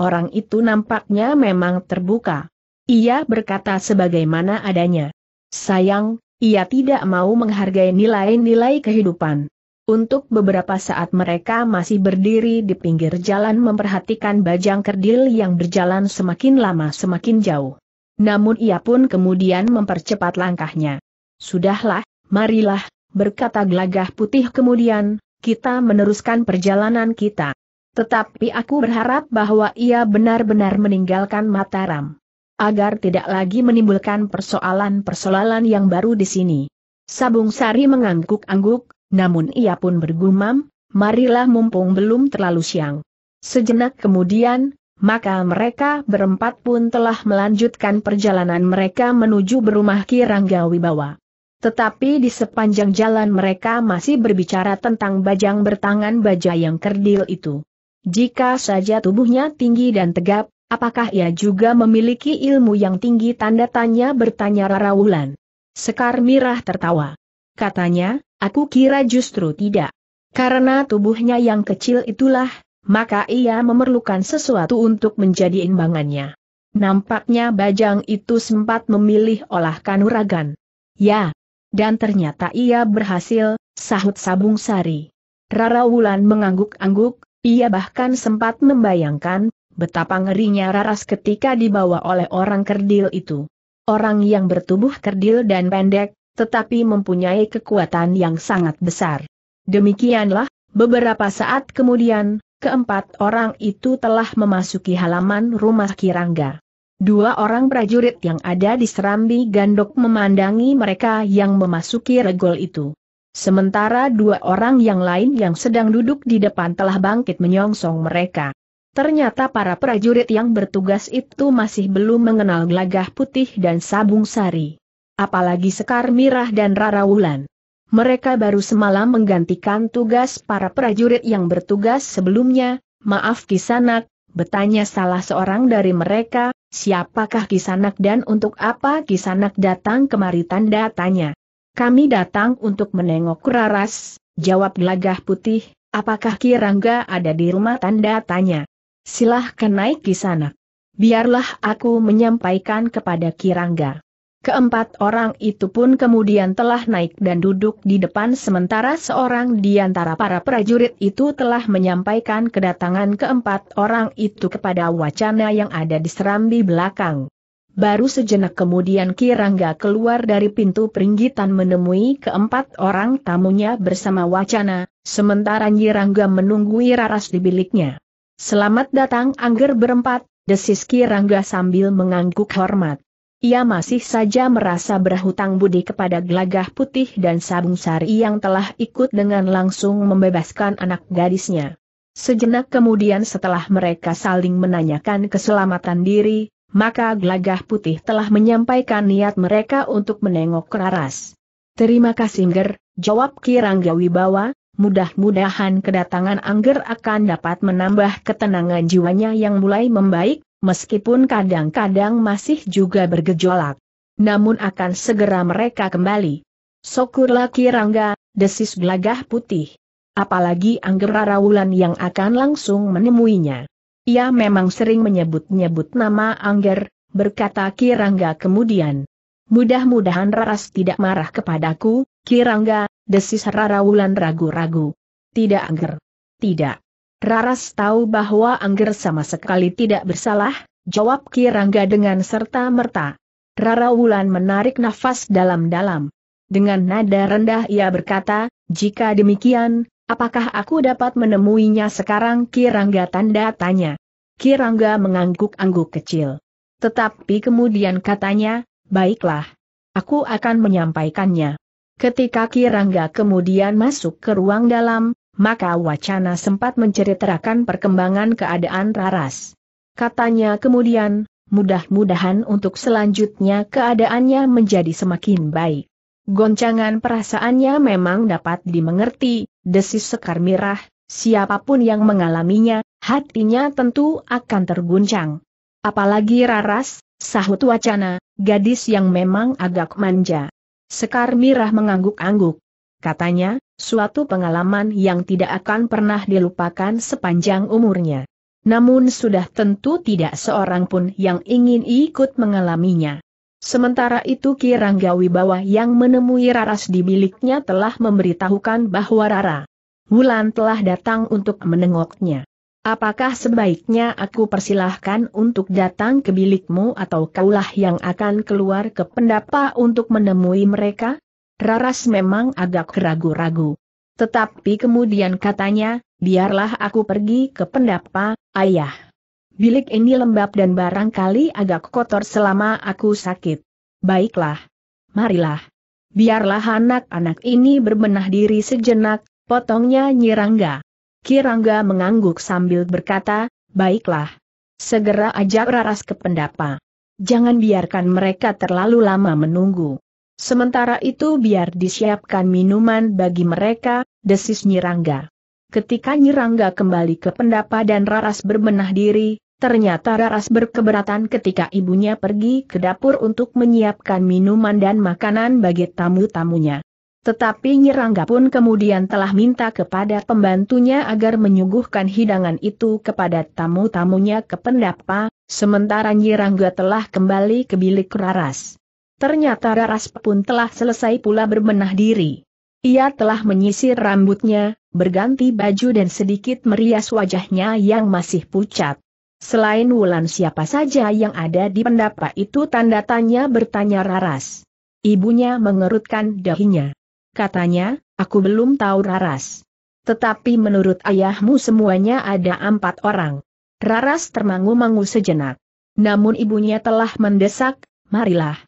Orang itu nampaknya memang terbuka. Ia berkata sebagaimana adanya. Sayang, ia tidak mau menghargai nilai-nilai kehidupan. Untuk beberapa saat mereka masih berdiri di pinggir jalan memperhatikan bajang kerdil yang berjalan semakin lama semakin jauh. Namun ia pun kemudian mempercepat langkahnya. Sudahlah, marilah, berkata gelagah putih kemudian, kita meneruskan perjalanan kita. Tetapi aku berharap bahwa ia benar-benar meninggalkan Mataram. Agar tidak lagi menimbulkan persoalan-persoalan yang baru di sini. Sabung Sari mengangguk-angguk, namun ia pun bergumam, marilah mumpung belum terlalu siang. Sejenak kemudian, maka mereka berempat pun telah melanjutkan perjalanan mereka menuju berumah Kirangga Wibawa. Tetapi di sepanjang jalan mereka masih berbicara tentang bajang bertangan baja yang kerdil itu. Jika saja tubuhnya tinggi dan tegap, apakah ia juga memiliki ilmu yang tinggi tanda tanya bertanya Rara Wulan. Sekar Mirah tertawa. Katanya, aku kira justru tidak. Karena tubuhnya yang kecil itulah, maka ia memerlukan sesuatu untuk menjadi imbangannya. Nampaknya bajang itu sempat memilih olah kanuragan. Ya, dan ternyata ia berhasil, sahut Sabung Sari. Rara Wulan mengangguk-angguk, ia bahkan sempat membayangkan, betapa ngerinya Raras ketika dibawa oleh orang kerdil itu. Orang yang bertubuh kerdil dan pendek, tetapi mempunyai kekuatan yang sangat besar. Demikianlah, beberapa saat kemudian, keempat orang itu telah memasuki halaman rumah Kirangga. Dua orang prajurit yang ada di Serambi Gandok memandangi mereka yang memasuki regol itu. Sementara dua orang yang lain yang sedang duduk di depan telah bangkit menyongsong mereka. Ternyata para prajurit yang bertugas itu masih belum mengenal gelagah putih dan sabung sari. Apalagi Sekar Mirah dan Rara Wulan. Mereka baru semalam menggantikan tugas para prajurit yang bertugas sebelumnya, maaf kisanak, Bertanya salah seorang dari mereka, siapakah Kisanak dan untuk apa Kisanak datang kemari tanda tanya. Kami datang untuk menengok Raras, jawab gelagah putih, apakah Kirangga ada di rumah tanda tanya. Silahkan naik Kisanak. Biarlah aku menyampaikan kepada Kirangga. Keempat orang itu pun kemudian telah naik dan duduk di depan sementara seorang di antara para prajurit itu telah menyampaikan kedatangan keempat orang itu kepada wacana yang ada di serambi belakang. Baru sejenak kemudian Kirangga keluar dari pintu peringgitan menemui keempat orang tamunya bersama wacana, sementara Nyirangga menunggu Raras di biliknya. Selamat datang Angger berempat, desis Kirangga sambil mengangguk hormat. Ia masih saja merasa berhutang budi kepada Glagah Putih dan Sabung Sari yang telah ikut dengan langsung membebaskan anak gadisnya. Sejenak kemudian setelah mereka saling menanyakan keselamatan diri, maka Glagah Putih telah menyampaikan niat mereka untuk menengok Keraras. Terima kasih Ger, jawab Kirangga Wibawa, mudah-mudahan kedatangan Angger akan dapat menambah ketenangan jiwanya yang mulai membaik, meskipun kadang-kadang masih juga bergejolak. Namun akan segera mereka kembali. Sokurlah Kirangga, desis gelagah putih. Apalagi Anggera Rawulan yang akan langsung menemuinya. Ia memang sering menyebut-nyebut nama Angger, berkata Kirangga kemudian. Mudah-mudahan Raras tidak marah kepadaku, Kirangga, desis Rara Wulan ragu-ragu. Tidak Angger. Tidak. Raras tahu bahwa Angger sama sekali tidak bersalah, jawab Kirangga dengan serta-merta. Rara Wulan menarik nafas dalam-dalam. Dengan nada rendah ia berkata, jika demikian, apakah aku dapat menemuinya sekarang Kirangga tanda tanya. Kirangga mengangguk-angguk kecil. Tetapi kemudian katanya, baiklah. Aku akan menyampaikannya. Ketika Kirangga kemudian masuk ke ruang dalam, maka wacana sempat menceritakan perkembangan keadaan Raras. Katanya kemudian, mudah-mudahan untuk selanjutnya keadaannya menjadi semakin baik. Goncangan perasaannya memang dapat dimengerti, desis sekar mirah, siapapun yang mengalaminya, hatinya tentu akan terguncang. Apalagi Raras, sahut wacana, gadis yang memang agak manja. Sekar mirah mengangguk-angguk katanya, suatu pengalaman yang tidak akan pernah dilupakan sepanjang umurnya. Namun sudah tentu tidak seorang pun yang ingin ikut mengalaminya. Sementara itu Kirangga Wibawa yang menemui Raras di biliknya telah memberitahukan bahwa Rara Wulan telah datang untuk menengoknya. Apakah sebaiknya aku persilahkan untuk datang ke bilikmu atau kaulah yang akan keluar ke pendapa untuk menemui mereka? Raras memang agak ragu-ragu. Tetapi kemudian katanya, biarlah aku pergi ke pendapa, ayah. Bilik ini lembab dan barangkali agak kotor selama aku sakit. Baiklah. Marilah. Biarlah anak-anak ini berbenah diri sejenak, potongnya Nyirangga. Kirangga mengangguk sambil berkata, baiklah. Segera ajak Raras ke pendapa. Jangan biarkan mereka terlalu lama menunggu. Sementara itu biar disiapkan minuman bagi mereka, desis Nyirangga. Ketika Nyirangga kembali ke pendapa dan Raras berbenah diri, ternyata Raras berkeberatan ketika ibunya pergi ke dapur untuk menyiapkan minuman dan makanan bagi tamu-tamunya. Tetapi Nyirangga pun kemudian telah minta kepada pembantunya agar menyuguhkan hidangan itu kepada tamu-tamunya ke pendapa, sementara Nyirangga telah kembali ke bilik Raras. Ternyata Raras pun telah selesai pula berbenah diri. Ia telah menyisir rambutnya, berganti baju dan sedikit merias wajahnya yang masih pucat. Selain Wulan siapa saja yang ada di pendapa itu tanda tanya bertanya Raras. Ibunya mengerutkan dahinya. Katanya, aku belum tahu Raras. Tetapi menurut ayahmu semuanya ada empat orang. Raras termangu-mangu sejenak. Namun ibunya telah mendesak, marilah,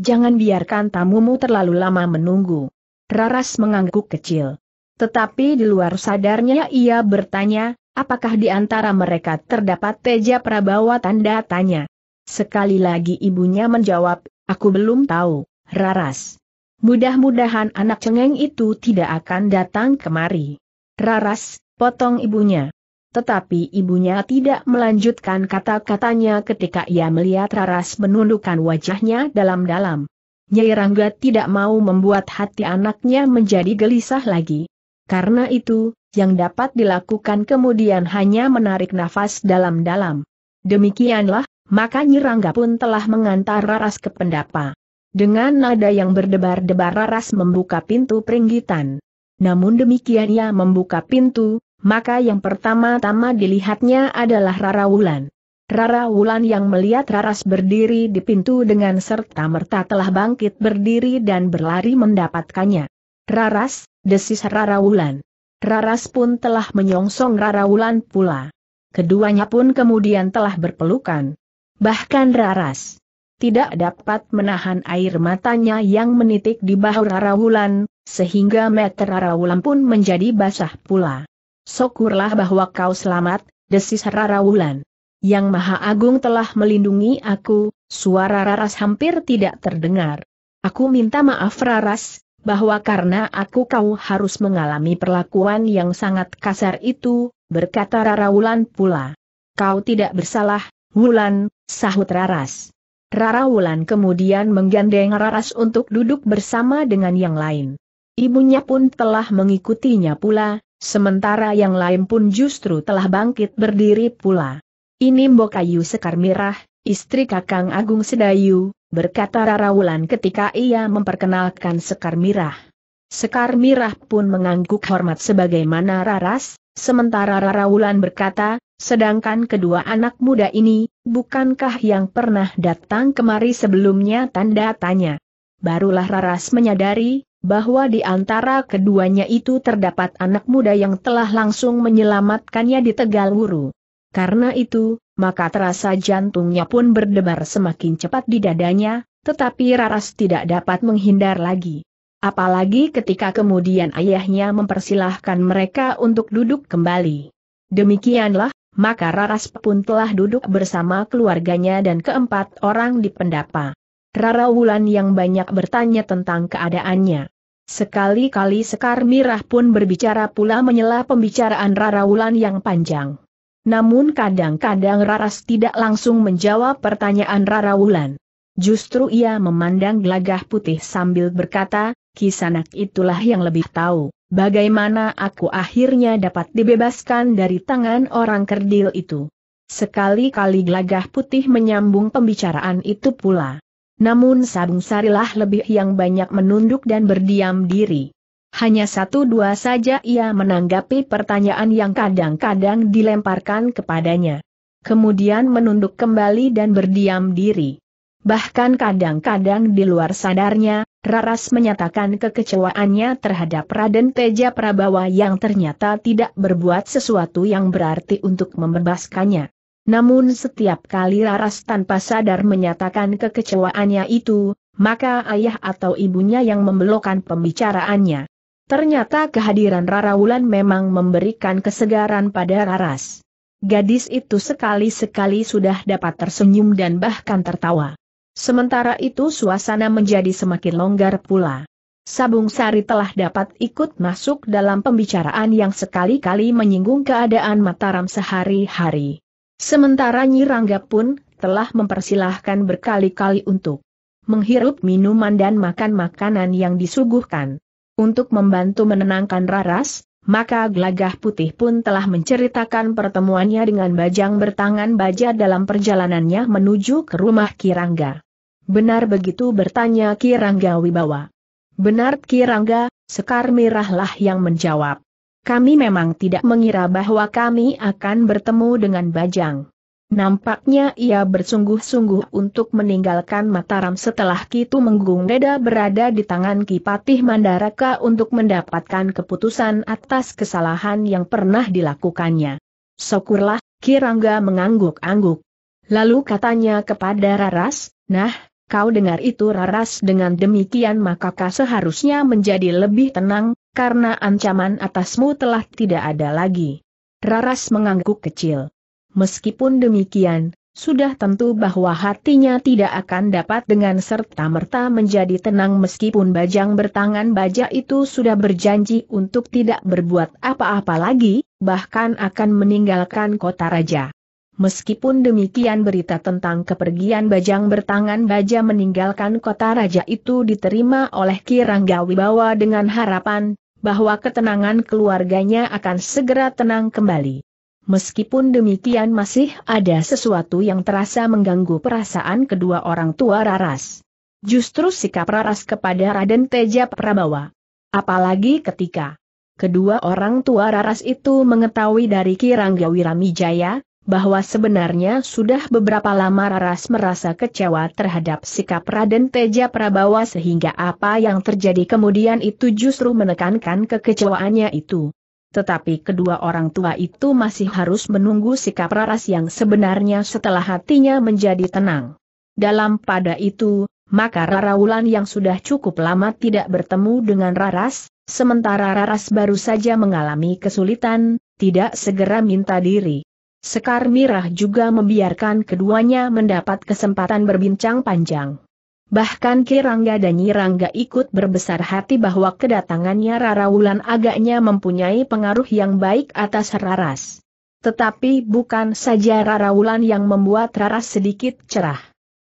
Jangan biarkan tamumu terlalu lama menunggu. Raras mengangguk kecil. Tetapi di luar sadarnya ia bertanya, apakah di antara mereka terdapat Teja Prabawa tanda tanya. Sekali lagi ibunya menjawab, aku belum tahu, Raras. Mudah-mudahan anak cengeng itu tidak akan datang kemari. Raras, potong ibunya. Tetapi ibunya tidak melanjutkan kata-katanya ketika ia melihat Raras menundukkan wajahnya dalam-dalam. Nyai Rangga tidak mau membuat hati anaknya menjadi gelisah lagi. Karena itu, yang dapat dilakukan kemudian hanya menarik nafas dalam-dalam. Demikianlah, maka Rangga pun telah mengantar Raras ke pendapa. Dengan nada yang berdebar-debar Raras membuka pintu peringgitan. Namun demikian ia membuka pintu, maka yang pertama-tama dilihatnya adalah Rara Wulan. Rara Wulan yang melihat Raras berdiri di pintu dengan serta-merta telah bangkit berdiri dan berlari mendapatkannya. Raras, desis Rara Wulan. Raras pun telah menyongsong Rara Wulan pula. Keduanya pun kemudian telah berpelukan. Bahkan Raras tidak dapat menahan air matanya yang menitik di bahu Rara Wulan, sehingga meter Rara Wulan pun menjadi basah pula syukurlah bahwa kau selamat, desis Rara Wulan. Yang Maha Agung telah melindungi aku, suara Raras hampir tidak terdengar. Aku minta maaf Raras, bahwa karena aku kau harus mengalami perlakuan yang sangat kasar itu, berkata Rara Wulan pula. Kau tidak bersalah, Wulan, sahut Raras. Rara Wulan kemudian menggandeng Raras untuk duduk bersama dengan yang lain. Ibunya pun telah mengikutinya pula, Sementara yang lain pun justru telah bangkit berdiri pula. Ini Mbokayu Sekar Mirah, istri Kakang Agung Sedayu, berkata Rarawulan ketika ia memperkenalkan Sekar Mirah. Sekar Mirah pun mengangguk hormat sebagaimana Raras, sementara Rarawulan berkata, Sedangkan kedua anak muda ini, bukankah yang pernah datang kemari sebelumnya tanda tanya. Barulah Raras menyadari, bahwa di antara keduanya itu terdapat anak muda yang telah langsung menyelamatkannya di Tegal Wuru. Karena itu, maka terasa jantungnya pun berdebar semakin cepat di dadanya, tetapi Raras tidak dapat menghindar lagi. Apalagi ketika kemudian ayahnya mempersilahkan mereka untuk duduk kembali. Demikianlah, maka Raras pun telah duduk bersama keluarganya dan keempat orang di pendapa. Rara Wulan yang banyak bertanya tentang keadaannya. Sekali-kali Sekar Mirah pun berbicara pula menyela pembicaraan Rara Wulan yang panjang. Namun kadang-kadang Raras tidak langsung menjawab pertanyaan Rara Wulan. Justru ia memandang gelagah putih sambil berkata, Kisanak itulah yang lebih tahu, bagaimana aku akhirnya dapat dibebaskan dari tangan orang kerdil itu. Sekali-kali Glagah putih menyambung pembicaraan itu pula. Namun Sabung Sarilah lebih yang banyak menunduk dan berdiam diri. Hanya satu dua saja ia menanggapi pertanyaan yang kadang-kadang dilemparkan kepadanya. Kemudian menunduk kembali dan berdiam diri. Bahkan kadang-kadang di luar sadarnya, Raras menyatakan kekecewaannya terhadap Raden Teja Prabawa yang ternyata tidak berbuat sesuatu yang berarti untuk membebaskannya. Namun setiap kali Laras tanpa sadar menyatakan kekecewaannya itu, maka ayah atau ibunya yang membelokkan pembicaraannya. Ternyata kehadiran Rara Wulan memang memberikan kesegaran pada Laras. Gadis itu sekali-sekali sudah dapat tersenyum dan bahkan tertawa. Sementara itu suasana menjadi semakin longgar pula. Sabung Sari telah dapat ikut masuk dalam pembicaraan yang sekali-kali menyinggung keadaan Mataram sehari-hari. Sementara Nyi Rangga pun telah mempersilahkan berkali-kali untuk menghirup minuman dan makan makanan yang disuguhkan. Untuk membantu menenangkan Raras, maka Gelagah Putih pun telah menceritakan pertemuannya dengan Bajang bertangan baja dalam perjalanannya menuju ke rumah Kirangga. Benar begitu bertanya Kirangga Wibawa. Benar Kirangga, Sekar merahlah yang menjawab kami memang tidak mengira bahwa kami akan bertemu dengan Bajang. Nampaknya ia bersungguh-sungguh untuk meninggalkan Mataram setelah Kitu Menggung Deda berada di tangan Kipatih Mandaraka untuk mendapatkan keputusan atas kesalahan yang pernah dilakukannya. Syukurlah, Kirangga mengangguk-angguk. Lalu katanya kepada Raras, nah, kau dengar itu Raras dengan demikian maka kau seharusnya menjadi lebih tenang, karena ancaman atasmu telah tidak ada lagi. Raras mengangguk kecil. Meskipun demikian, sudah tentu bahwa hatinya tidak akan dapat dengan serta-merta menjadi tenang meskipun bajang bertangan baja itu sudah berjanji untuk tidak berbuat apa-apa lagi, bahkan akan meninggalkan kota raja. Meskipun demikian berita tentang kepergian Bajang bertangan baja meninggalkan kota raja itu diterima oleh Kirangga Wibawa dengan harapan bahwa ketenangan keluarganya akan segera tenang kembali. Meskipun demikian masih ada sesuatu yang terasa mengganggu perasaan kedua orang tua Raras. Justru sikap Raras kepada Raden Teja Prabawa. Apalagi ketika kedua orang tua Raras itu mengetahui dari Kirangga Wiramijaya, bahwa sebenarnya sudah beberapa lama Raras merasa kecewa terhadap sikap Raden Teja Prabawa sehingga apa yang terjadi kemudian itu justru menekankan kekecewaannya itu. Tetapi kedua orang tua itu masih harus menunggu sikap Raras yang sebenarnya setelah hatinya menjadi tenang. Dalam pada itu, maka Raraulan yang sudah cukup lama tidak bertemu dengan Raras, sementara Raras baru saja mengalami kesulitan, tidak segera minta diri. Sekar Mirah juga membiarkan keduanya mendapat kesempatan berbincang panjang. Bahkan Kirangga dan Nyirangga ikut berbesar hati bahwa kedatangannya Rara agaknya mempunyai pengaruh yang baik atas Raras. Tetapi bukan saja Rara yang membuat Raras sedikit cerah.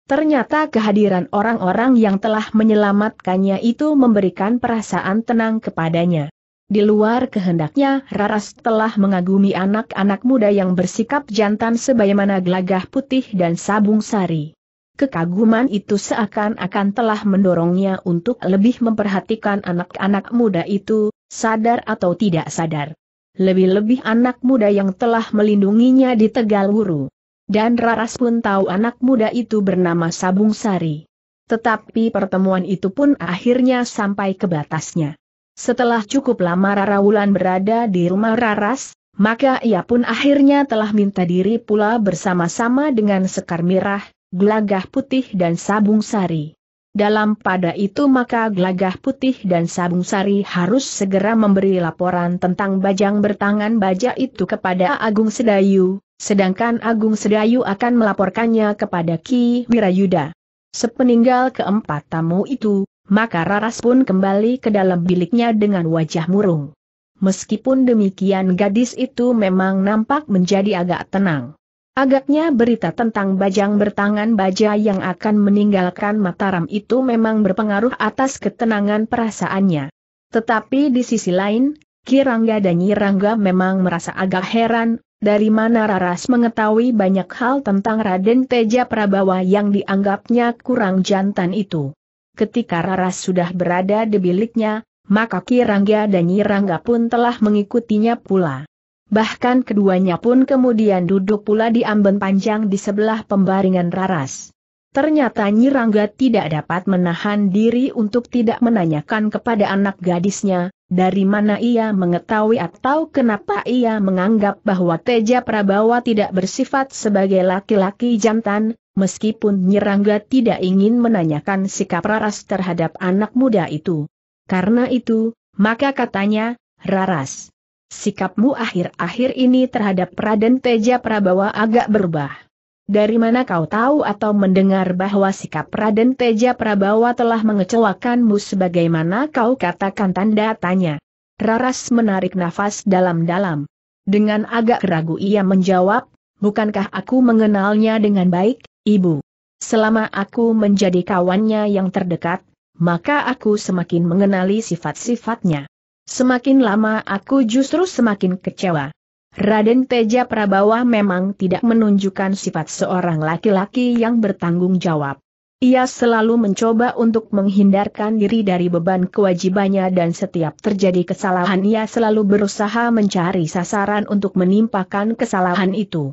Ternyata kehadiran orang-orang yang telah menyelamatkannya itu memberikan perasaan tenang kepadanya. Di luar kehendaknya Raras telah mengagumi anak-anak muda yang bersikap jantan sebagaimana gelagah putih dan sabung sari. Kekaguman itu seakan-akan telah mendorongnya untuk lebih memperhatikan anak-anak muda itu, sadar atau tidak sadar. Lebih-lebih anak muda yang telah melindunginya di Tegal Wuru. Dan Raras pun tahu anak muda itu bernama Sabung Sari. Tetapi pertemuan itu pun akhirnya sampai ke batasnya. Setelah cukup lama Rara Wulan berada di rumah Raras, maka ia pun akhirnya telah minta diri pula bersama-sama dengan Sekar Mirah, Glagah Putih dan Sabung Sari. Dalam pada itu maka Glagah Putih dan Sabung Sari harus segera memberi laporan tentang bajang bertangan baja itu kepada Agung Sedayu, sedangkan Agung Sedayu akan melaporkannya kepada Ki Wirayuda. Sepeninggal keempat tamu itu, maka Raras pun kembali ke dalam biliknya dengan wajah murung. Meskipun demikian gadis itu memang nampak menjadi agak tenang. Agaknya berita tentang bajang bertangan baja yang akan meninggalkan Mataram itu memang berpengaruh atas ketenangan perasaannya. Tetapi di sisi lain, Kirangga dan Nyirangga memang merasa agak heran, dari mana Raras mengetahui banyak hal tentang Raden Teja Prabawa yang dianggapnya kurang jantan itu ketika Raras sudah berada di biliknya, maka Kirangga dan Nyirangga pun telah mengikutinya pula. Bahkan keduanya pun kemudian duduk pula di amben panjang di sebelah pembaringan Raras. Ternyata Nyirangga tidak dapat menahan diri untuk tidak menanyakan kepada anak gadisnya, dari mana ia mengetahui atau kenapa ia menganggap bahwa Teja Prabawa tidak bersifat sebagai laki-laki jantan, meskipun Nyirangga tidak ingin menanyakan sikap Raras terhadap anak muda itu. Karena itu, maka katanya, Raras, sikapmu akhir-akhir ini terhadap Raden Teja Prabawa agak berubah. Dari mana kau tahu atau mendengar bahwa sikap Raden Teja Prabawa telah mengecewakanmu sebagaimana kau katakan tanda tanya? Raras menarik nafas dalam-dalam. Dengan agak ragu ia menjawab, bukankah aku mengenalnya dengan baik? Ibu, selama aku menjadi kawannya yang terdekat, maka aku semakin mengenali sifat-sifatnya. Semakin lama aku justru semakin kecewa. Raden Teja Prabawa memang tidak menunjukkan sifat seorang laki-laki yang bertanggung jawab. Ia selalu mencoba untuk menghindarkan diri dari beban kewajibannya dan setiap terjadi kesalahan ia selalu berusaha mencari sasaran untuk menimpakan kesalahan itu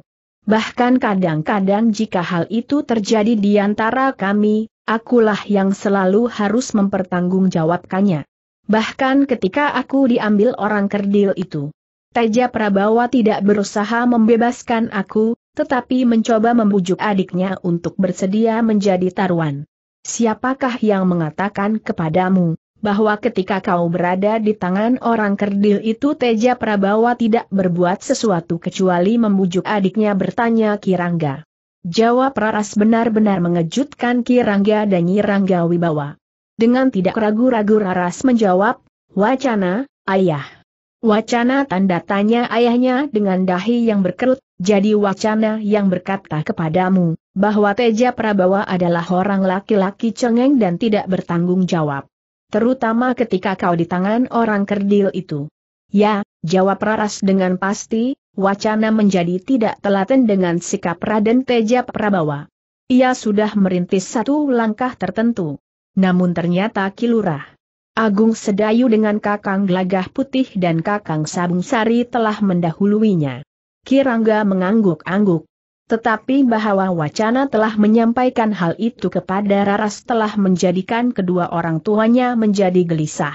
bahkan kadang-kadang jika hal itu terjadi di antara kami, akulah yang selalu harus mempertanggungjawabkannya. Bahkan ketika aku diambil orang kerdil itu. Teja Prabawa tidak berusaha membebaskan aku, tetapi mencoba membujuk adiknya untuk bersedia menjadi taruhan. Siapakah yang mengatakan kepadamu, bahwa ketika kau berada di tangan orang kerdil itu Teja Prabawa tidak berbuat sesuatu kecuali membujuk adiknya bertanya Kirangga. Jawab Raras benar-benar mengejutkan Kirangga dan Nyirangga Wibawa. Dengan tidak ragu-ragu Raras menjawab, wacana, ayah. Wacana tanda tanya ayahnya dengan dahi yang berkerut, jadi wacana yang berkata kepadamu, bahwa Teja Prabawa adalah orang laki-laki cengeng dan tidak bertanggung jawab terutama ketika kau di tangan orang kerdil itu. Ya, jawab Raras dengan pasti, wacana menjadi tidak telaten dengan sikap Raden Teja Prabawa. Ia sudah merintis satu langkah tertentu. Namun ternyata Kilurah Agung Sedayu dengan Kakang Gelagah Putih dan Kakang Sabung Sari telah mendahuluinya. Kirangga mengangguk-angguk, tetapi bahwa wacana telah menyampaikan hal itu kepada Raras telah menjadikan kedua orang tuanya menjadi gelisah.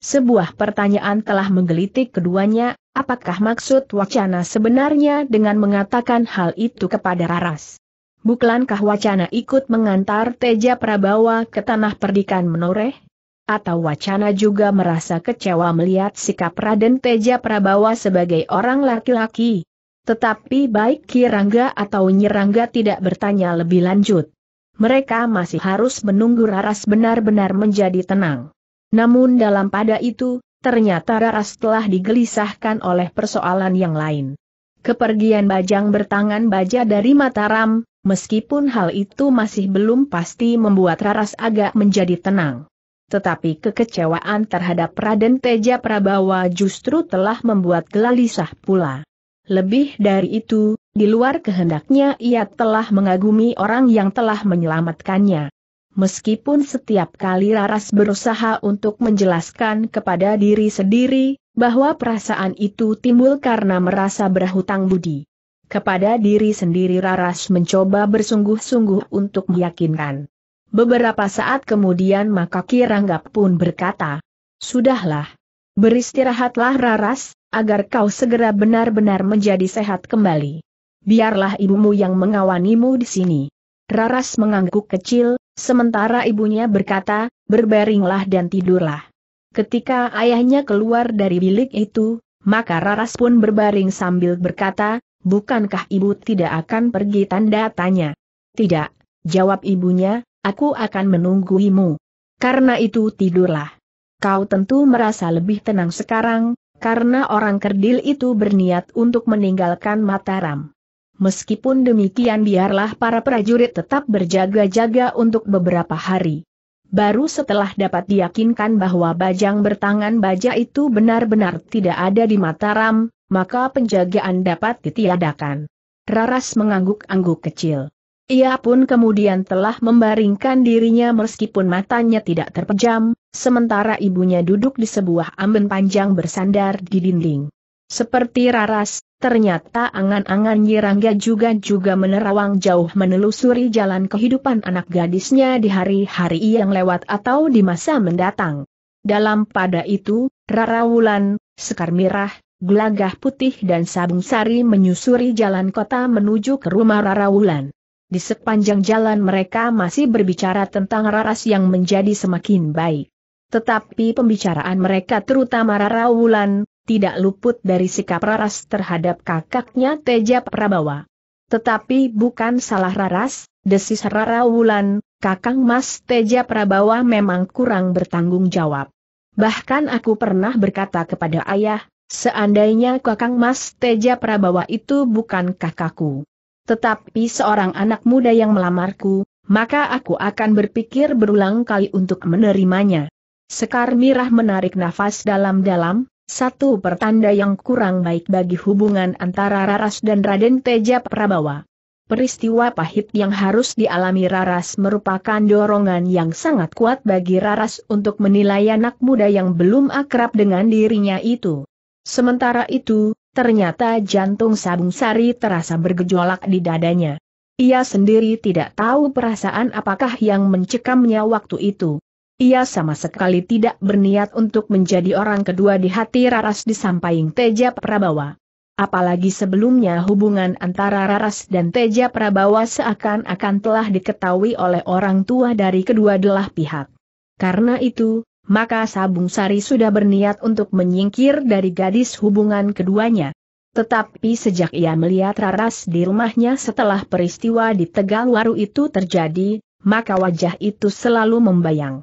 Sebuah pertanyaan telah menggelitik keduanya, apakah maksud wacana sebenarnya dengan mengatakan hal itu kepada Raras? Bukankah wacana ikut mengantar Teja Prabawa ke tanah perdikan menoreh? Atau wacana juga merasa kecewa melihat sikap Raden Teja Prabawa sebagai orang laki-laki? Tetapi baik Kirangga atau Nyirangga tidak bertanya lebih lanjut. Mereka masih harus menunggu Raras benar-benar menjadi tenang. Namun dalam pada itu, ternyata Raras telah digelisahkan oleh persoalan yang lain. Kepergian Bajang bertangan baja dari Mataram, meskipun hal itu masih belum pasti membuat Raras agak menjadi tenang tetapi kekecewaan terhadap Raden Teja Prabawa justru telah membuat gelisah pula. Lebih dari itu, di luar kehendaknya ia telah mengagumi orang yang telah menyelamatkannya. Meskipun setiap kali Laras berusaha untuk menjelaskan kepada diri sendiri, bahwa perasaan itu timbul karena merasa berhutang budi. Kepada diri sendiri Laras mencoba bersungguh-sungguh untuk meyakinkan. Beberapa saat kemudian maka Kiranggap pun berkata, Sudahlah. Beristirahatlah Raras, agar kau segera benar-benar menjadi sehat kembali. Biarlah ibumu yang mengawanimu di sini. Raras mengangguk kecil, sementara ibunya berkata, berbaringlah dan tidurlah. Ketika ayahnya keluar dari bilik itu, maka Raras pun berbaring sambil berkata, bukankah ibu tidak akan pergi tanda tanya. Tidak, jawab ibunya, aku akan menungguimu. Karena itu tidurlah. Kau tentu merasa lebih tenang sekarang, karena orang kerdil itu berniat untuk meninggalkan Mataram. Meskipun demikian biarlah para prajurit tetap berjaga-jaga untuk beberapa hari. Baru setelah dapat diyakinkan bahwa bajang bertangan baja itu benar-benar tidak ada di Mataram, maka penjagaan dapat ditiadakan. Raras mengangguk-angguk kecil. Ia pun kemudian telah membaringkan dirinya meskipun matanya tidak terpejam, sementara ibunya duduk di sebuah amben panjang bersandar di dinding. Seperti Raras, ternyata angan-angan Yirangga juga juga menerawang jauh menelusuri jalan kehidupan anak gadisnya di hari-hari yang lewat atau di masa mendatang. Dalam pada itu, Rara Wulan, Sekar Mirah, Gelagah Putih dan Sabung Sari menyusuri jalan kota menuju ke rumah Rara Wulan. Di sepanjang jalan mereka masih berbicara tentang Raras yang menjadi semakin baik. Tetapi pembicaraan mereka terutama Rara Wulan, tidak luput dari sikap Raras terhadap kakaknya Teja Prabawa. Tetapi bukan salah Raras, desis Rara Wulan, kakang Mas Teja Prabawa memang kurang bertanggung jawab. Bahkan aku pernah berkata kepada ayah, seandainya kakang Mas Teja Prabawa itu bukan kakakku. Tetapi seorang anak muda yang melamarku, maka aku akan berpikir berulang kali untuk menerimanya. Sekar Mirah menarik nafas dalam-dalam, satu pertanda yang kurang baik bagi hubungan antara Raras dan Raden Teja Prabawa. Peristiwa pahit yang harus dialami Raras merupakan dorongan yang sangat kuat bagi Raras untuk menilai anak muda yang belum akrab dengan dirinya itu. Sementara itu, ternyata jantung Sabung Sari terasa bergejolak di dadanya. Ia sendiri tidak tahu perasaan apakah yang mencekamnya waktu itu. Ia sama sekali tidak berniat untuk menjadi orang kedua di hati Raras di samping Teja Prabawa. Apalagi sebelumnya hubungan antara Raras dan Teja Prabawa seakan-akan telah diketahui oleh orang tua dari kedua belah pihak. Karena itu, maka Sabung Sari sudah berniat untuk menyingkir dari gadis hubungan keduanya. Tetapi sejak ia melihat Raras di rumahnya setelah peristiwa di Tegalwaru itu terjadi, maka wajah itu selalu membayang.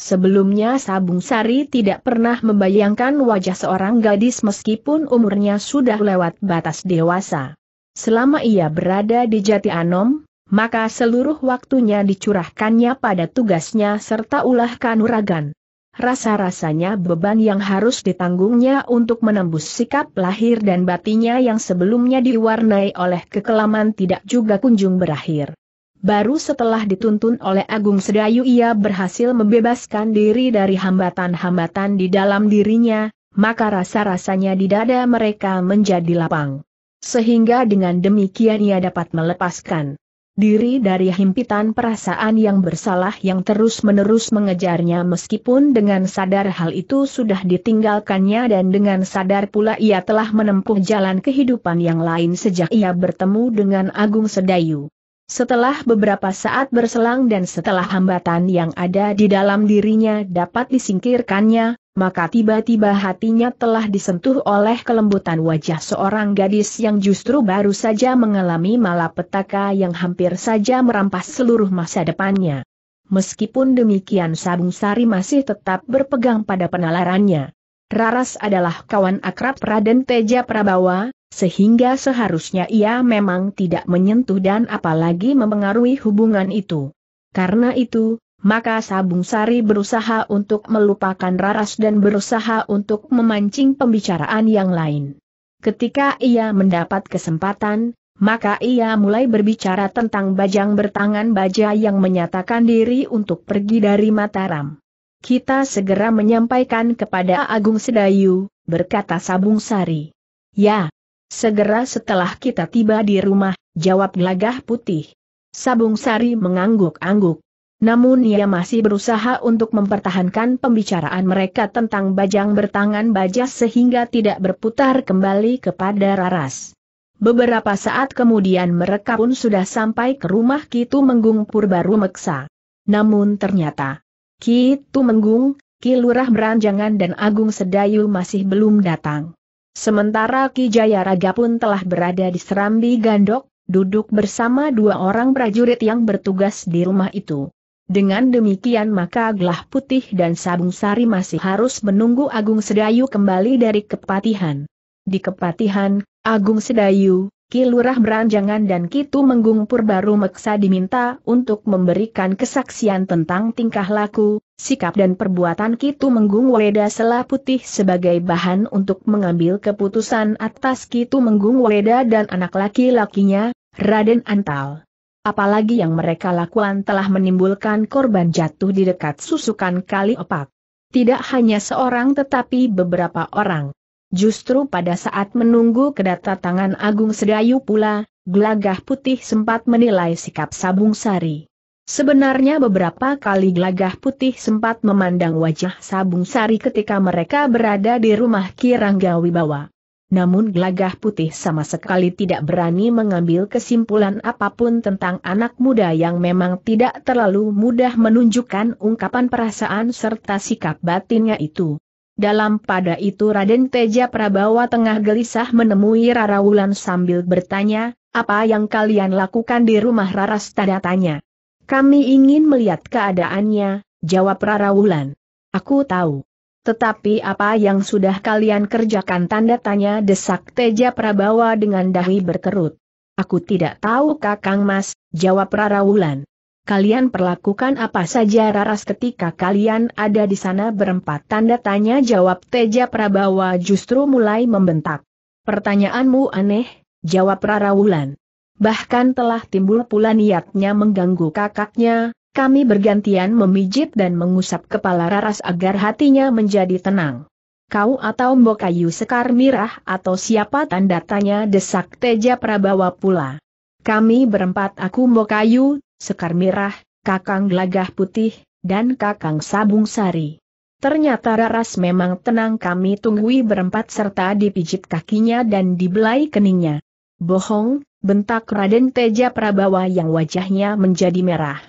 Sebelumnya Sabung Sari tidak pernah membayangkan wajah seorang gadis meskipun umurnya sudah lewat batas dewasa. Selama ia berada di Jati Anom, maka seluruh waktunya dicurahkannya pada tugasnya serta ulah kanuragan. Rasa-rasanya beban yang harus ditanggungnya untuk menembus sikap lahir dan batinya yang sebelumnya diwarnai oleh kekelaman tidak juga kunjung berakhir. Baru setelah dituntun oleh Agung Sedayu ia berhasil membebaskan diri dari hambatan-hambatan di dalam dirinya, maka rasa-rasanya di dada mereka menjadi lapang. Sehingga dengan demikian ia dapat melepaskan diri dari himpitan perasaan yang bersalah yang terus-menerus mengejarnya meskipun dengan sadar hal itu sudah ditinggalkannya dan dengan sadar pula ia telah menempuh jalan kehidupan yang lain sejak ia bertemu dengan Agung Sedayu. Setelah beberapa saat berselang dan setelah hambatan yang ada di dalam dirinya dapat disingkirkannya, maka tiba-tiba hatinya telah disentuh oleh kelembutan wajah seorang gadis yang justru baru saja mengalami malapetaka yang hampir saja merampas seluruh masa depannya. Meskipun demikian Sabung Sari masih tetap berpegang pada penalarannya. Raras adalah kawan akrab Raden Teja Prabawa, sehingga seharusnya ia memang tidak menyentuh dan apalagi mempengaruhi hubungan itu. Karena itu, maka Sabung Sari berusaha untuk melupakan Raras dan berusaha untuk memancing pembicaraan yang lain. Ketika ia mendapat kesempatan, maka ia mulai berbicara tentang bajang bertangan baja yang menyatakan diri untuk pergi dari Mataram. Kita segera menyampaikan kepada Agung Sedayu, berkata Sabung Sari. Ya, Segera setelah kita tiba di rumah, jawab gelagah putih. Sabung Sari mengangguk-angguk. Namun ia masih berusaha untuk mempertahankan pembicaraan mereka tentang bajang bertangan baja sehingga tidak berputar kembali kepada Raras. Beberapa saat kemudian mereka pun sudah sampai ke rumah Kitu Menggung Purbaru Meksa. Namun ternyata, Kitu Menggung, Kilurah Lurah Beranjangan dan Agung Sedayu masih belum datang. Sementara Ki Jayaraga pun telah berada di Serambi Gandok, duduk bersama dua orang prajurit yang bertugas di rumah itu. Dengan demikian maka Gelah Putih dan Sabung Sari masih harus menunggu Agung Sedayu kembali dari Kepatihan. Di Kepatihan, Agung Sedayu, Kilurah Lurah Beranjangan dan Kitu Menggungpur Purbaru meksa diminta untuk memberikan kesaksian tentang tingkah laku, sikap dan perbuatan Kitu Menggung Weda Sela Putih sebagai bahan untuk mengambil keputusan atas Kitu Menggung Weda dan anak laki-lakinya, Raden Antal. Apalagi yang mereka lakukan telah menimbulkan korban jatuh di dekat susukan kali opak. Tidak hanya seorang tetapi beberapa orang. Justru pada saat menunggu kedatangan Agung Sedayu pula, Glagah Putih sempat menilai sikap Sabung Sari. Sebenarnya beberapa kali Glagah Putih sempat memandang wajah Sabung Sari ketika mereka berada di rumah Kirangga Wibawa. Namun Glagah Putih sama sekali tidak berani mengambil kesimpulan apapun tentang anak muda yang memang tidak terlalu mudah menunjukkan ungkapan perasaan serta sikap batinnya itu. Dalam pada itu Raden Teja Prabawa tengah gelisah menemui Rara Wulan sambil bertanya, apa yang kalian lakukan di rumah Rara tanda tanya. Kami ingin melihat keadaannya, jawab Rara Wulan. Aku tahu. Tetapi apa yang sudah kalian kerjakan tanda tanya desak Teja Prabawa dengan dahi berkerut. Aku tidak tahu Kakang Mas, jawab Rara Wulan kalian perlakukan apa saja Raras ketika kalian ada di sana berempat tanda tanya jawab Teja Prabawa justru mulai membentak. Pertanyaanmu aneh, jawab Rara Wulan. Bahkan telah timbul pula niatnya mengganggu kakaknya, kami bergantian memijit dan mengusap kepala Raras agar hatinya menjadi tenang. Kau atau Mbokayu Sekar Mirah atau siapa tanda tanya desak Teja Prabawa pula. Kami berempat aku Mbokayu, Sekar Mirah, Kakang Gelagah Putih, dan Kakang Sabung Sari. Ternyata Raras memang tenang kami tunggui berempat serta dipijit kakinya dan dibelai keningnya. Bohong, bentak Raden Teja Prabawa yang wajahnya menjadi merah.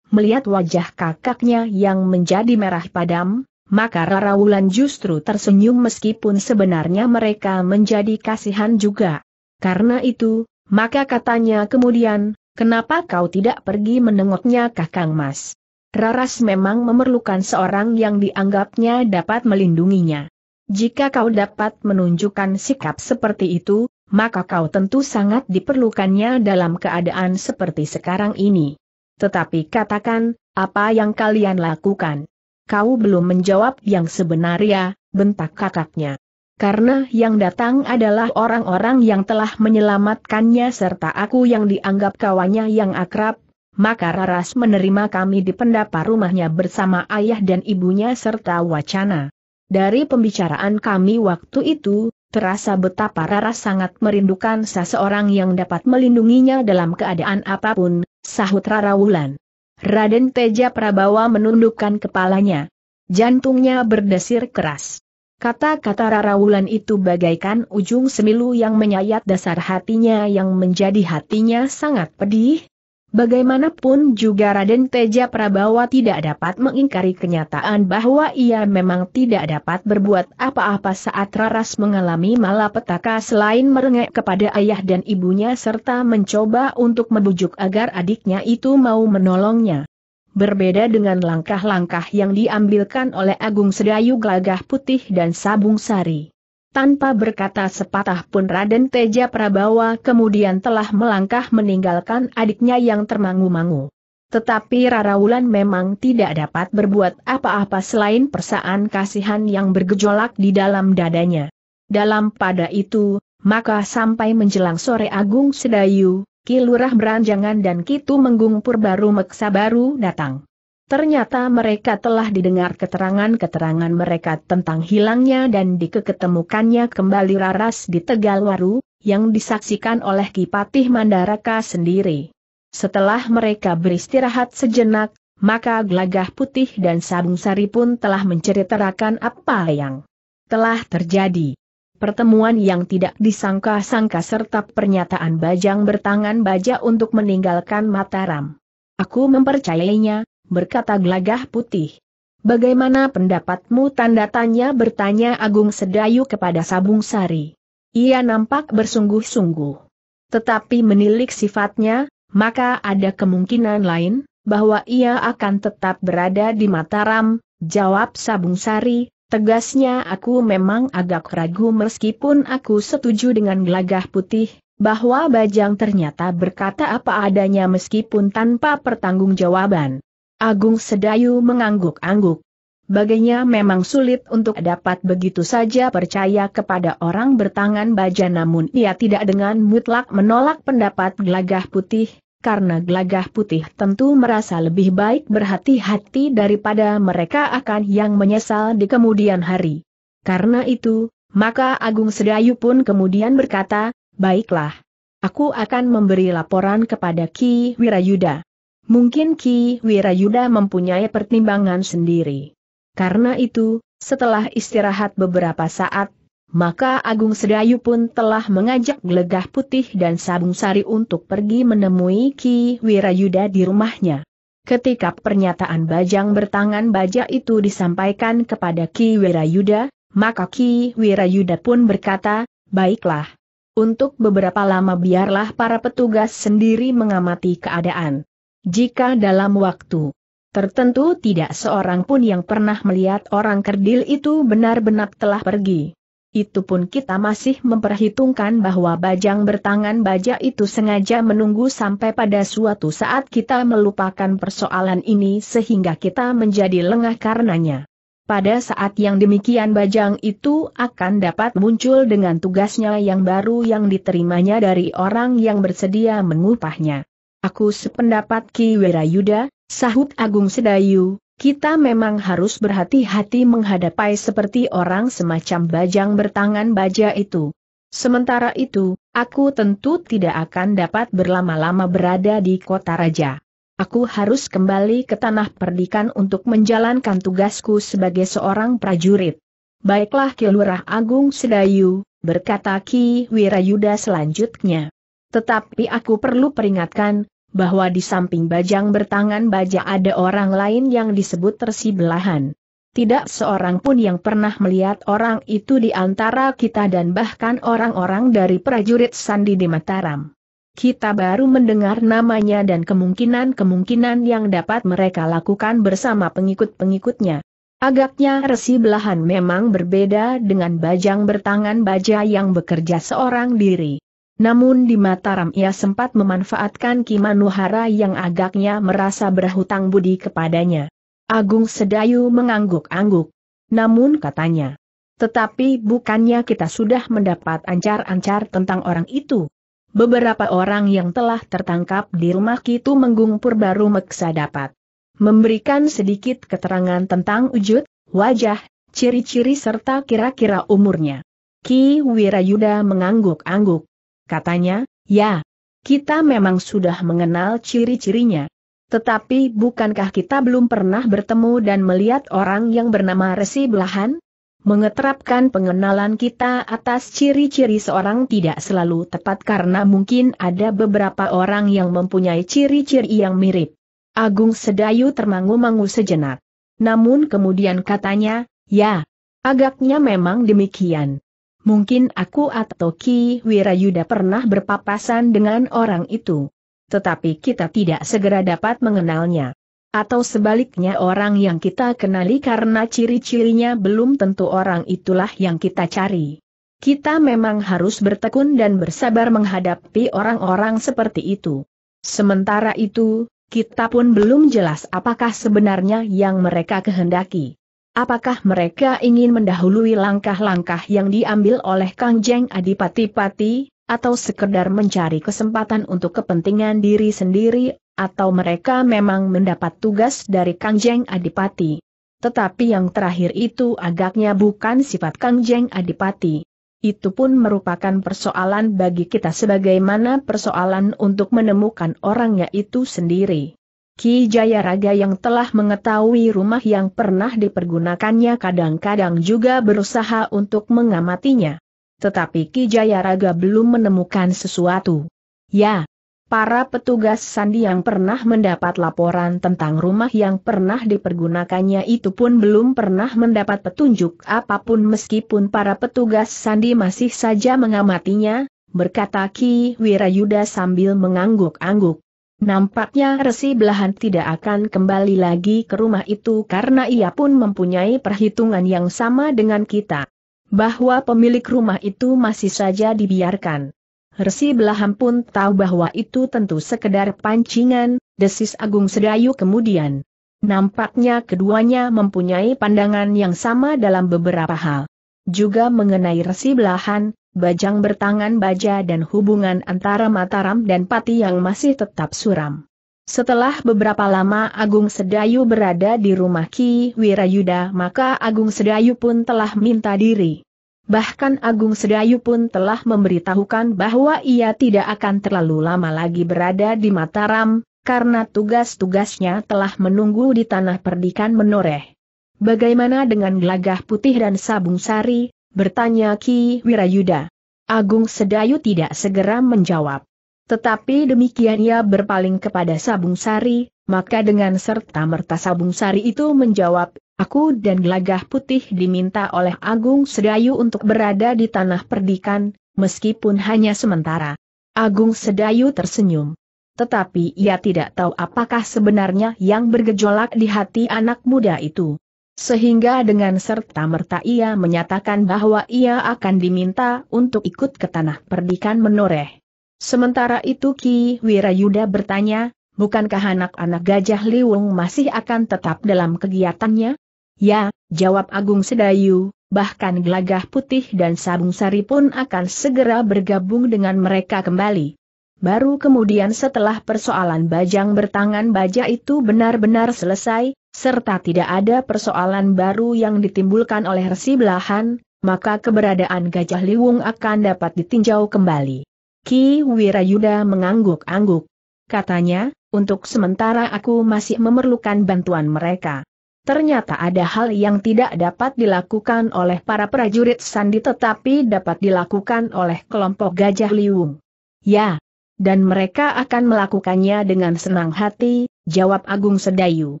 Melihat wajah kakaknya yang menjadi merah padam, maka Rara Wulan justru tersenyum meskipun sebenarnya mereka menjadi kasihan juga. Karena itu, maka katanya kemudian, Kenapa kau tidak pergi menengoknya kakang mas? Raras memang memerlukan seorang yang dianggapnya dapat melindunginya. Jika kau dapat menunjukkan sikap seperti itu, maka kau tentu sangat diperlukannya dalam keadaan seperti sekarang ini. Tetapi katakan, apa yang kalian lakukan? Kau belum menjawab yang sebenarnya, bentak kakaknya karena yang datang adalah orang-orang yang telah menyelamatkannya serta aku yang dianggap kawannya yang akrab, maka Raras menerima kami di pendapa rumahnya bersama ayah dan ibunya serta wacana. Dari pembicaraan kami waktu itu, terasa betapa Raras sangat merindukan seseorang yang dapat melindunginya dalam keadaan apapun, sahut Rara Wulan. Raden Teja Prabawa menundukkan kepalanya. Jantungnya berdesir keras. Kata-kata Rara itu bagaikan ujung semilu yang menyayat dasar hatinya yang menjadi hatinya sangat pedih. Bagaimanapun juga Raden Teja Prabawa tidak dapat mengingkari kenyataan bahwa ia memang tidak dapat berbuat apa-apa saat Raras mengalami malapetaka selain merengek kepada ayah dan ibunya serta mencoba untuk membujuk agar adiknya itu mau menolongnya. Berbeda dengan langkah-langkah yang diambilkan oleh Agung Sedayu Gelagah Putih dan Sabung Sari. Tanpa berkata sepatah pun Raden Teja Prabawa kemudian telah melangkah meninggalkan adiknya yang termangu-mangu. Tetapi Raraulan memang tidak dapat berbuat apa-apa selain persaan kasihan yang bergejolak di dalam dadanya. Dalam pada itu, maka sampai menjelang sore Agung Sedayu, Kilurah Beranjangan dan Kitu Menggung Purbaru Meksa baru datang. Ternyata mereka telah didengar keterangan-keterangan mereka tentang hilangnya dan dikeketemukannya kembali Raras di Tegalwaru, yang disaksikan oleh Kipatih Mandaraka sendiri. Setelah mereka beristirahat sejenak, maka glagah Putih dan Sabung Sari pun telah menceritakan apa yang telah terjadi pertemuan yang tidak disangka-sangka serta pernyataan Bajang bertangan baja untuk meninggalkan Mataram. Aku mempercayainya, berkata gelagah putih. Bagaimana pendapatmu tanda tanya bertanya Agung Sedayu kepada Sabung Sari. Ia nampak bersungguh-sungguh. Tetapi menilik sifatnya, maka ada kemungkinan lain, bahwa ia akan tetap berada di Mataram, jawab Sabung Sari, Tegasnya aku memang agak ragu meskipun aku setuju dengan gelagah putih, bahwa Bajang ternyata berkata apa adanya meskipun tanpa pertanggungjawaban. Agung Sedayu mengangguk-angguk. Baginya memang sulit untuk dapat begitu saja percaya kepada orang bertangan baja namun ia tidak dengan mutlak menolak pendapat gelagah putih, karena gelagah putih tentu merasa lebih baik berhati-hati daripada mereka akan yang menyesal di kemudian hari. Karena itu, maka Agung Sedayu pun kemudian berkata, baiklah. Aku akan memberi laporan kepada Ki Wirayuda. Mungkin Ki Wirayuda mempunyai pertimbangan sendiri. Karena itu, setelah istirahat beberapa saat, maka Agung Sedayu pun telah mengajak Geledah Putih dan Sabung Sari untuk pergi menemui Ki Wirayuda di rumahnya. Ketika pernyataan bajang bertangan baja itu disampaikan kepada Ki Wirayuda, maka Ki Wirayuda pun berkata, baiklah. Untuk beberapa lama biarlah para petugas sendiri mengamati keadaan. Jika dalam waktu tertentu tidak seorang pun yang pernah melihat orang kerdil itu benar-benar telah pergi itu pun kita masih memperhitungkan bahwa bajang bertangan baja itu sengaja menunggu sampai pada suatu saat kita melupakan persoalan ini sehingga kita menjadi lengah karenanya. Pada saat yang demikian bajang itu akan dapat muncul dengan tugasnya yang baru yang diterimanya dari orang yang bersedia mengupahnya. Aku sependapat Ki Wirayuda, sahut Agung Sedayu, kita memang harus berhati-hati menghadapi seperti orang semacam bajang bertangan baja itu. Sementara itu, aku tentu tidak akan dapat berlama-lama berada di kota raja. Aku harus kembali ke tanah perdikan untuk menjalankan tugasku sebagai seorang prajurit. Baiklah Ki Agung Sedayu, berkata Ki Wirayuda selanjutnya. Tetapi aku perlu peringatkan, bahwa di samping bajang bertangan baja ada orang lain yang disebut belahan. Tidak seorang pun yang pernah melihat orang itu di antara kita dan bahkan orang-orang dari prajurit Sandi di Mataram. Kita baru mendengar namanya dan kemungkinan-kemungkinan yang dapat mereka lakukan bersama pengikut-pengikutnya. Agaknya resi belahan memang berbeda dengan bajang bertangan baja yang bekerja seorang diri. Namun di Mataram ia sempat memanfaatkan Ki Manuhara yang agaknya merasa berhutang budi kepadanya. Agung Sedayu mengangguk-angguk. Namun katanya, tetapi bukannya kita sudah mendapat ancar-ancar tentang orang itu. Beberapa orang yang telah tertangkap di rumah Kitu Menggung baru Meksa dapat memberikan sedikit keterangan tentang wujud, wajah, ciri-ciri serta kira-kira umurnya. Ki Wirayuda mengangguk-angguk katanya, ya, kita memang sudah mengenal ciri-cirinya. Tetapi bukankah kita belum pernah bertemu dan melihat orang yang bernama Resi Belahan? Mengeterapkan pengenalan kita atas ciri-ciri seorang tidak selalu tepat karena mungkin ada beberapa orang yang mempunyai ciri-ciri yang mirip. Agung Sedayu termangu-mangu sejenak. Namun kemudian katanya, ya, agaknya memang demikian. Mungkin aku atau Ki Wirayuda pernah berpapasan dengan orang itu. Tetapi kita tidak segera dapat mengenalnya. Atau sebaliknya orang yang kita kenali karena ciri-cirinya belum tentu orang itulah yang kita cari. Kita memang harus bertekun dan bersabar menghadapi orang-orang seperti itu. Sementara itu, kita pun belum jelas apakah sebenarnya yang mereka kehendaki. Apakah mereka ingin mendahului langkah-langkah yang diambil oleh Kang Jeng Adipati-Pati, atau sekedar mencari kesempatan untuk kepentingan diri sendiri, atau mereka memang mendapat tugas dari Kang Jeng Adipati? Tetapi yang terakhir itu agaknya bukan sifat Kang Jeng Adipati. Itu pun merupakan persoalan bagi kita sebagaimana persoalan untuk menemukan orangnya itu sendiri. Ki Jayaraga yang telah mengetahui rumah yang pernah dipergunakannya kadang-kadang juga berusaha untuk mengamatinya. Tetapi Ki Jayaraga belum menemukan sesuatu. Ya, para petugas sandi yang pernah mendapat laporan tentang rumah yang pernah dipergunakannya itu pun belum pernah mendapat petunjuk apapun meskipun para petugas sandi masih saja mengamatinya, berkata Ki Wirayuda sambil mengangguk-angguk. Nampaknya Resi Belahan tidak akan kembali lagi ke rumah itu karena ia pun mempunyai perhitungan yang sama dengan kita. Bahwa pemilik rumah itu masih saja dibiarkan. Resi Belahan pun tahu bahwa itu tentu sekedar pancingan, desis Agung Sedayu kemudian. Nampaknya keduanya mempunyai pandangan yang sama dalam beberapa hal. Juga mengenai Resi Belahan, bajang bertangan baja dan hubungan antara Mataram dan Pati yang masih tetap suram. Setelah beberapa lama Agung Sedayu berada di rumah Ki Wirayuda maka Agung Sedayu pun telah minta diri. Bahkan Agung Sedayu pun telah memberitahukan bahwa ia tidak akan terlalu lama lagi berada di Mataram, karena tugas-tugasnya telah menunggu di tanah perdikan menoreh. Bagaimana dengan gelagah putih dan sabung sari, Bertanya Ki Wirayuda. Agung Sedayu tidak segera menjawab. Tetapi demikian ia berpaling kepada Sabung Sari, maka dengan serta-merta Sabung Sari itu menjawab, aku dan Gelagah Putih diminta oleh Agung Sedayu untuk berada di tanah perdikan, meskipun hanya sementara. Agung Sedayu tersenyum. Tetapi ia tidak tahu apakah sebenarnya yang bergejolak di hati anak muda itu. Sehingga dengan serta-merta ia menyatakan bahwa ia akan diminta untuk ikut ke tanah perdikan menoreh. Sementara itu Ki Wirayuda bertanya, bukankah anak-anak gajah liwung masih akan tetap dalam kegiatannya? Ya, jawab Agung Sedayu, bahkan gelagah putih dan sabung sari pun akan segera bergabung dengan mereka kembali. Baru kemudian setelah persoalan bajang bertangan baja itu benar-benar selesai, serta tidak ada persoalan baru yang ditimbulkan oleh resi belahan, maka keberadaan Gajah Liwung akan dapat ditinjau kembali. Ki Wirayuda mengangguk-angguk. Katanya, untuk sementara aku masih memerlukan bantuan mereka. Ternyata ada hal yang tidak dapat dilakukan oleh para prajurit Sandi tetapi dapat dilakukan oleh kelompok Gajah Liwung. Ya, dan mereka akan melakukannya dengan senang hati, jawab Agung Sedayu.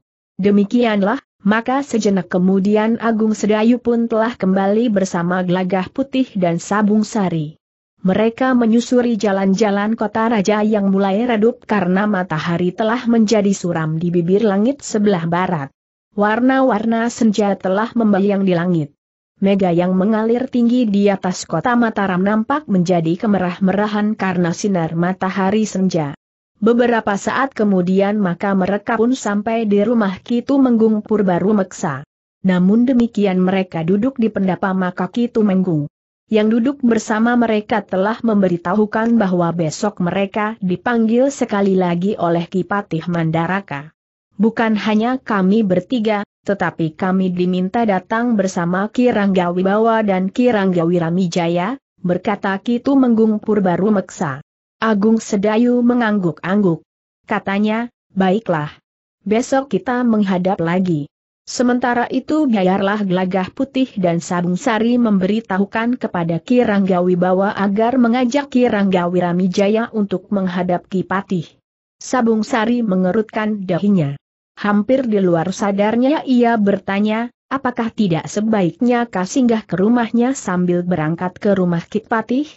Demikianlah, maka sejenak kemudian Agung Sedayu pun telah kembali bersama Glagah Putih dan Sabung Sari. Mereka menyusuri jalan-jalan kota raja yang mulai redup karena matahari telah menjadi suram di bibir langit sebelah barat. Warna-warna senja telah membayang di langit. Mega yang mengalir tinggi di atas kota Mataram nampak menjadi kemerah-merahan karena sinar matahari senja. Beberapa saat kemudian maka mereka pun sampai di rumah Kitu Menggung Purbaru Meksa. Namun demikian mereka duduk di pendapa maka Kitu Menggung yang duduk bersama mereka telah memberitahukan bahwa besok mereka dipanggil sekali lagi oleh Kipatih Mandaraka. Bukan hanya kami bertiga, tetapi kami diminta datang bersama Kiranggawi Bawa dan Kiranggawi Ramijaya, berkata Kitu Menggung Purbaru Meksa. Agung Sedayu mengangguk-angguk. Katanya, baiklah. Besok kita menghadap lagi. Sementara itu biarlah gelagah putih dan sabung sari memberitahukan kepada Ki bahwa agar mengajak Ki Ramijaya untuk menghadap Ki Patih. Sabung sari mengerutkan dahinya. Hampir di luar sadarnya ia bertanya, apakah tidak sebaiknya kasinggah ke rumahnya sambil berangkat ke rumah Ki Patih?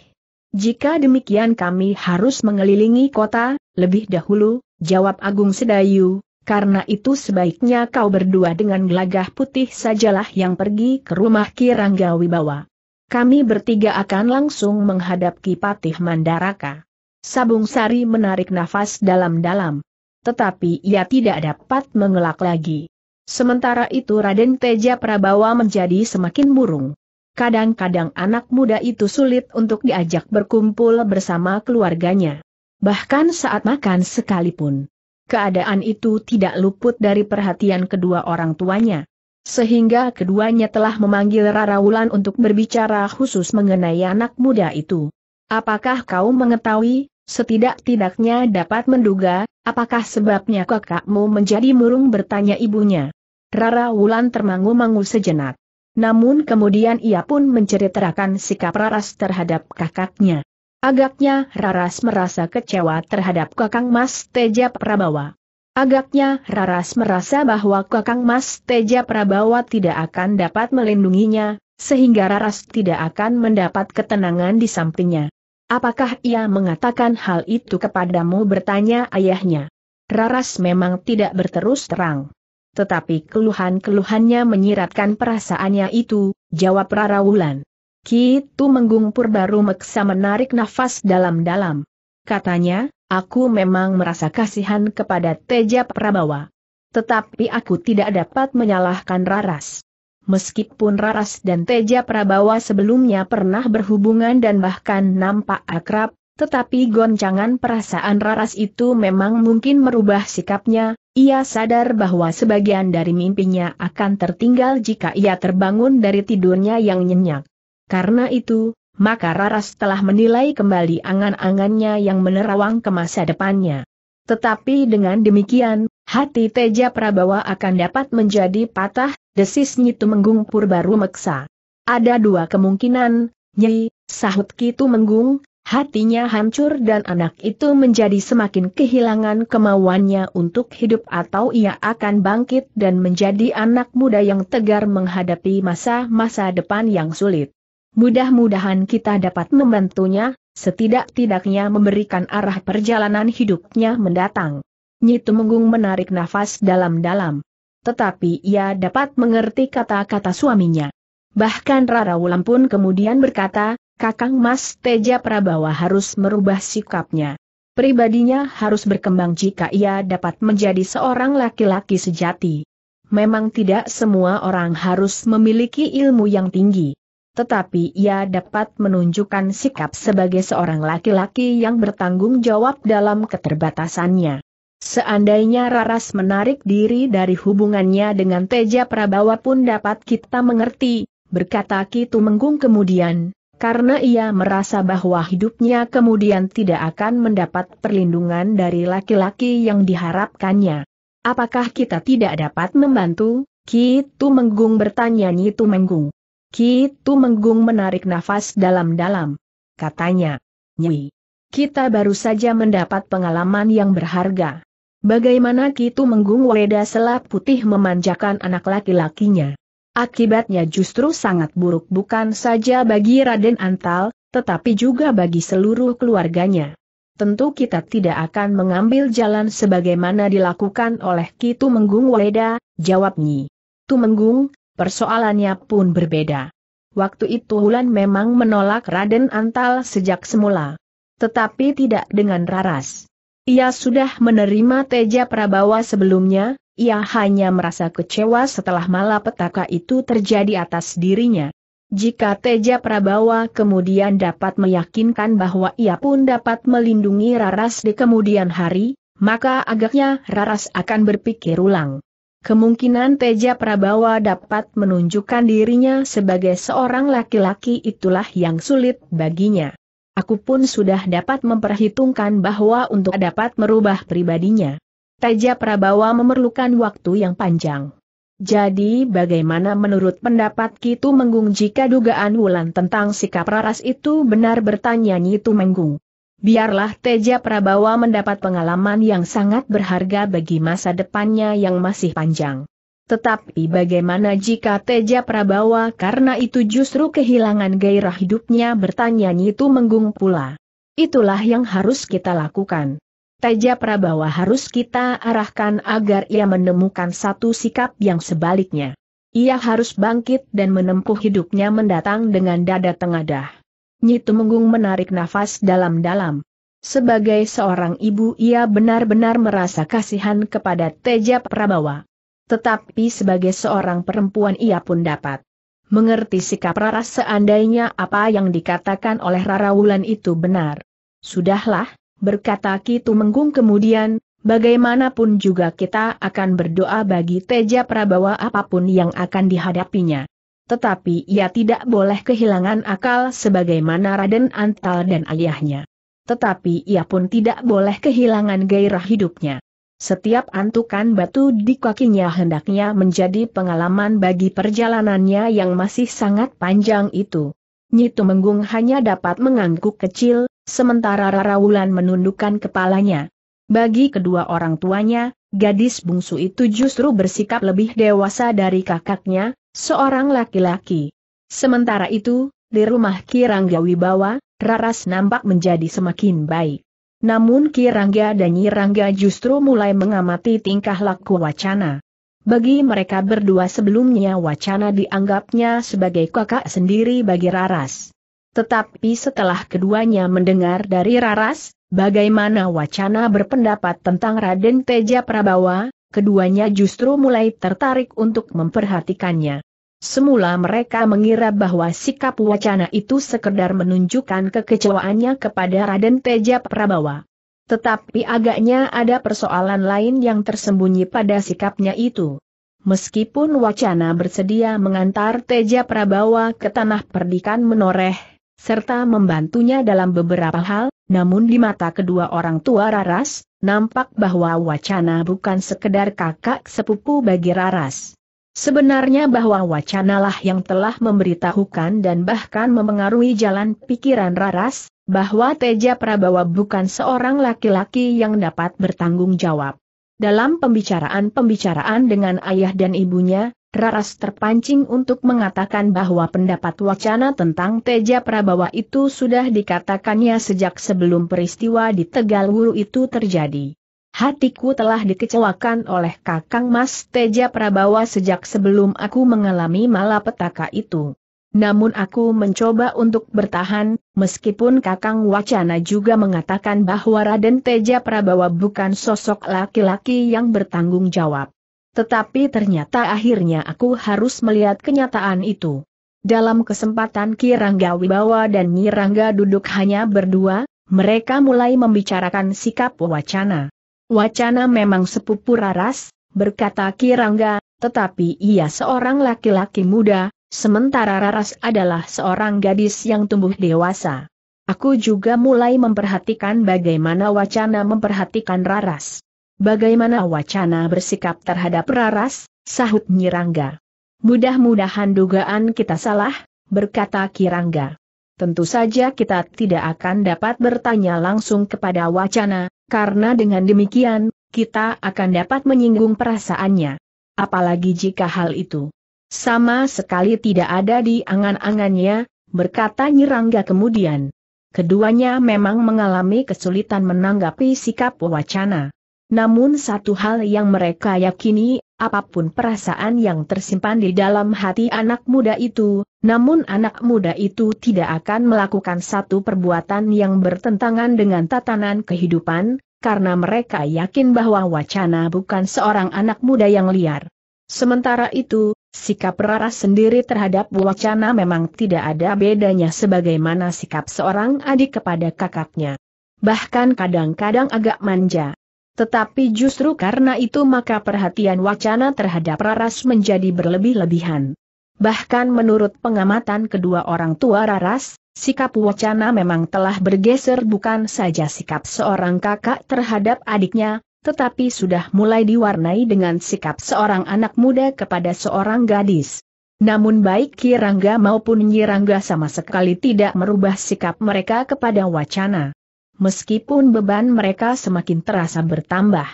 Jika demikian kami harus mengelilingi kota, lebih dahulu, jawab Agung Sedayu, karena itu sebaiknya kau berdua dengan gelagah putih sajalah yang pergi ke rumah Kirangga Wibawa. Kami bertiga akan langsung menghadap Patih Mandaraka. Sabung Sari menarik nafas dalam-dalam. Tetapi ia tidak dapat mengelak lagi. Sementara itu Raden Teja Prabawa menjadi semakin murung kadang-kadang anak muda itu sulit untuk diajak berkumpul bersama keluarganya. Bahkan saat makan sekalipun. Keadaan itu tidak luput dari perhatian kedua orang tuanya. Sehingga keduanya telah memanggil Rara Wulan untuk berbicara khusus mengenai anak muda itu. Apakah kau mengetahui, setidak-tidaknya dapat menduga, apakah sebabnya kakakmu menjadi murung bertanya ibunya. Rara Wulan termangu-mangu sejenak. Namun kemudian ia pun menceritakan sikap Raras terhadap kakaknya. Agaknya Raras merasa kecewa terhadap kakang Mas Teja Prabawa. Agaknya Raras merasa bahwa kakang Mas Teja Prabawa tidak akan dapat melindunginya, sehingga Raras tidak akan mendapat ketenangan di sampingnya. Apakah ia mengatakan hal itu kepadamu bertanya ayahnya? Raras memang tidak berterus terang. Tetapi keluhan-keluhannya menyiratkan perasaannya itu, jawab Rara Wulan. Kitu Menggung baru meksa menarik nafas dalam-dalam. Katanya, aku memang merasa kasihan kepada Teja Prabawa. Tetapi aku tidak dapat menyalahkan Raras. Meskipun Raras dan Teja Prabawa sebelumnya pernah berhubungan dan bahkan nampak akrab, tetapi goncangan perasaan Raras itu memang mungkin merubah sikapnya, ia sadar bahwa sebagian dari mimpinya akan tertinggal jika ia terbangun dari tidurnya yang nyenyak. Karena itu, maka Raras telah menilai kembali angan-angannya yang menerawang ke masa depannya. Tetapi dengan demikian, hati Teja Prabawa akan dapat menjadi patah, desis Nyitu Menggung Purbaru Meksa. Ada dua kemungkinan, Nyi, sahut Ki menggung. Hatinya hancur dan anak itu menjadi semakin kehilangan kemauannya untuk hidup atau ia akan bangkit dan menjadi anak muda yang tegar menghadapi masa-masa depan yang sulit. Mudah-mudahan kita dapat membantunya, setidak-tidaknya memberikan arah perjalanan hidupnya mendatang. Nyitu Menggung menarik nafas dalam-dalam. Tetapi ia dapat mengerti kata-kata suaminya. Bahkan Rara Wulam pun kemudian berkata, Kakang Mas Teja Prabawa harus merubah sikapnya. Pribadinya harus berkembang jika ia dapat menjadi seorang laki-laki sejati. Memang tidak semua orang harus memiliki ilmu yang tinggi. Tetapi ia dapat menunjukkan sikap sebagai seorang laki-laki yang bertanggung jawab dalam keterbatasannya. Seandainya Raras menarik diri dari hubungannya dengan Teja Prabawa pun dapat kita mengerti, berkata Ki Tumenggung kemudian, karena ia merasa bahwa hidupnya kemudian tidak akan mendapat perlindungan dari laki-laki yang diharapkannya. Apakah kita tidak dapat membantu? Kitu Menggung bertanya Tu Menggung. Kitu Menggung menarik nafas dalam-dalam. Katanya, Nyi, kita baru saja mendapat pengalaman yang berharga. Bagaimana Kitu Menggung Weda Selap Putih memanjakan anak laki-lakinya. Akibatnya justru sangat buruk bukan saja bagi Raden Antal, tetapi juga bagi seluruh keluarganya. Tentu kita tidak akan mengambil jalan sebagaimana dilakukan oleh Ki Tumenggung Weda, jawabnya. Nyi. Tumenggung, persoalannya pun berbeda. Waktu itu Hulan memang menolak Raden Antal sejak semula. Tetapi tidak dengan raras. Ia sudah menerima Teja Prabawa sebelumnya, ia hanya merasa kecewa setelah malapetaka itu terjadi atas dirinya. Jika Teja Prabawa kemudian dapat meyakinkan bahwa ia pun dapat melindungi Raras di kemudian hari, maka agaknya Raras akan berpikir ulang. Kemungkinan Teja Prabawa dapat menunjukkan dirinya sebagai seorang laki-laki itulah yang sulit baginya. Aku pun sudah dapat memperhitungkan bahwa untuk dapat merubah pribadinya Teja Prabawa memerlukan waktu yang panjang. Jadi bagaimana menurut pendapat Kitu Menggung jika dugaan Wulan tentang sikap Raras itu benar bertanya Nyitu Menggung? Biarlah Teja Prabawa mendapat pengalaman yang sangat berharga bagi masa depannya yang masih panjang. Tetapi bagaimana jika Teja Prabawa karena itu justru kehilangan gairah hidupnya bertanya Nyitu Menggung pula? Itulah yang harus kita lakukan. Teja Prabawa harus kita arahkan agar ia menemukan satu sikap yang sebaliknya. Ia harus bangkit dan menempuh hidupnya mendatang dengan dada tengadah. Nyitu Menggung menarik nafas dalam-dalam. Sebagai seorang ibu ia benar-benar merasa kasihan kepada Teja Prabawa. Tetapi sebagai seorang perempuan ia pun dapat mengerti sikap Rara seandainya apa yang dikatakan oleh Rara Wulan itu benar. Sudahlah, berkata Kitu Menggung kemudian, bagaimanapun juga kita akan berdoa bagi Teja Prabawa apapun yang akan dihadapinya. Tetapi ia tidak boleh kehilangan akal sebagaimana Raden Antal dan ayahnya. Tetapi ia pun tidak boleh kehilangan gairah hidupnya. Setiap antukan batu di kakinya hendaknya menjadi pengalaman bagi perjalanannya yang masih sangat panjang itu. Nyitu Menggung hanya dapat mengangguk kecil, sementara Rara Wulan menundukkan kepalanya. Bagi kedua orang tuanya, gadis bungsu itu justru bersikap lebih dewasa dari kakaknya, seorang laki-laki. Sementara itu, di rumah Kirangga Wibawa, Raras nampak menjadi semakin baik. Namun Kirangga dan Nyirangga justru mulai mengamati tingkah laku wacana. Bagi mereka berdua sebelumnya wacana dianggapnya sebagai kakak sendiri bagi Raras. Tetapi setelah keduanya mendengar dari Raras, bagaimana wacana berpendapat tentang Raden Teja Prabawa, keduanya justru mulai tertarik untuk memperhatikannya. Semula mereka mengira bahwa sikap wacana itu sekedar menunjukkan kekecewaannya kepada Raden Teja Prabawa. Tetapi agaknya ada persoalan lain yang tersembunyi pada sikapnya itu. Meskipun wacana bersedia mengantar Teja Prabawa ke tanah perdikan menoreh, serta membantunya dalam beberapa hal, namun di mata kedua orang tua Raras, nampak bahwa wacana bukan sekedar kakak sepupu bagi Raras. Sebenarnya bahwa wacanalah yang telah memberitahukan dan bahkan memengaruhi jalan pikiran Raras, bahwa Teja Prabawa bukan seorang laki-laki yang dapat bertanggung jawab. Dalam pembicaraan-pembicaraan dengan ayah dan ibunya, Raras terpancing untuk mengatakan bahwa pendapat wacana tentang Teja Prabawa itu sudah dikatakannya sejak sebelum peristiwa di Tegal Wuru itu terjadi. Hatiku telah dikecewakan oleh Kakang Mas Teja Prabawa sejak sebelum aku mengalami malapetaka itu. Namun aku mencoba untuk bertahan, meskipun Kakang Wacana juga mengatakan bahwa Raden Teja Prabawa bukan sosok laki-laki yang bertanggung jawab. Tetapi ternyata akhirnya aku harus melihat kenyataan itu. Dalam kesempatan Kirangga Wibawa dan Nyirangga duduk hanya berdua, mereka mulai membicarakan sikap wacana. Wacana memang sepupu Raras, berkata Kirangga, tetapi ia seorang laki-laki muda, sementara Raras adalah seorang gadis yang tumbuh dewasa. Aku juga mulai memperhatikan bagaimana wacana memperhatikan Raras. Bagaimana wacana bersikap terhadap Raras, sahut Nyirangga. Mudah-mudahan dugaan kita salah, berkata Kirangga. Tentu saja kita tidak akan dapat bertanya langsung kepada wacana, karena dengan demikian, kita akan dapat menyinggung perasaannya. Apalagi jika hal itu sama sekali tidak ada di angan-angannya, berkata Nyirangga kemudian. Keduanya memang mengalami kesulitan menanggapi sikap wacana. Namun satu hal yang mereka yakini, apapun perasaan yang tersimpan di dalam hati anak muda itu, namun anak muda itu tidak akan melakukan satu perbuatan yang bertentangan dengan tatanan kehidupan, karena mereka yakin bahwa wacana bukan seorang anak muda yang liar. Sementara itu, sikap Rara sendiri terhadap wacana memang tidak ada bedanya sebagaimana sikap seorang adik kepada kakaknya. Bahkan kadang-kadang agak manja. Tetapi justru karena itu maka perhatian wacana terhadap Raras menjadi berlebih-lebihan. Bahkan menurut pengamatan kedua orang tua Raras, sikap wacana memang telah bergeser bukan saja sikap seorang kakak terhadap adiknya, tetapi sudah mulai diwarnai dengan sikap seorang anak muda kepada seorang gadis. Namun baik Kirangga maupun Nyirangga sama sekali tidak merubah sikap mereka kepada wacana meskipun beban mereka semakin terasa bertambah.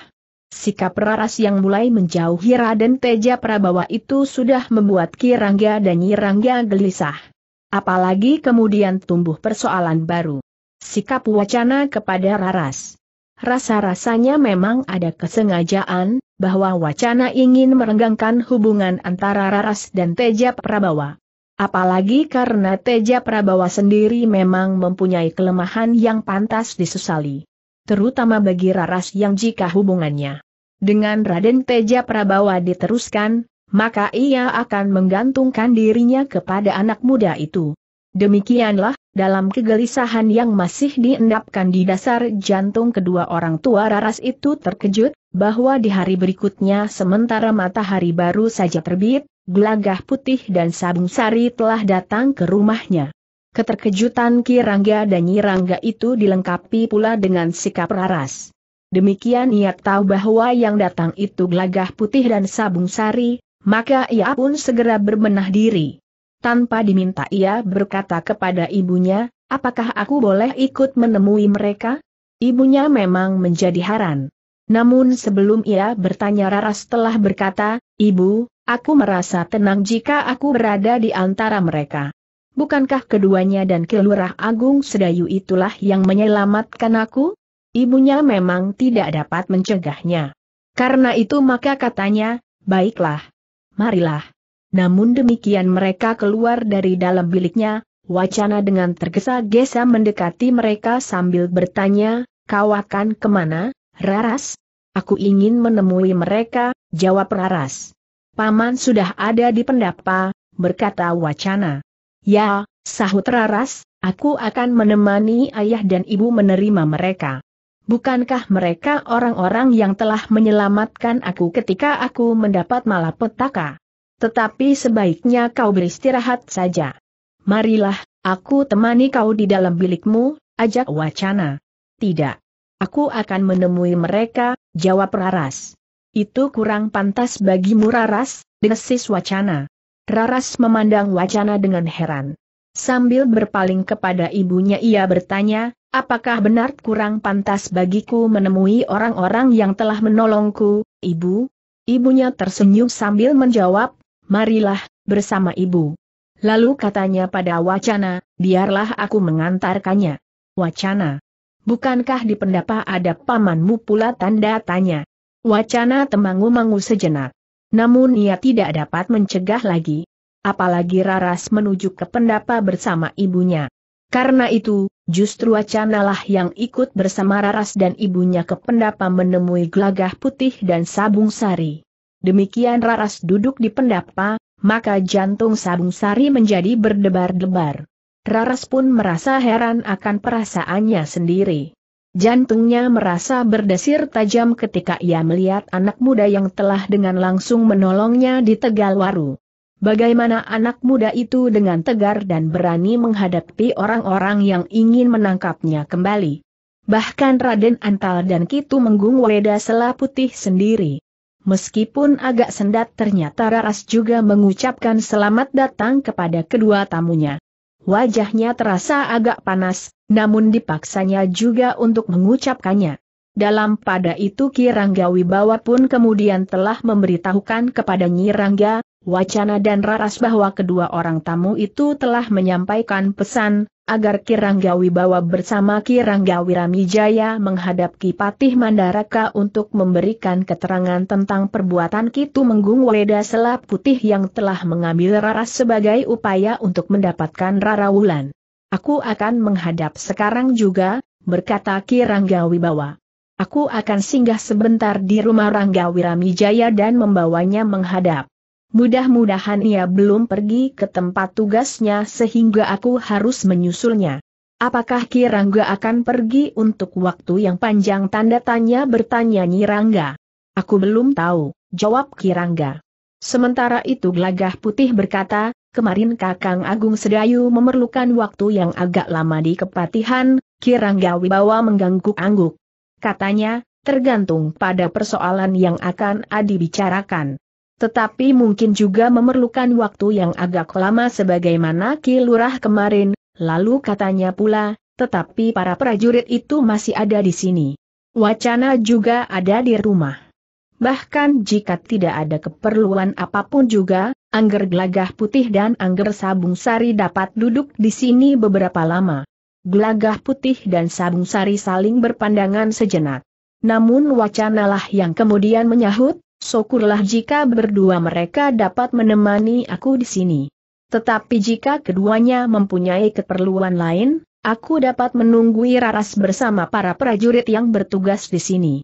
Sikap Raras yang mulai menjauhi Raden Teja Prabawa itu sudah membuat Kirangga dan Nyirangga gelisah. Apalagi kemudian tumbuh persoalan baru. Sikap wacana kepada Raras. Rasa-rasanya memang ada kesengajaan, bahwa wacana ingin merenggangkan hubungan antara Raras dan Teja Prabawa. Apalagi karena Teja Prabawa sendiri memang mempunyai kelemahan yang pantas disesali. Terutama bagi Raras yang jika hubungannya dengan Raden Teja Prabawa diteruskan, maka ia akan menggantungkan dirinya kepada anak muda itu. Demikianlah, dalam kegelisahan yang masih diendapkan di dasar jantung kedua orang tua Raras itu terkejut, bahwa di hari berikutnya sementara matahari baru saja terbit, gelagah putih dan sabung sari telah datang ke rumahnya. Keterkejutan Kirangga dan Nyirangga itu dilengkapi pula dengan sikap Raras. Demikian ia tahu bahwa yang datang itu gelagah putih dan sabung sari, maka ia pun segera berbenah diri. Tanpa diminta ia berkata kepada ibunya, apakah aku boleh ikut menemui mereka? Ibunya memang menjadi haran. Namun sebelum ia bertanya Raras telah berkata, Ibu, aku merasa tenang jika aku berada di antara mereka. Bukankah keduanya dan Kelurah Agung Sedayu itulah yang menyelamatkan aku? Ibunya memang tidak dapat mencegahnya. Karena itu maka katanya, baiklah. Marilah. Namun demikian mereka keluar dari dalam biliknya, wacana dengan tergesa-gesa mendekati mereka sambil bertanya, kau akan kemana, Raras? Aku ingin menemui mereka, jawab Raras. Paman sudah ada di pendapa, berkata wacana. Ya, sahut Raras, aku akan menemani ayah dan ibu menerima mereka. Bukankah mereka orang-orang yang telah menyelamatkan aku ketika aku mendapat malapetaka? Tetapi sebaiknya kau beristirahat saja. Marilah, aku temani kau di dalam bilikmu, ajak wacana. Tidak. Aku akan menemui mereka, jawab Raras. Itu kurang pantas bagimu Raras, desis wacana. Raras memandang wacana dengan heran. Sambil berpaling kepada ibunya ia bertanya, apakah benar kurang pantas bagiku menemui orang-orang yang telah menolongku, ibu? Ibunya tersenyum sambil menjawab, marilah, bersama ibu. Lalu katanya pada Wacana, biarlah aku mengantarkannya. Wacana, bukankah di pendapa ada pamanmu pula tanda tanya? Wacana temangu-mangu sejenak. Namun ia tidak dapat mencegah lagi. Apalagi Raras menuju ke pendapa bersama ibunya. Karena itu, justru Wacanalah yang ikut bersama Raras dan ibunya ke pendapa menemui gelagah putih dan sabung sari demikian Raras duduk di pendapa, maka jantung Sabung Sari menjadi berdebar-debar. Raras pun merasa heran akan perasaannya sendiri. Jantungnya merasa berdesir tajam ketika ia melihat anak muda yang telah dengan langsung menolongnya di tegal waru. Bagaimana anak muda itu dengan tegar dan berani menghadapi orang-orang yang ingin menangkapnya kembali. Bahkan Raden Antal dan Kitu Menggung Weda Sela Putih sendiri. Meskipun agak sendat ternyata Raras juga mengucapkan selamat datang kepada kedua tamunya. Wajahnya terasa agak panas, namun dipaksanya juga untuk mengucapkannya. Dalam pada itu Kirangga Wibawa pun kemudian telah memberitahukan kepada Nyi Rangga. Wacana dan raras bahwa kedua orang tamu itu telah menyampaikan pesan, agar Kiranggawi Wibawa bersama Kirangga Wiramijaya menghadap Kipatih Mandaraka untuk memberikan keterangan tentang perbuatan Kitu Menggung Weda Selap Putih yang telah mengambil Raras sebagai upaya untuk mendapatkan Rara Wulan. Aku akan menghadap sekarang juga, berkata Kirangga Wibawa. Aku akan singgah sebentar di rumah Rangga Wiramijaya dan membawanya menghadap. Mudah-mudahan ia belum pergi ke tempat tugasnya sehingga aku harus menyusulnya. Apakah Kirangga akan pergi untuk waktu yang panjang tanda tanya bertanya Nyirangga? Aku belum tahu, jawab Kirangga. Sementara itu Gelagah Putih berkata, kemarin Kakang Agung Sedayu memerlukan waktu yang agak lama di kepatihan, Kirangga Wibawa mengganggu-angguk. Katanya, tergantung pada persoalan yang akan Adi bicarakan. Tetapi mungkin juga memerlukan waktu yang agak lama sebagaimana Kilurah kemarin, lalu katanya pula, tetapi para prajurit itu masih ada di sini. Wacana juga ada di rumah. Bahkan jika tidak ada keperluan apapun juga, Angger Gelagah Putih dan Angger Sabung Sari dapat duduk di sini beberapa lama. Gelagah Putih dan Sabung Sari saling berpandangan sejenak. Namun wacanalah yang kemudian menyahut, Syukurlah jika berdua mereka dapat menemani aku di sini. Tetapi jika keduanya mempunyai keperluan lain, aku dapat menunggui Raras bersama para prajurit yang bertugas di sini.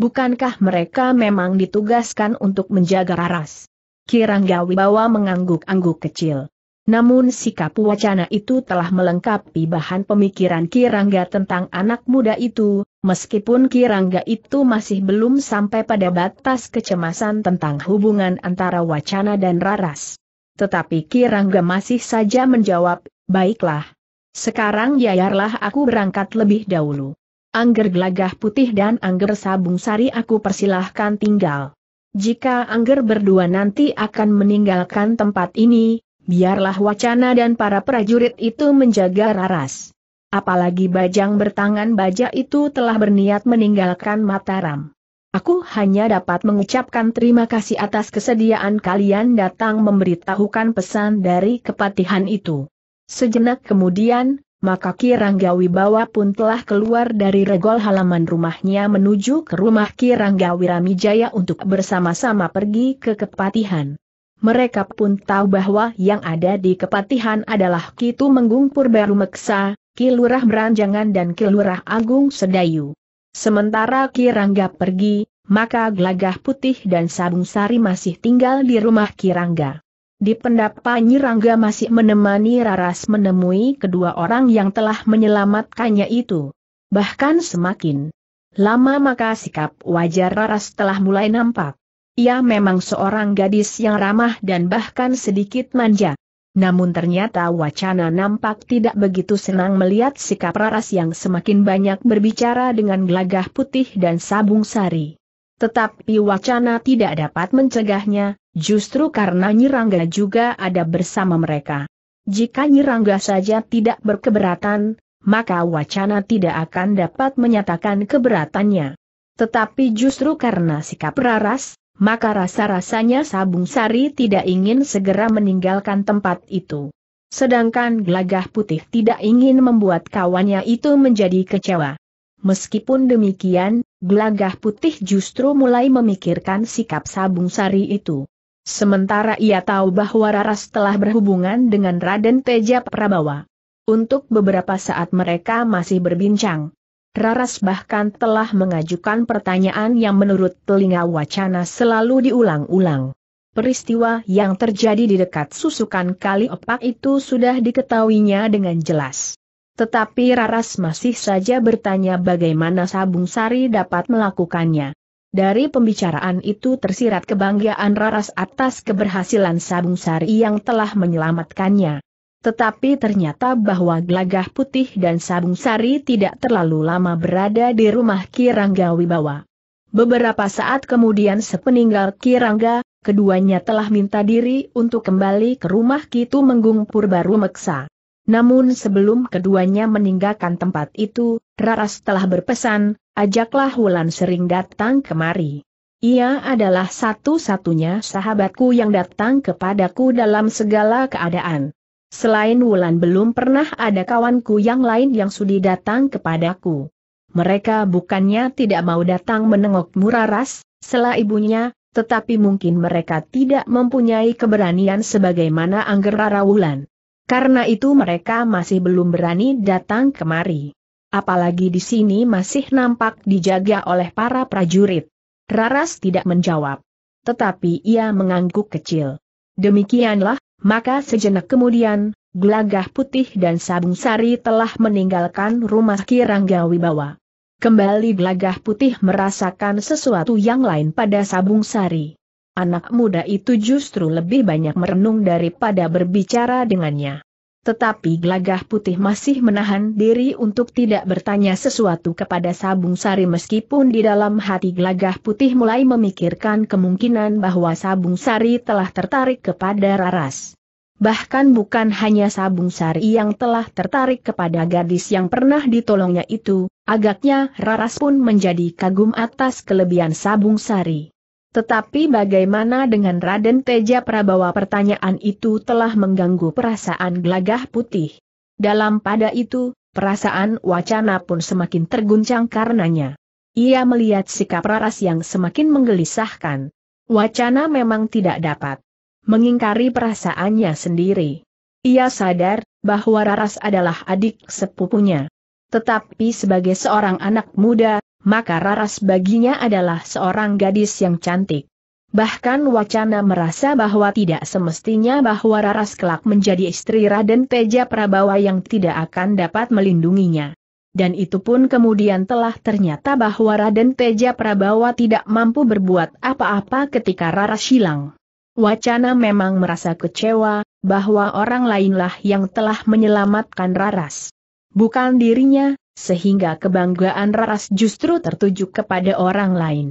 Bukankah mereka memang ditugaskan untuk menjaga Raras? Kirangga Wibawa mengangguk-angguk kecil. Namun sikap wacana itu telah melengkapi bahan pemikiran Kirangga tentang anak muda itu, meskipun Kirangga itu masih belum sampai pada batas kecemasan tentang hubungan antara wacana dan raras. Tetapi Kirangga masih saja menjawab, baiklah. Sekarang yayarlah aku berangkat lebih dahulu. Angger gelagah putih dan angger sabung sari aku persilahkan tinggal. Jika angger berdua nanti akan meninggalkan tempat ini, Biarlah wacana dan para prajurit itu menjaga raras. Apalagi bajang bertangan baja itu telah berniat meninggalkan Mataram. Aku hanya dapat mengucapkan terima kasih atas kesediaan kalian datang memberitahukan pesan dari kepatihan itu. Sejenak kemudian, maka Ki Ranggawi Bawa pun telah keluar dari regol halaman rumahnya menuju ke rumah Ki Ranggawi Ramijaya untuk bersama-sama pergi ke kepatihan. Mereka pun tahu bahwa yang ada di kepatihan adalah Kitu Menggung Purbaru Meksa, Kilurah Beranjangan dan Kilurah Agung Sedayu. Sementara Kirangga pergi, maka Gelagah Putih dan Sabung Sari masih tinggal di rumah Kirangga. Di pendapa Nyirangga masih menemani Raras menemui kedua orang yang telah menyelamatkannya itu. Bahkan semakin lama maka sikap wajar Raras telah mulai nampak. Ia memang seorang gadis yang ramah dan bahkan sedikit manja. Namun ternyata wacana nampak tidak begitu senang melihat sikap Raras yang semakin banyak berbicara dengan gelagah putih dan sabung sari. Tetapi wacana tidak dapat mencegahnya, justru karena Nyirangga juga ada bersama mereka. Jika Nyirangga saja tidak berkeberatan, maka wacana tidak akan dapat menyatakan keberatannya. Tetapi justru karena sikap Raras, maka rasa-rasanya Sabung Sari tidak ingin segera meninggalkan tempat itu. Sedangkan gelagah putih tidak ingin membuat kawannya itu menjadi kecewa. Meskipun demikian, gelagah putih justru mulai memikirkan sikap Sabung Sari itu. Sementara ia tahu bahwa Raras telah berhubungan dengan Raden Teja Prabawa. Untuk beberapa saat mereka masih berbincang. Raras bahkan telah mengajukan pertanyaan yang menurut telinga wacana selalu diulang-ulang. Peristiwa yang terjadi di dekat susukan kali opak itu sudah diketahuinya dengan jelas. Tetapi Raras masih saja bertanya bagaimana Sabung Sari dapat melakukannya. Dari pembicaraan itu tersirat kebanggaan Raras atas keberhasilan Sabung Sari yang telah menyelamatkannya. Tetapi ternyata bahwa gelagah putih dan sabung sari tidak terlalu lama berada di rumah Kirangga Wibawa. Beberapa saat kemudian sepeninggal Kirangga, keduanya telah minta diri untuk kembali ke rumah Kitu Menggung Purbaru Meksa. Namun sebelum keduanya meninggalkan tempat itu, Raras telah berpesan, ajaklah Wulan sering datang kemari. Ia adalah satu-satunya sahabatku yang datang kepadaku dalam segala keadaan. Selain Wulan belum pernah ada kawanku yang lain yang sudi datang kepadaku. Mereka bukannya tidak mau datang menengok Muraras, setelah ibunya, tetapi mungkin mereka tidak mempunyai keberanian sebagaimana Rara Wulan. Karena itu mereka masih belum berani datang kemari. Apalagi di sini masih nampak dijaga oleh para prajurit. Raras tidak menjawab. Tetapi ia mengangguk kecil. Demikianlah maka sejenak kemudian, Glagah Putih dan Sabung Sari telah meninggalkan rumah Kirangga Wibawa. Kembali Glagah Putih merasakan sesuatu yang lain pada Sabung Sari. Anak muda itu justru lebih banyak merenung daripada berbicara dengannya. Tetapi Glagah Putih masih menahan diri untuk tidak bertanya sesuatu kepada Sabung Sari meskipun di dalam hati Glagah Putih mulai memikirkan kemungkinan bahwa Sabung Sari telah tertarik kepada Raras. Bahkan bukan hanya Sabung Sari yang telah tertarik kepada gadis yang pernah ditolongnya itu, agaknya Raras pun menjadi kagum atas kelebihan Sabung Sari. Tetapi bagaimana dengan Raden Teja Prabawa pertanyaan itu telah mengganggu perasaan gelagah putih. Dalam pada itu, perasaan wacana pun semakin terguncang karenanya. Ia melihat sikap Raras yang semakin menggelisahkan. Wacana memang tidak dapat mengingkari perasaannya sendiri. Ia sadar bahwa Raras adalah adik sepupunya. Tetapi sebagai seorang anak muda, maka Raras baginya adalah seorang gadis yang cantik. Bahkan wacana merasa bahwa tidak semestinya bahwa Raras kelak menjadi istri Raden Teja Prabawa yang tidak akan dapat melindunginya. Dan itu pun kemudian telah ternyata bahwa Raden Teja Prabawa tidak mampu berbuat apa-apa ketika Raras hilang. Wacana memang merasa kecewa, bahwa orang lainlah yang telah menyelamatkan Raras. Bukan dirinya, sehingga kebanggaan Raras justru tertuju kepada orang lain.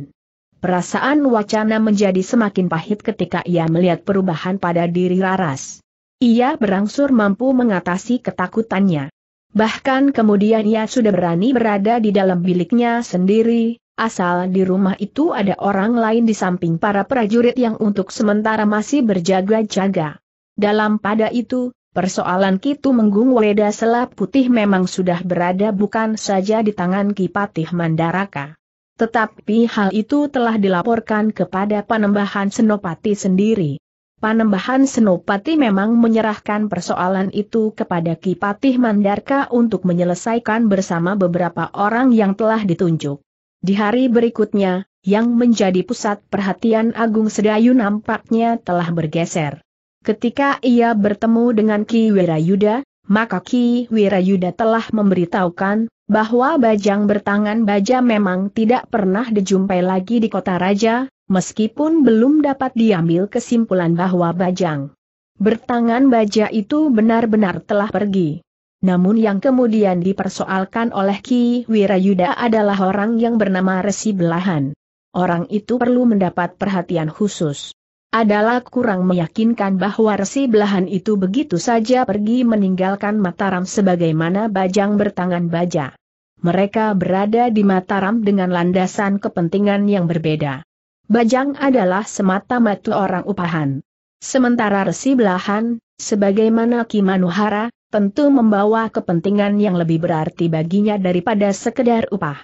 Perasaan wacana menjadi semakin pahit ketika ia melihat perubahan pada diri Raras. Ia berangsur mampu mengatasi ketakutannya. Bahkan kemudian ia sudah berani berada di dalam biliknya sendiri, asal di rumah itu ada orang lain di samping para prajurit yang untuk sementara masih berjaga-jaga. Dalam pada itu, Persoalan Kitu Menggung Weda Selap Putih memang sudah berada bukan saja di tangan Kipatih Mandaraka. Tetapi hal itu telah dilaporkan kepada Panembahan Senopati sendiri. Panembahan Senopati memang menyerahkan persoalan itu kepada Kipatih Mandaraka untuk menyelesaikan bersama beberapa orang yang telah ditunjuk. Di hari berikutnya, yang menjadi pusat perhatian Agung Sedayu nampaknya telah bergeser. Ketika ia bertemu dengan Ki Wirayuda, maka Ki Wirayuda telah memberitahukan bahwa bajang bertangan baja memang tidak pernah dijumpai lagi di kota raja, meskipun belum dapat diambil kesimpulan bahwa bajang bertangan baja itu benar-benar telah pergi. Namun yang kemudian dipersoalkan oleh Ki Wirayuda adalah orang yang bernama Resi Belahan. Orang itu perlu mendapat perhatian khusus adalah kurang meyakinkan bahwa resi belahan itu begitu saja pergi meninggalkan Mataram sebagaimana bajang bertangan baja. Mereka berada di Mataram dengan landasan kepentingan yang berbeda. Bajang adalah semata-mata orang upahan. Sementara resi belahan, sebagaimana Kimanuhara, tentu membawa kepentingan yang lebih berarti baginya daripada sekedar upah.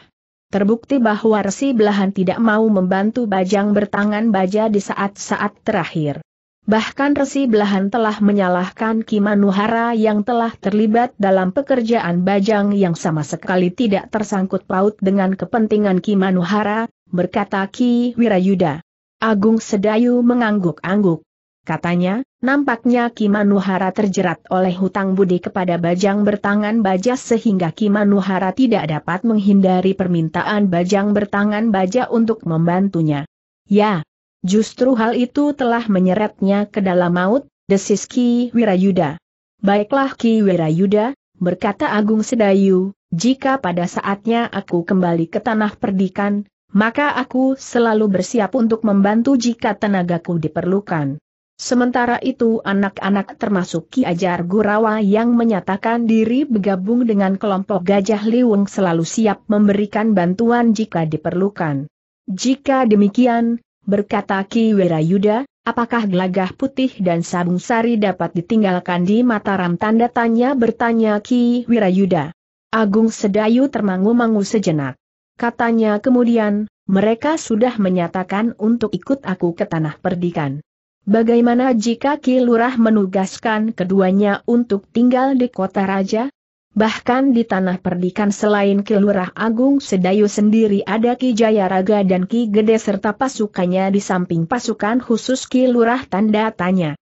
Terbukti bahwa Resi Belahan tidak mau membantu Bajang bertangan baja di saat-saat terakhir. Bahkan Resi Belahan telah menyalahkan Kimanuhara yang telah terlibat dalam pekerjaan Bajang yang sama sekali tidak tersangkut paut dengan kepentingan Kimanuhara, berkata Ki Wirayuda. Agung Sedayu mengangguk-angguk. Katanya, nampaknya Kimanuhara terjerat oleh hutang budi kepada Bajang bertangan baja sehingga Kimanuhara tidak dapat menghindari permintaan Bajang bertangan baja untuk membantunya. Ya, justru hal itu telah menyeretnya ke dalam maut, desis Ki Wirayuda. Baiklah Ki Wirayuda, berkata Agung Sedayu, jika pada saatnya aku kembali ke tanah perdikan, maka aku selalu bersiap untuk membantu jika tenagaku diperlukan. Sementara itu anak-anak termasuk Ki Ajar Gurawa yang menyatakan diri bergabung dengan kelompok Gajah Liwung selalu siap memberikan bantuan jika diperlukan. Jika demikian, berkata Ki Wirayuda, apakah gelagah putih dan sabung sari dapat ditinggalkan di Mataram tanda tanya bertanya Ki Wirayuda. Agung Sedayu termangu-mangu sejenak. Katanya kemudian, mereka sudah menyatakan untuk ikut aku ke tanah perdikan. Bagaimana jika Ki Lurah menugaskan keduanya untuk tinggal di kota raja? Bahkan di tanah perdikan selain Ki Lurah Agung Sedayu sendiri ada Ki Jayaraga dan Ki Gede serta pasukannya di samping pasukan khusus Ki Lurah tanda tanya.